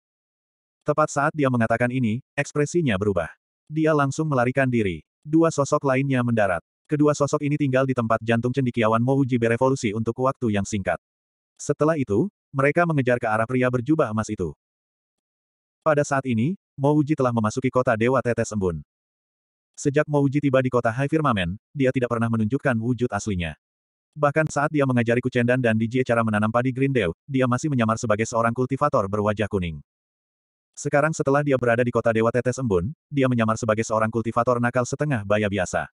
Tepat saat dia mengatakan ini, ekspresinya berubah. Dia langsung melarikan diri. Dua sosok lainnya mendarat. Kedua sosok ini tinggal di tempat jantung cendikiawan Mouji berevolusi untuk waktu yang singkat. Setelah itu, mereka mengejar ke arah pria berjubah emas itu. Pada saat ini, Mouji telah memasuki kota Dewa Tetes Embun. Sejak Mouji tiba di kota High Firmament, dia tidak pernah menunjukkan wujud aslinya. Bahkan saat dia mengajari Kucendan dan dijie cara menanam padi Grindel, dia masih menyamar sebagai seorang kultivator berwajah kuning. Sekarang setelah dia berada di kota Dewa Tetes Embun, dia menyamar sebagai seorang kultivator nakal setengah baya biasa.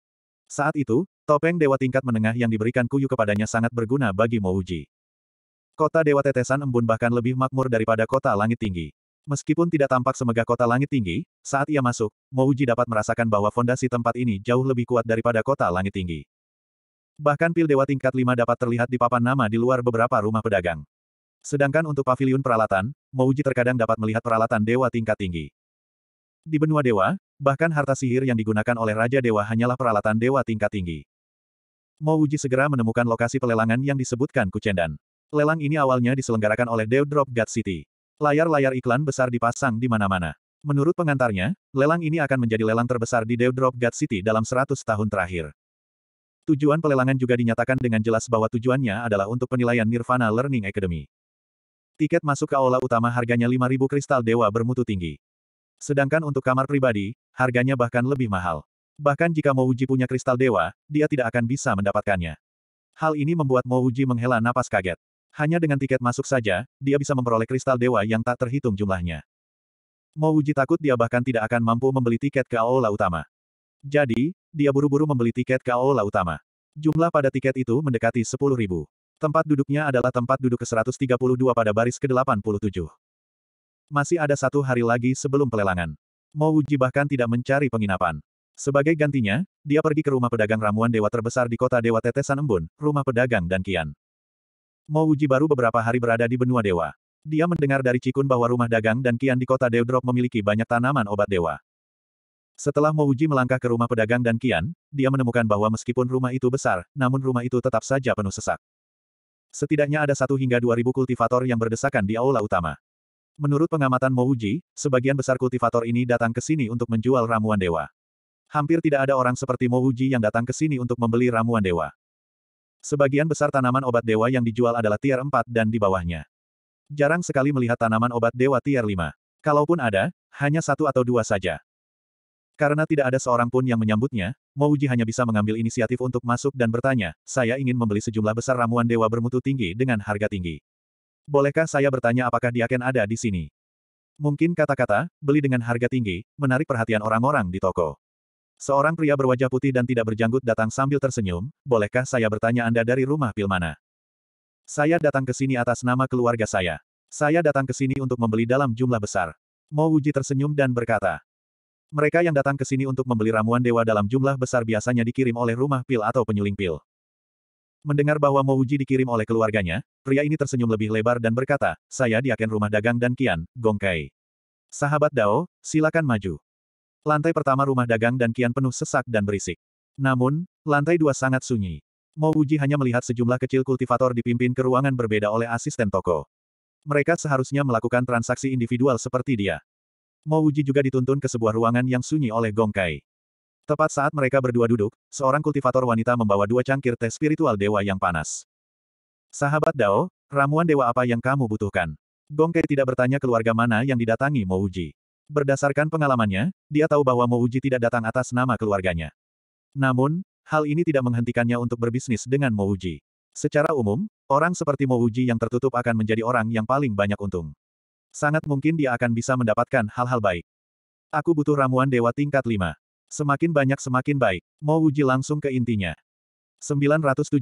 Saat itu, topeng Dewa tingkat menengah yang diberikan Kuyu kepadanya sangat berguna bagi Mouji. Kota Dewa Tetesan Embun bahkan lebih makmur daripada kota Langit Tinggi. Meskipun tidak tampak semegah kota Langit Tinggi, saat ia masuk, Mouji dapat merasakan bahwa fondasi tempat ini jauh lebih kuat daripada kota Langit Tinggi. Bahkan pil dewa tingkat 5 dapat terlihat di papan nama di luar beberapa rumah pedagang. Sedangkan untuk paviliun peralatan, Mouji terkadang dapat melihat peralatan dewa tingkat tinggi. Di benua dewa, bahkan harta sihir yang digunakan oleh Raja Dewa hanyalah peralatan dewa tingkat tinggi. Mouji segera menemukan lokasi pelelangan yang disebutkan Kucendan. Lelang ini awalnya diselenggarakan oleh Deodrop God City. Layar-layar iklan besar dipasang di mana-mana. Menurut pengantarnya, lelang ini akan menjadi lelang terbesar di Deodrop God City dalam 100 tahun terakhir. Tujuan pelelangan juga dinyatakan dengan jelas bahwa tujuannya adalah untuk penilaian Nirvana Learning Academy. Tiket masuk ke aula utama harganya 5.000 kristal dewa bermutu tinggi. Sedangkan untuk kamar pribadi, harganya bahkan lebih mahal. Bahkan jika Mouji punya kristal dewa, dia tidak akan bisa mendapatkannya. Hal ini membuat Mouji menghela napas kaget. Hanya dengan tiket masuk saja, dia bisa memperoleh kristal dewa yang tak terhitung jumlahnya. Mouji takut dia bahkan tidak akan mampu membeli tiket ke aula utama. Jadi, dia buru-buru membeli tiket ke aula utama. Jumlah pada tiket itu mendekati 10.000. ribu. Tempat duduknya adalah tempat duduk ke-132 pada baris ke-87. Masih ada satu hari lagi sebelum pelelangan. Uji bahkan tidak mencari penginapan. Sebagai gantinya, dia pergi ke rumah pedagang ramuan dewa terbesar di kota Dewa Tetesan Embun, rumah pedagang dan kian. Uji baru beberapa hari berada di benua dewa. Dia mendengar dari Cikun bahwa rumah dagang dan kian di kota Deodrop memiliki banyak tanaman obat dewa. Setelah Mouji melangkah ke rumah pedagang dan Kian, dia menemukan bahwa meskipun rumah itu besar, namun rumah itu tetap saja penuh sesak. Setidaknya ada satu hingga dua ribu kultivator yang berdesakan di aula utama. Menurut pengamatan Mouji, sebagian besar kultivator ini datang ke sini untuk menjual ramuan dewa. Hampir tidak ada orang seperti Mouji yang datang ke sini untuk membeli ramuan dewa. Sebagian besar tanaman obat dewa yang dijual adalah tier 4 dan di bawahnya. Jarang sekali melihat tanaman obat dewa tier 5. Kalaupun ada, hanya satu atau dua saja. Karena tidak ada seorang pun yang menyambutnya, Mouji hanya bisa mengambil inisiatif untuk masuk dan bertanya, saya ingin membeli sejumlah besar ramuan dewa bermutu tinggi dengan harga tinggi. Bolehkah saya bertanya apakah Diaken ada di sini? Mungkin kata-kata, beli dengan harga tinggi, menarik perhatian orang-orang di toko. Seorang pria berwajah putih dan tidak berjanggut datang sambil tersenyum, bolehkah saya bertanya Anda dari rumah pil mana? Saya datang ke sini atas nama keluarga saya. Saya datang ke sini untuk membeli dalam jumlah besar. Mo Wuji tersenyum dan berkata, mereka yang datang ke sini untuk membeli ramuan dewa dalam jumlah besar biasanya dikirim oleh rumah pil atau penyuling pil. Mendengar bahwa Mouji dikirim oleh keluarganya, pria ini tersenyum lebih lebar dan berkata, saya diaken rumah dagang dan kian, Gongkai. Sahabat Dao, silakan maju. Lantai pertama rumah dagang dan kian penuh sesak dan berisik. Namun, lantai dua sangat sunyi. Mouji hanya melihat sejumlah kecil kultivator dipimpin ke ruangan berbeda oleh asisten toko. Mereka seharusnya melakukan transaksi individual seperti dia. Mo Wuji juga dituntun ke sebuah ruangan yang sunyi oleh Gong Kai. Tepat saat mereka berdua duduk, seorang kultivator wanita membawa dua cangkir teh spiritual dewa yang panas. Sahabat Dao, ramuan dewa apa yang kamu butuhkan? Gong Kai tidak bertanya keluarga mana yang didatangi Mo Wuji. Berdasarkan pengalamannya, dia tahu bahwa Mo Wuji tidak datang atas nama keluarganya. Namun, hal ini tidak menghentikannya untuk berbisnis dengan Mo Wuji. Secara umum, orang seperti Mo Wuji yang tertutup akan menjadi orang yang paling banyak untung. Sangat mungkin dia akan bisa mendapatkan hal-hal baik. Aku butuh ramuan dewa tingkat 5. Semakin banyak semakin baik. Mo Uji langsung ke intinya. 979.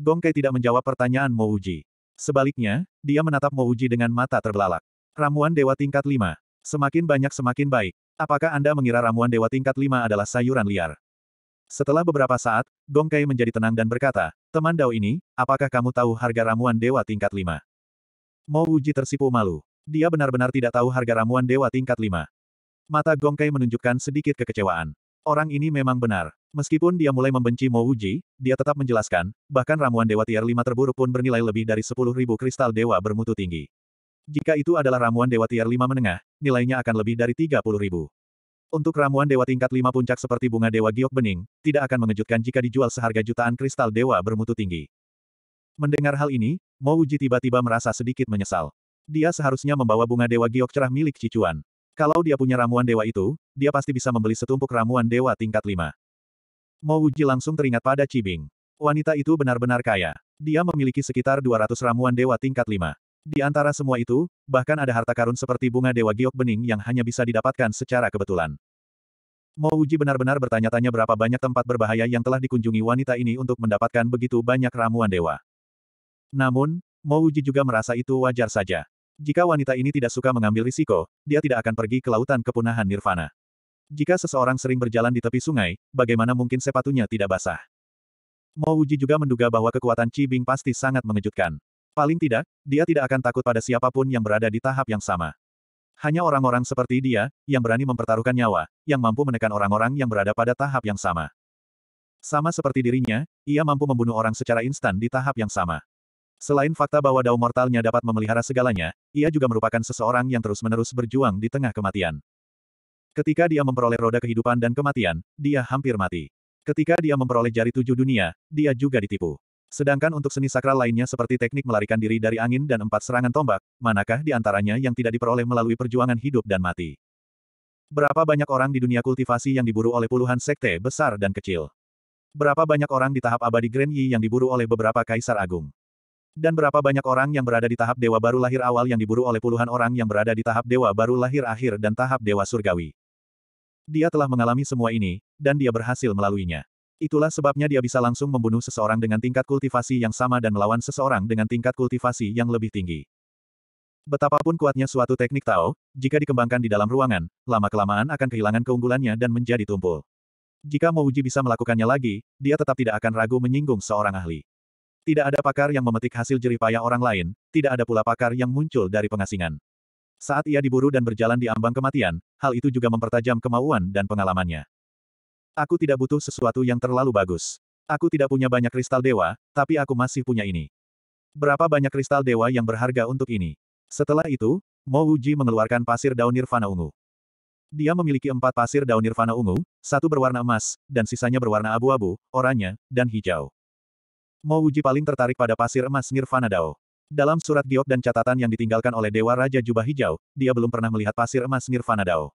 Gongke tidak menjawab pertanyaan Mo Uji. Sebaliknya, dia menatap Mo Uji dengan mata terbelalak. Ramuan dewa tingkat 5. Semakin banyak semakin baik. Apakah Anda mengira ramuan dewa tingkat 5 adalah sayuran liar? Setelah beberapa saat, Gongkai menjadi tenang dan berkata, Teman Dao ini, apakah kamu tahu harga ramuan dewa tingkat 5? Mo Wuji tersipu malu. Dia benar-benar tidak tahu harga ramuan dewa tingkat 5. Mata Gongkai menunjukkan sedikit kekecewaan. Orang ini memang benar. Meskipun dia mulai membenci Mo Wuji, dia tetap menjelaskan, bahkan ramuan dewa tier 5 terburuk pun bernilai lebih dari 10.000 kristal dewa bermutu tinggi. Jika itu adalah ramuan dewa tier 5 menengah, nilainya akan lebih dari 30.000. Untuk ramuan dewa tingkat 5 puncak seperti bunga dewa giok bening, tidak akan mengejutkan jika dijual seharga jutaan kristal dewa bermutu tinggi. Mendengar hal ini, Mo Uji tiba-tiba merasa sedikit menyesal. Dia seharusnya membawa bunga Dewa Giok cerah milik Cicuan. Kalau dia punya ramuan dewa itu, dia pasti bisa membeli setumpuk ramuan dewa tingkat 5. Mo Uji langsung teringat pada Cibing. Wanita itu benar-benar kaya. Dia memiliki sekitar 200 ramuan dewa tingkat 5. Di antara semua itu, bahkan ada harta karun seperti bunga dewa giok bening yang hanya bisa didapatkan secara kebetulan. Mo Uji benar-benar bertanya-tanya berapa banyak tempat berbahaya yang telah dikunjungi wanita ini untuk mendapatkan begitu banyak ramuan dewa. Namun, Mouji juga merasa itu wajar saja. Jika wanita ini tidak suka mengambil risiko, dia tidak akan pergi ke lautan kepunahan nirvana. Jika seseorang sering berjalan di tepi sungai, bagaimana mungkin sepatunya tidak basah? Mouji juga menduga bahwa kekuatan Cibing Bing pasti sangat mengejutkan. Paling tidak, dia tidak akan takut pada siapapun yang berada di tahap yang sama. Hanya orang-orang seperti dia, yang berani mempertaruhkan nyawa, yang mampu menekan orang-orang yang berada pada tahap yang sama. Sama seperti dirinya, ia mampu membunuh orang secara instan di tahap yang sama. Selain fakta bahwa dao mortalnya dapat memelihara segalanya, ia juga merupakan seseorang yang terus-menerus berjuang di tengah kematian. Ketika dia memperoleh roda kehidupan dan kematian, dia hampir mati. Ketika dia memperoleh jari tujuh dunia, dia juga ditipu. Sedangkan untuk seni sakral lainnya seperti teknik melarikan diri dari angin dan empat serangan tombak, manakah di antaranya yang tidak diperoleh melalui perjuangan hidup dan mati? Berapa banyak orang di dunia kultivasi yang diburu oleh puluhan sekte besar dan kecil? Berapa banyak orang di tahap abadi Grand Yi yang diburu oleh beberapa kaisar agung? Dan berapa banyak orang yang berada di tahap dewa baru lahir awal yang diburu oleh puluhan orang yang berada di tahap dewa baru lahir akhir dan tahap dewa surgawi. Dia telah mengalami semua ini, dan dia berhasil melaluinya. Itulah sebabnya dia bisa langsung membunuh seseorang dengan tingkat kultivasi yang sama dan melawan seseorang dengan tingkat kultivasi yang lebih tinggi. Betapapun kuatnya suatu teknik Tao, jika dikembangkan di dalam ruangan, lama-kelamaan akan kehilangan keunggulannya dan menjadi tumpul. Jika Mouji bisa melakukannya lagi, dia tetap tidak akan ragu menyinggung seorang ahli. Tidak ada pakar yang memetik hasil jeripaya orang lain, tidak ada pula pakar yang muncul dari pengasingan. Saat ia diburu dan berjalan di ambang kematian, hal itu juga mempertajam kemauan dan pengalamannya. Aku tidak butuh sesuatu yang terlalu bagus. Aku tidak punya banyak kristal dewa, tapi aku masih punya ini. Berapa banyak kristal dewa yang berharga untuk ini? Setelah itu, Mo Wuji mengeluarkan pasir daun nirvana ungu. Dia memiliki empat pasir daun nirvana ungu, satu berwarna emas, dan sisanya berwarna abu-abu, oranye, dan hijau. Mo Wuji paling tertarik pada pasir emas Nirvana Dao. Dalam surat giok dan catatan yang ditinggalkan oleh Dewa Raja Jubah Hijau, dia belum pernah melihat pasir emas Nirvana Dao.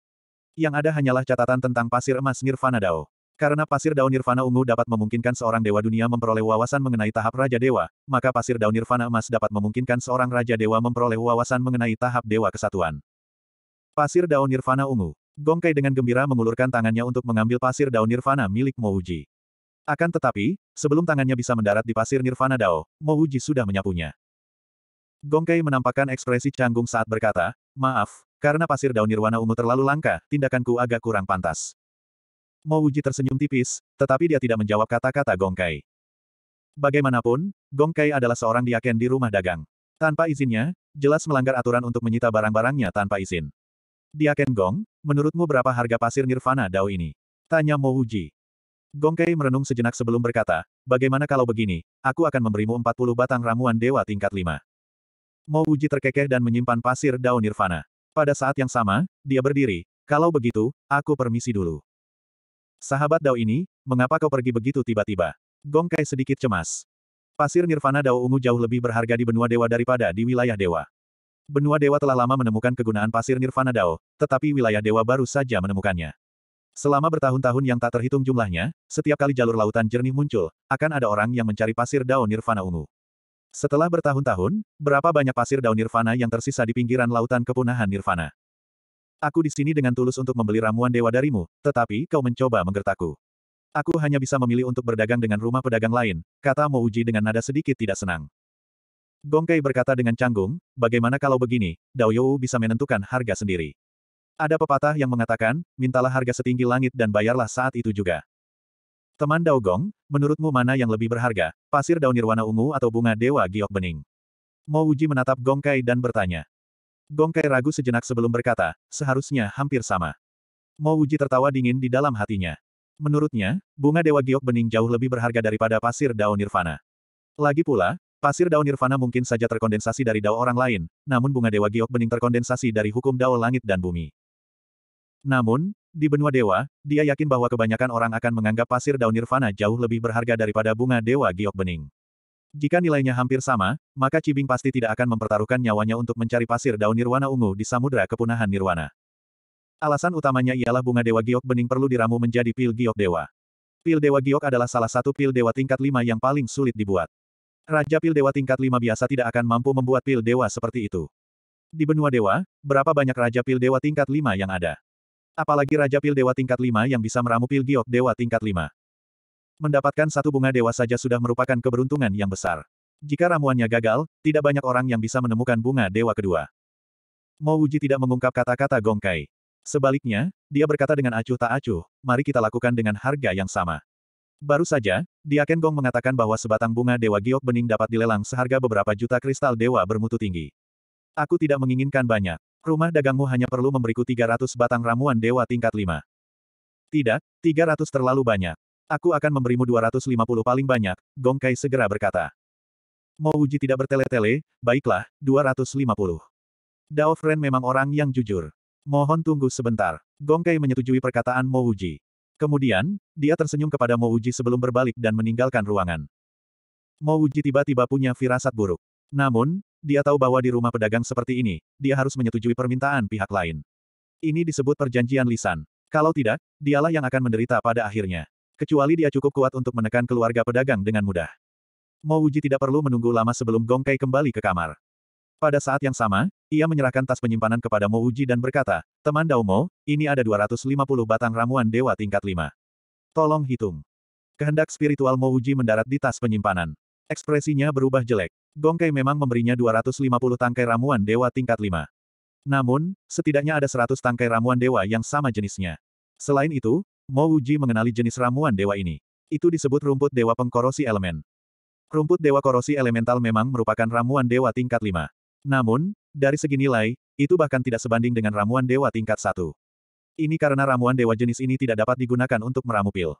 Yang ada hanyalah catatan tentang pasir emas Nirvana Dao. Karena pasir daun Nirvana Ungu dapat memungkinkan seorang Dewa Dunia memperoleh wawasan mengenai tahap Raja Dewa, maka pasir daun Nirvana Emas dapat memungkinkan seorang Raja Dewa memperoleh wawasan mengenai tahap Dewa Kesatuan. Pasir daun Nirvana Ungu. Gongkai dengan gembira mengulurkan tangannya untuk mengambil pasir daun Nirvana milik Mouji. Akan tetapi, sebelum tangannya bisa mendarat di pasir Nirvana Dao, Mo sudah menyapunya. Gongkei menampakkan ekspresi canggung saat berkata, Maaf, karena pasir daun nirwana ungu terlalu langka, tindakanku agak kurang pantas. Mo tersenyum tipis, tetapi dia tidak menjawab kata-kata Gongkai. Bagaimanapun, Gongkai adalah seorang diaken di rumah dagang. Tanpa izinnya, jelas melanggar aturan untuk menyita barang-barangnya tanpa izin. Diaken Gong, menurutmu berapa harga pasir nirvana dao ini? Tanya Mo Gongkei merenung sejenak sebelum berkata, bagaimana kalau begini, aku akan memberimu 40 batang ramuan dewa tingkat 5. Mo Uji terkekeh dan menyimpan pasir daun nirvana. Pada saat yang sama, dia berdiri, kalau begitu, aku permisi dulu. Sahabat Dao ini, mengapa kau pergi begitu tiba-tiba? Gongkai sedikit cemas. Pasir nirvana Dao ungu jauh lebih berharga di benua dewa daripada di wilayah dewa. Benua dewa telah lama menemukan kegunaan pasir nirvana Dao, tetapi wilayah dewa baru saja menemukannya. Selama bertahun-tahun yang tak terhitung jumlahnya, setiap kali jalur lautan jernih muncul, akan ada orang yang mencari pasir daun nirvana ungu. Setelah bertahun-tahun, berapa banyak pasir daun nirvana yang tersisa di pinggiran lautan kepunahan nirvana? Aku di sini dengan tulus untuk membeli ramuan dewa darimu, tetapi kau mencoba menggertaku. Aku hanya bisa memilih untuk berdagang dengan rumah pedagang lain, kata Mo Uji dengan nada sedikit tidak senang. Gongkei berkata dengan canggung, bagaimana kalau begini, Dao Yu bisa menentukan harga sendiri. Ada pepatah yang mengatakan, mintalah harga setinggi langit dan bayarlah saat itu juga. Teman Daogong, menurutmu mana yang lebih berharga, pasir daun nirwana ungu atau bunga dewa giok bening? Mo Uji menatap Gongkai dan bertanya. Gongkai ragu sejenak sebelum berkata, seharusnya hampir sama. Mo Uji tertawa dingin di dalam hatinya. Menurutnya, bunga dewa giok bening jauh lebih berharga daripada pasir daun nirvana. Lagi pula, pasir daun nirvana mungkin saja terkondensasi dari dao orang lain, namun bunga dewa giok bening terkondensasi dari hukum dao langit dan bumi. Namun, di benua dewa, dia yakin bahwa kebanyakan orang akan menganggap pasir daun nirvana jauh lebih berharga daripada bunga dewa giok bening. Jika nilainya hampir sama, maka Cibing pasti tidak akan mempertaruhkan nyawanya untuk mencari pasir daun nirwana ungu di samudera kepunahan nirwana. Alasan utamanya ialah bunga dewa giok bening perlu diramu menjadi pil giok dewa. Pil dewa giok adalah salah satu pil dewa tingkat lima yang paling sulit dibuat. Raja pil dewa tingkat lima biasa tidak akan mampu membuat pil dewa seperti itu. Di benua dewa, berapa banyak raja pil dewa tingkat lima yang ada? Apalagi Raja Pil Dewa tingkat 5 yang bisa meramu Pil Giok Dewa tingkat 5. Mendapatkan satu bunga dewa saja sudah merupakan keberuntungan yang besar. Jika ramuannya gagal, tidak banyak orang yang bisa menemukan bunga dewa kedua. Mo Wuji tidak mengungkap kata-kata Gongkai. Sebaliknya, dia berkata dengan acuh tak acuh, mari kita lakukan dengan harga yang sama. Baru saja, Diaken Gong mengatakan bahwa sebatang bunga dewa giok bening dapat dilelang seharga beberapa juta kristal dewa bermutu tinggi. Aku tidak menginginkan banyak. Rumah dagangmu hanya perlu memberiku 300 batang ramuan dewa tingkat 5. Tidak, 300 terlalu banyak. Aku akan memberimu 250 paling banyak, Gongkai segera berkata. Mo Uji tidak bertele-tele, baiklah, 250. Dao Fren memang orang yang jujur. Mohon tunggu sebentar. Gongkai menyetujui perkataan Mo Uji. Kemudian, dia tersenyum kepada Mo Uji sebelum berbalik dan meninggalkan ruangan. Mo Uji tiba-tiba punya firasat buruk. Namun, dia tahu bahwa di rumah pedagang seperti ini, dia harus menyetujui permintaan pihak lain. Ini disebut perjanjian lisan. Kalau tidak, dialah yang akan menderita pada akhirnya. Kecuali dia cukup kuat untuk menekan keluarga pedagang dengan mudah. Mo Wuji tidak perlu menunggu lama sebelum Gong Kai kembali ke kamar. Pada saat yang sama, ia menyerahkan tas penyimpanan kepada Mo Wuji dan berkata, Teman Daumo, ini ada 250 batang ramuan dewa tingkat 5. Tolong hitung. Kehendak spiritual Mo Wuji mendarat di tas penyimpanan. Ekspresinya berubah jelek. Gongkei memang memberinya 250 tangkai ramuan dewa tingkat 5. Namun, setidaknya ada 100 tangkai ramuan dewa yang sama jenisnya. Selain itu, Mo Wuji mengenali jenis ramuan dewa ini. Itu disebut rumput dewa pengkorosi elemen. Rumput dewa korosi elemental memang merupakan ramuan dewa tingkat 5. Namun, dari segi nilai, itu bahkan tidak sebanding dengan ramuan dewa tingkat 1. Ini karena ramuan dewa jenis ini tidak dapat digunakan untuk meramu pil.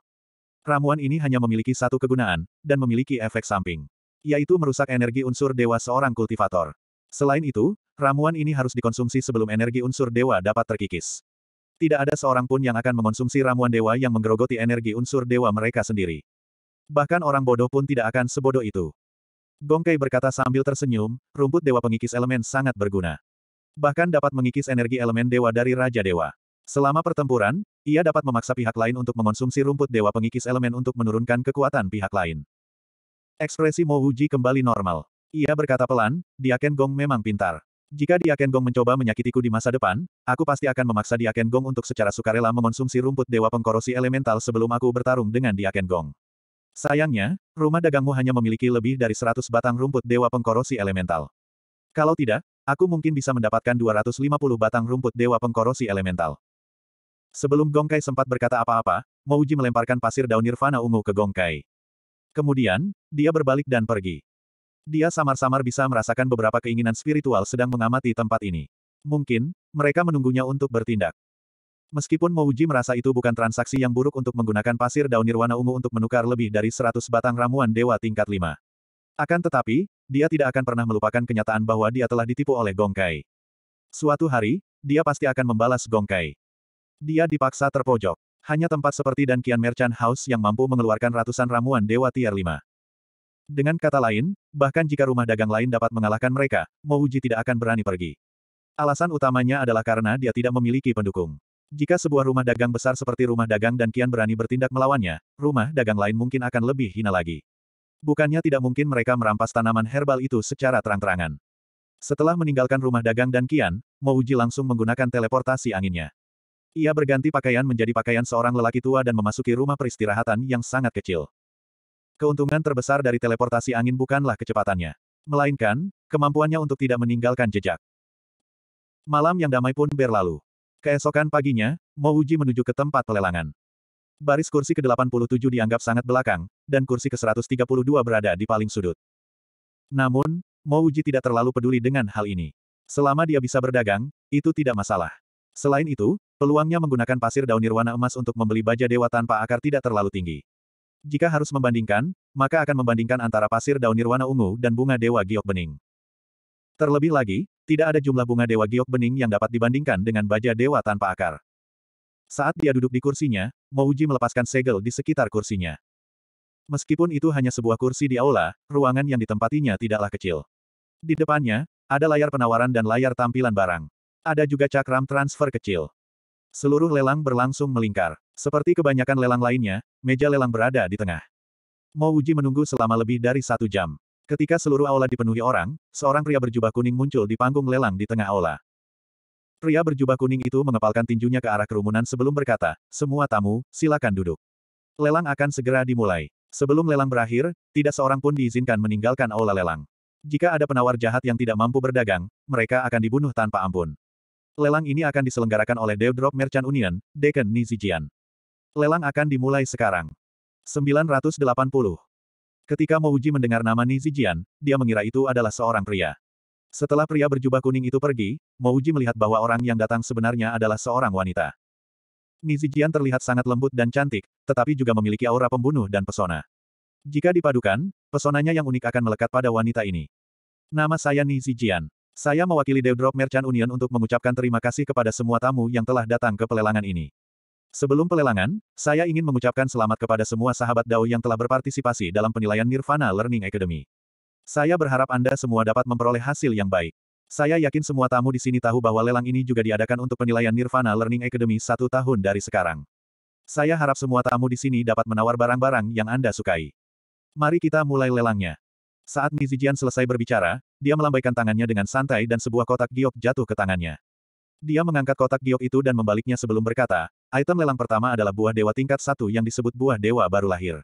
Ramuan ini hanya memiliki satu kegunaan, dan memiliki efek samping yaitu merusak energi unsur dewa seorang kultivator. Selain itu, ramuan ini harus dikonsumsi sebelum energi unsur dewa dapat terkikis. Tidak ada seorang pun yang akan mengonsumsi ramuan dewa yang menggerogoti energi unsur dewa mereka sendiri. Bahkan orang bodoh pun tidak akan sebodoh itu. Gongkei berkata sambil tersenyum, rumput dewa pengikis elemen sangat berguna. Bahkan dapat mengikis energi elemen dewa dari Raja Dewa. Selama pertempuran, ia dapat memaksa pihak lain untuk mengonsumsi rumput dewa pengikis elemen untuk menurunkan kekuatan pihak lain. Ekspresi Mo Wuji kembali normal. Ia berkata pelan, Diaken Gong memang pintar. Jika Diaken Gong mencoba menyakitiku di masa depan, aku pasti akan memaksa Diaken Gong untuk secara sukarela mengonsumsi rumput dewa pengkorosi elemental sebelum aku bertarung dengan Diaken Gong. Sayangnya, rumah dagangmu hanya memiliki lebih dari 100 batang rumput dewa pengkorosi elemental. Kalau tidak, aku mungkin bisa mendapatkan 250 batang rumput dewa pengkorosi elemental. Sebelum Gongkai sempat berkata apa-apa, Mouji melemparkan pasir daun nirvana ungu ke Gongkai. Kemudian, dia berbalik dan pergi. Dia samar-samar bisa merasakan beberapa keinginan spiritual sedang mengamati tempat ini. Mungkin, mereka menunggunya untuk bertindak. Meskipun Mouji merasa itu bukan transaksi yang buruk untuk menggunakan pasir daun nirwana ungu untuk menukar lebih dari 100 batang ramuan dewa tingkat 5. Akan tetapi, dia tidak akan pernah melupakan kenyataan bahwa dia telah ditipu oleh Gongkai. Suatu hari, dia pasti akan membalas Gongkai. Dia dipaksa terpojok. Hanya tempat seperti dan Kian Merchant House yang mampu mengeluarkan ratusan ramuan dewa tier 5. Dengan kata lain, bahkan jika rumah dagang lain dapat mengalahkan mereka, Mouji tidak akan berani pergi. Alasan utamanya adalah karena dia tidak memiliki pendukung. Jika sebuah rumah dagang besar seperti rumah dagang dan Kian berani bertindak melawannya, rumah dagang lain mungkin akan lebih hina lagi. Bukannya tidak mungkin mereka merampas tanaman herbal itu secara terang-terangan. Setelah meninggalkan rumah dagang dan Kian, Mouji langsung menggunakan teleportasi anginnya. Ia berganti pakaian menjadi pakaian seorang lelaki tua dan memasuki rumah peristirahatan yang sangat kecil. Keuntungan terbesar dari teleportasi angin bukanlah kecepatannya. Melainkan, kemampuannya untuk tidak meninggalkan jejak. Malam yang damai pun berlalu. Keesokan paginya, Mouji menuju ke tempat pelelangan. Baris kursi ke-87 dianggap sangat belakang, dan kursi ke-132 berada di paling sudut. Namun, Mouji tidak terlalu peduli dengan hal ini. Selama dia bisa berdagang, itu tidak masalah. Selain itu, Peluangnya menggunakan pasir daun nirwana emas untuk membeli baja dewa tanpa akar tidak terlalu tinggi. Jika harus membandingkan, maka akan membandingkan antara pasir daun nirwana ungu dan bunga dewa giok bening. Terlebih lagi, tidak ada jumlah bunga dewa giok bening yang dapat dibandingkan dengan baja dewa tanpa akar. Saat dia duduk di kursinya, Mouji melepaskan segel di sekitar kursinya. Meskipun itu hanya sebuah kursi di aula, ruangan yang ditempatinya tidaklah kecil. Di depannya, ada layar penawaran dan layar tampilan barang. Ada juga cakram transfer kecil. Seluruh lelang berlangsung melingkar. Seperti kebanyakan lelang lainnya, meja lelang berada di tengah. Mo Uji menunggu selama lebih dari satu jam. Ketika seluruh aula dipenuhi orang, seorang pria berjubah kuning muncul di panggung lelang di tengah aula. Pria berjubah kuning itu mengepalkan tinjunya ke arah kerumunan sebelum berkata, semua tamu, silakan duduk. Lelang akan segera dimulai. Sebelum lelang berakhir, tidak seorang pun diizinkan meninggalkan aula lelang. Jika ada penawar jahat yang tidak mampu berdagang, mereka akan dibunuh tanpa ampun. Lelang ini akan diselenggarakan oleh Deodrop Merchant Union, Deken Nizijian. Lelang akan dimulai sekarang. 980. Ketika Mouji mendengar nama Nizijian, dia mengira itu adalah seorang pria. Setelah pria berjubah kuning itu pergi, Mouji melihat bahwa orang yang datang sebenarnya adalah seorang wanita. Nizijian terlihat sangat lembut dan cantik, tetapi juga memiliki aura pembunuh dan pesona. Jika dipadukan, pesonanya yang unik akan melekat pada wanita ini. Nama saya Nizijian. Saya mewakili Dewdrop Merchant Union untuk mengucapkan terima kasih kepada semua tamu yang telah datang ke pelelangan ini. Sebelum pelelangan, saya ingin mengucapkan selamat kepada semua sahabat Dao yang telah berpartisipasi dalam penilaian Nirvana Learning Academy. Saya berharap Anda semua dapat memperoleh hasil yang baik. Saya yakin semua tamu di sini tahu bahwa lelang ini juga diadakan untuk penilaian Nirvana Learning Academy satu tahun dari sekarang. Saya harap semua tamu di sini dapat menawar barang-barang yang Anda sukai. Mari kita mulai lelangnya. Saat Mizijian selesai berbicara, dia melambaikan tangannya dengan santai dan sebuah kotak giok jatuh ke tangannya. Dia mengangkat kotak giok itu dan membaliknya sebelum berkata, item lelang pertama adalah buah dewa tingkat satu yang disebut buah dewa baru lahir.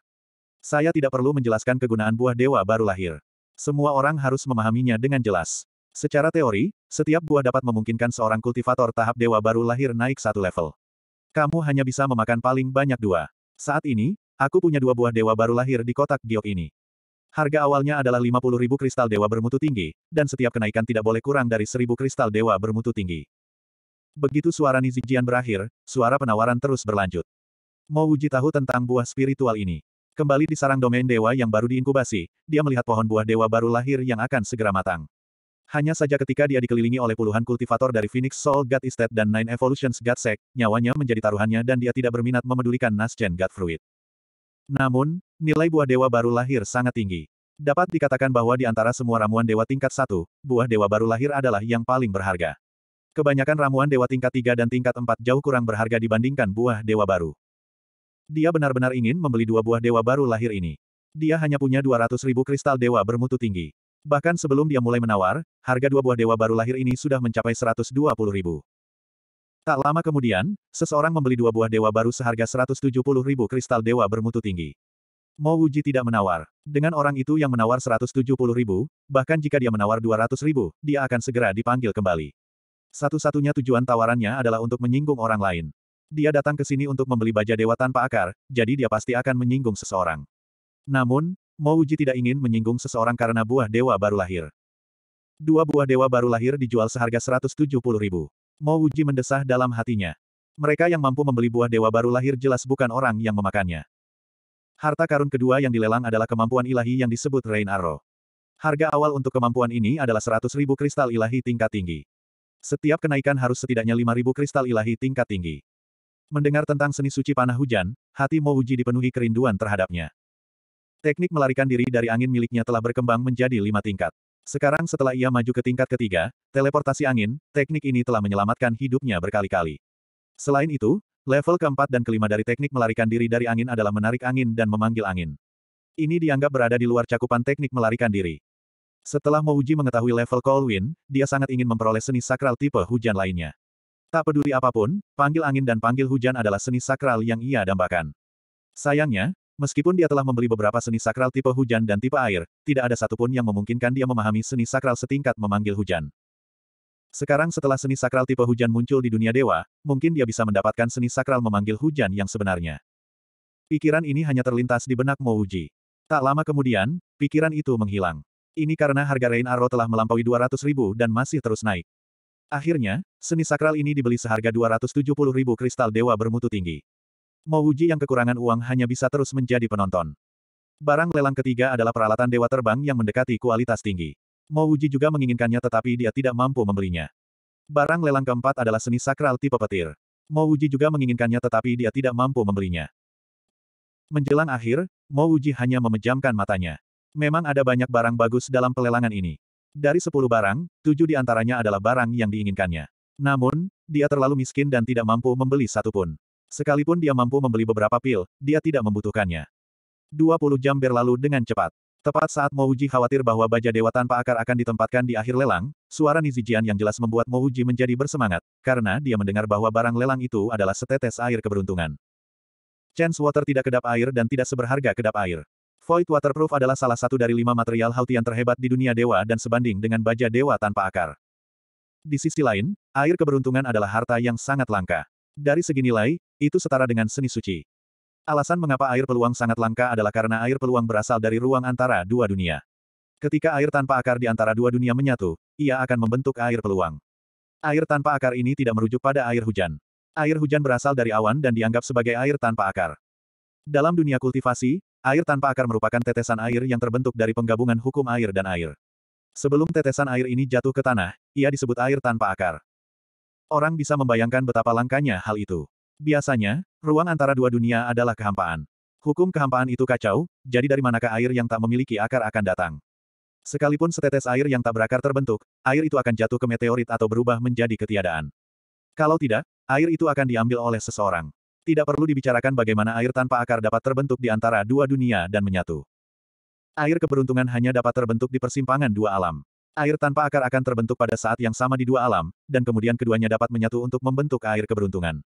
Saya tidak perlu menjelaskan kegunaan buah dewa baru lahir. Semua orang harus memahaminya dengan jelas. Secara teori, setiap buah dapat memungkinkan seorang kultivator tahap dewa baru lahir naik satu level. Kamu hanya bisa memakan paling banyak dua. Saat ini, aku punya dua buah dewa baru lahir di kotak giok ini. Harga awalnya adalah ribu kristal dewa bermutu tinggi, dan setiap kenaikan tidak boleh kurang dari 1.000 kristal dewa bermutu tinggi. Begitu suara Nizijian berakhir, suara penawaran terus berlanjut. Mau uji tahu tentang buah spiritual ini. Kembali di sarang domain dewa yang baru diinkubasi, dia melihat pohon buah dewa baru lahir yang akan segera matang. Hanya saja ketika dia dikelilingi oleh puluhan kultivator dari Phoenix Soul God Estate dan Nine Evolutions God Sect, nyawanya menjadi taruhannya dan dia tidak berminat memedulikan Nasgen God Fruit. Namun, nilai buah dewa baru lahir sangat tinggi. Dapat dikatakan bahwa di antara semua ramuan dewa tingkat 1, buah dewa baru lahir adalah yang paling berharga. Kebanyakan ramuan dewa tingkat 3 dan tingkat 4 jauh kurang berharga dibandingkan buah dewa baru. Dia benar-benar ingin membeli dua buah dewa baru lahir ini. Dia hanya punya 200 ribu kristal dewa bermutu tinggi. Bahkan sebelum dia mulai menawar, harga dua buah dewa baru lahir ini sudah mencapai 120 ribu. Tak lama kemudian, seseorang membeli dua buah dewa baru seharga 170 ribu kristal dewa bermutu tinggi. Mo Wuji tidak menawar. Dengan orang itu yang menawar 170 ribu, bahkan jika dia menawar 200 ribu, dia akan segera dipanggil kembali. Satu-satunya tujuan tawarannya adalah untuk menyinggung orang lain. Dia datang ke sini untuk membeli baja dewa tanpa akar, jadi dia pasti akan menyinggung seseorang. Namun, Mo Wuji tidak ingin menyinggung seseorang karena buah dewa baru lahir. Dua buah dewa baru lahir dijual seharga 170 ribu. Mo Wuji mendesah dalam hatinya. Mereka yang mampu membeli buah dewa baru lahir jelas bukan orang yang memakannya. Harta karun kedua yang dilelang adalah kemampuan ilahi yang disebut Rain Arrow. Harga awal untuk kemampuan ini adalah 100.000 kristal ilahi tingkat tinggi. Setiap kenaikan harus setidaknya ribu kristal ilahi tingkat tinggi. Mendengar tentang seni suci panah hujan, hati Wuji dipenuhi kerinduan terhadapnya. Teknik melarikan diri dari angin miliknya telah berkembang menjadi lima tingkat. Sekarang setelah ia maju ke tingkat ketiga, teleportasi angin, teknik ini telah menyelamatkan hidupnya berkali-kali. Selain itu, level keempat dan kelima dari teknik melarikan diri dari angin adalah menarik angin dan memanggil angin. Ini dianggap berada di luar cakupan teknik melarikan diri. Setelah Mouji mengetahui level Colwyn, dia sangat ingin memperoleh seni sakral tipe hujan lainnya. Tak peduli apapun, panggil angin dan panggil hujan adalah seni sakral yang ia dambakan. Sayangnya, Meskipun dia telah membeli beberapa seni sakral tipe hujan dan tipe air, tidak ada satupun yang memungkinkan dia memahami seni sakral setingkat memanggil hujan. Sekarang setelah seni sakral tipe hujan muncul di dunia dewa, mungkin dia bisa mendapatkan seni sakral memanggil hujan yang sebenarnya. Pikiran ini hanya terlintas di benak Mouji. Tak lama kemudian, pikiran itu menghilang. Ini karena harga Rain Arrow telah melampaui 200 ribu dan masih terus naik. Akhirnya, seni sakral ini dibeli seharga 270 ribu kristal dewa bermutu tinggi. Mouji yang kekurangan uang hanya bisa terus menjadi penonton. Barang lelang ketiga adalah peralatan dewa terbang yang mendekati kualitas tinggi. Mouji juga menginginkannya tetapi dia tidak mampu membelinya. Barang lelang keempat adalah seni sakral tipe petir. Mouji juga menginginkannya tetapi dia tidak mampu membelinya. Menjelang akhir, Mouji hanya memejamkan matanya. Memang ada banyak barang bagus dalam pelelangan ini. Dari sepuluh barang, tujuh di antaranya adalah barang yang diinginkannya. Namun, dia terlalu miskin dan tidak mampu membeli satupun. Sekalipun dia mampu membeli beberapa pil, dia tidak membutuhkannya. 20 jam berlalu dengan cepat. Tepat saat Mouji khawatir bahwa baja dewa tanpa akar akan ditempatkan di akhir lelang, suara Nizijian yang jelas membuat Mouji menjadi bersemangat, karena dia mendengar bahwa barang lelang itu adalah setetes air keberuntungan. Chance Water tidak kedap air dan tidak seberharga kedap air. Void Waterproof adalah salah satu dari lima material Hautian terhebat di dunia dewa dan sebanding dengan baja dewa tanpa akar. Di sisi lain, air keberuntungan adalah harta yang sangat langka. Dari segi nilai, itu setara dengan seni suci. Alasan mengapa air peluang sangat langka adalah karena air peluang berasal dari ruang antara dua dunia. Ketika air tanpa akar di antara dua dunia menyatu, ia akan membentuk air peluang. Air tanpa akar ini tidak merujuk pada air hujan. Air hujan berasal dari awan dan dianggap sebagai air tanpa akar. Dalam dunia kultivasi, air tanpa akar merupakan tetesan air yang terbentuk dari penggabungan hukum air dan air. Sebelum tetesan air ini jatuh ke tanah, ia disebut air tanpa akar. Orang bisa membayangkan betapa langkanya hal itu. Biasanya, ruang antara dua dunia adalah kehampaan. Hukum kehampaan itu kacau, jadi dari manakah air yang tak memiliki akar akan datang? Sekalipun setetes air yang tak berakar terbentuk, air itu akan jatuh ke meteorit atau berubah menjadi ketiadaan. Kalau tidak, air itu akan diambil oleh seseorang. Tidak perlu dibicarakan bagaimana air tanpa akar dapat terbentuk di antara dua dunia dan menyatu. Air keberuntungan hanya dapat terbentuk di persimpangan dua alam. Air tanpa akar akan terbentuk pada saat yang sama di dua alam, dan kemudian keduanya dapat menyatu untuk membentuk air keberuntungan.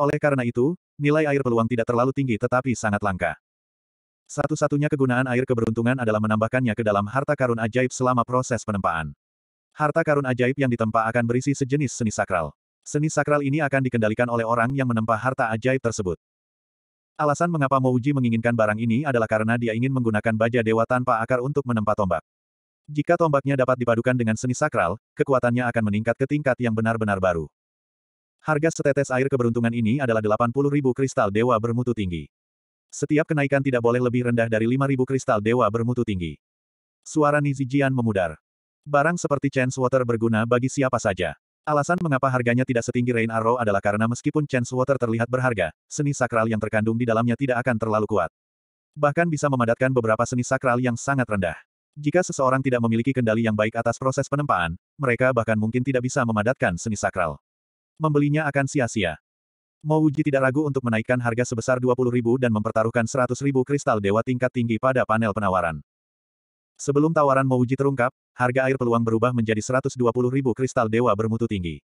Oleh karena itu, nilai air peluang tidak terlalu tinggi tetapi sangat langka. Satu-satunya kegunaan air keberuntungan adalah menambahkannya ke dalam harta karun ajaib selama proses penempaan. Harta karun ajaib yang ditempa akan berisi sejenis seni sakral. Seni sakral ini akan dikendalikan oleh orang yang menempa harta ajaib tersebut. Alasan mengapa Mouji menginginkan barang ini adalah karena dia ingin menggunakan baja dewa tanpa akar untuk menempa tombak. Jika tombaknya dapat dipadukan dengan seni sakral, kekuatannya akan meningkat ke tingkat yang benar-benar baru. Harga setetes air keberuntungan ini adalah ribu kristal dewa bermutu tinggi. Setiap kenaikan tidak boleh lebih rendah dari ribu kristal dewa bermutu tinggi. Suara Nizijian memudar. Barang seperti Chance Water berguna bagi siapa saja. Alasan mengapa harganya tidak setinggi Rain Arrow adalah karena meskipun Chance Water terlihat berharga, seni sakral yang terkandung di dalamnya tidak akan terlalu kuat. Bahkan bisa memadatkan beberapa seni sakral yang sangat rendah. Jika seseorang tidak memiliki kendali yang baik atas proses penempaan, mereka bahkan mungkin tidak bisa memadatkan seni sakral. Membelinya akan sia-sia. Mouji tidak ragu untuk menaikkan harga sebesar 20.000 dan mempertaruhkan 100.000 kristal dewa tingkat tinggi pada panel penawaran. Sebelum tawaran Mouji terungkap, harga air peluang berubah menjadi 120.000 kristal dewa bermutu tinggi.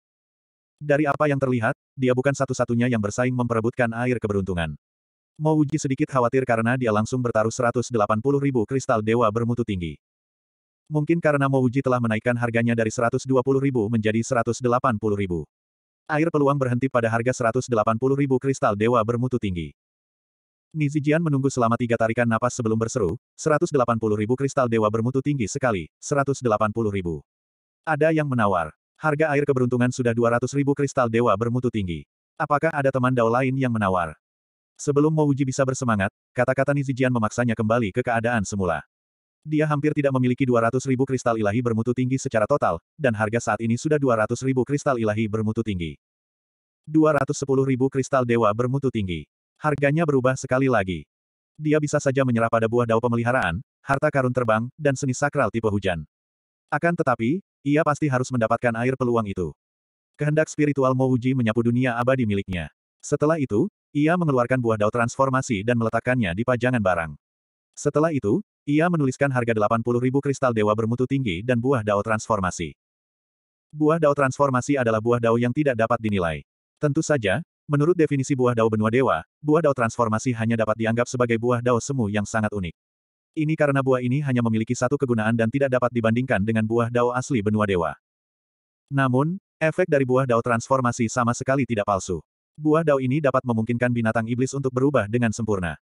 Dari apa yang terlihat, dia bukan satu-satunya yang bersaing memperebutkan air keberuntungan. Mo Uji sedikit khawatir karena dia langsung bertaruh 180 ribu kristal dewa bermutu tinggi. Mungkin karena Mo Uji telah menaikkan harganya dari 120 ribu menjadi 180 ribu. Air peluang berhenti pada harga 180 ribu kristal dewa bermutu tinggi. Nizijian menunggu selama tiga tarikan napas sebelum berseru, 180 ribu kristal dewa bermutu tinggi sekali, 180 ribu. Ada yang menawar. Harga air keberuntungan sudah 200 ribu kristal dewa bermutu tinggi. Apakah ada teman Dao lain yang menawar? Sebelum Mouji bisa bersemangat, kata-kata Nizijian memaksanya kembali ke keadaan semula. Dia hampir tidak memiliki 200 ribu kristal ilahi bermutu tinggi secara total, dan harga saat ini sudah 200 ribu kristal ilahi bermutu tinggi. 210 ribu kristal dewa bermutu tinggi. Harganya berubah sekali lagi. Dia bisa saja menyerah pada buah dao pemeliharaan, harta karun terbang, dan seni sakral tipe hujan. Akan tetapi, ia pasti harus mendapatkan air peluang itu. Kehendak spiritual Mouji menyapu dunia abadi miliknya. Setelah itu, ia mengeluarkan buah dao transformasi dan meletakkannya di pajangan barang. Setelah itu, ia menuliskan harga 80 ribu kristal dewa bermutu tinggi dan buah dao transformasi. Buah dao transformasi adalah buah dao yang tidak dapat dinilai. Tentu saja, menurut definisi buah dao benua dewa, buah dao transformasi hanya dapat dianggap sebagai buah dao semu yang sangat unik. Ini karena buah ini hanya memiliki satu kegunaan dan tidak dapat dibandingkan dengan buah dao asli benua dewa. Namun, efek dari buah dao transformasi sama sekali tidak palsu. Buah dao ini dapat memungkinkan binatang iblis untuk berubah dengan sempurna.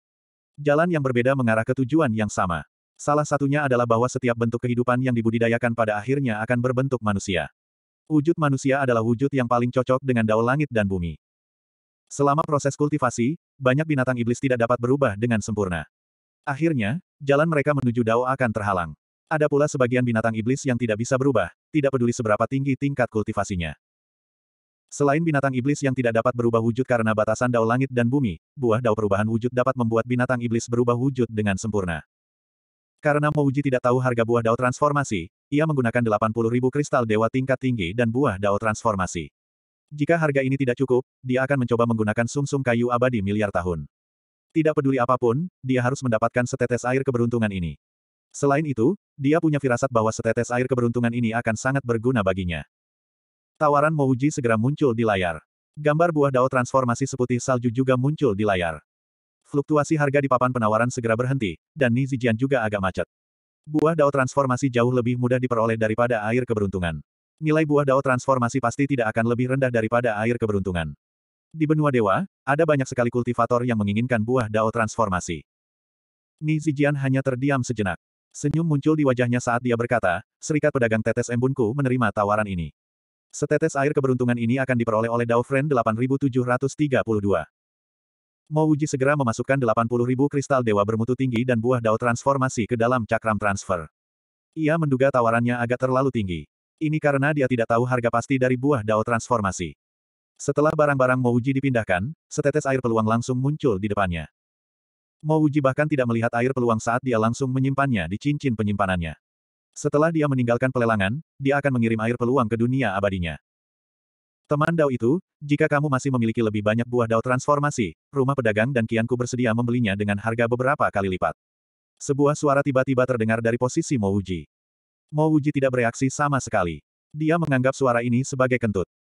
Jalan yang berbeda mengarah ke tujuan yang sama. Salah satunya adalah bahwa setiap bentuk kehidupan yang dibudidayakan pada akhirnya akan berbentuk manusia. Wujud manusia adalah wujud yang paling cocok dengan dao langit dan bumi. Selama proses kultivasi, banyak binatang iblis tidak dapat berubah dengan sempurna. Akhirnya, jalan mereka menuju dao akan terhalang. Ada pula sebagian binatang iblis yang tidak bisa berubah, tidak peduli seberapa tinggi tingkat kultivasinya. Selain binatang iblis yang tidak dapat berubah wujud karena batasan dao langit dan bumi, buah dao perubahan wujud dapat membuat binatang iblis berubah wujud dengan sempurna. Karena Mouji tidak tahu harga buah dao transformasi, ia menggunakan 80 ribu kristal dewa tingkat tinggi dan buah dao transformasi. Jika harga ini tidak cukup, dia akan mencoba menggunakan sumsum -sum kayu abadi miliar tahun. Tidak peduli apapun, dia harus mendapatkan setetes air keberuntungan ini. Selain itu, dia punya firasat bahwa setetes air keberuntungan ini akan sangat berguna baginya. Tawaran Mouji segera muncul di layar. Gambar buah dao transformasi seputih salju juga muncul di layar. Fluktuasi harga di papan penawaran segera berhenti, dan nizijian juga agak macet. Buah dao transformasi jauh lebih mudah diperoleh daripada air keberuntungan. Nilai buah dao transformasi pasti tidak akan lebih rendah daripada air keberuntungan. Di benua dewa, ada banyak sekali kultivator yang menginginkan buah dao transformasi. Nizijian hanya terdiam sejenak. Senyum muncul di wajahnya saat dia berkata, Serikat Pedagang Tetes Embunku menerima tawaran ini. Setetes air keberuntungan ini akan diperoleh oleh Daofren 8732. Mo Wuji segera memasukkan 80.000 kristal dewa bermutu tinggi dan buah dao transformasi ke dalam cakram transfer. Ia menduga tawarannya agak terlalu tinggi. Ini karena dia tidak tahu harga pasti dari buah dao transformasi. Setelah barang-barang Mo Wuji dipindahkan, setetes air peluang langsung muncul di depannya. Mo Wuji bahkan tidak melihat air peluang saat dia langsung menyimpannya di cincin penyimpanannya. Setelah dia meninggalkan pelelangan, dia akan mengirim air peluang ke dunia abadinya. Teman Dao itu, jika kamu masih memiliki lebih banyak buah Dao transformasi, rumah pedagang dan kianku bersedia membelinya dengan harga beberapa kali lipat. Sebuah suara tiba-tiba terdengar dari posisi Mouji. Mouji tidak bereaksi sama sekali. Dia menganggap suara ini sebagai kentut.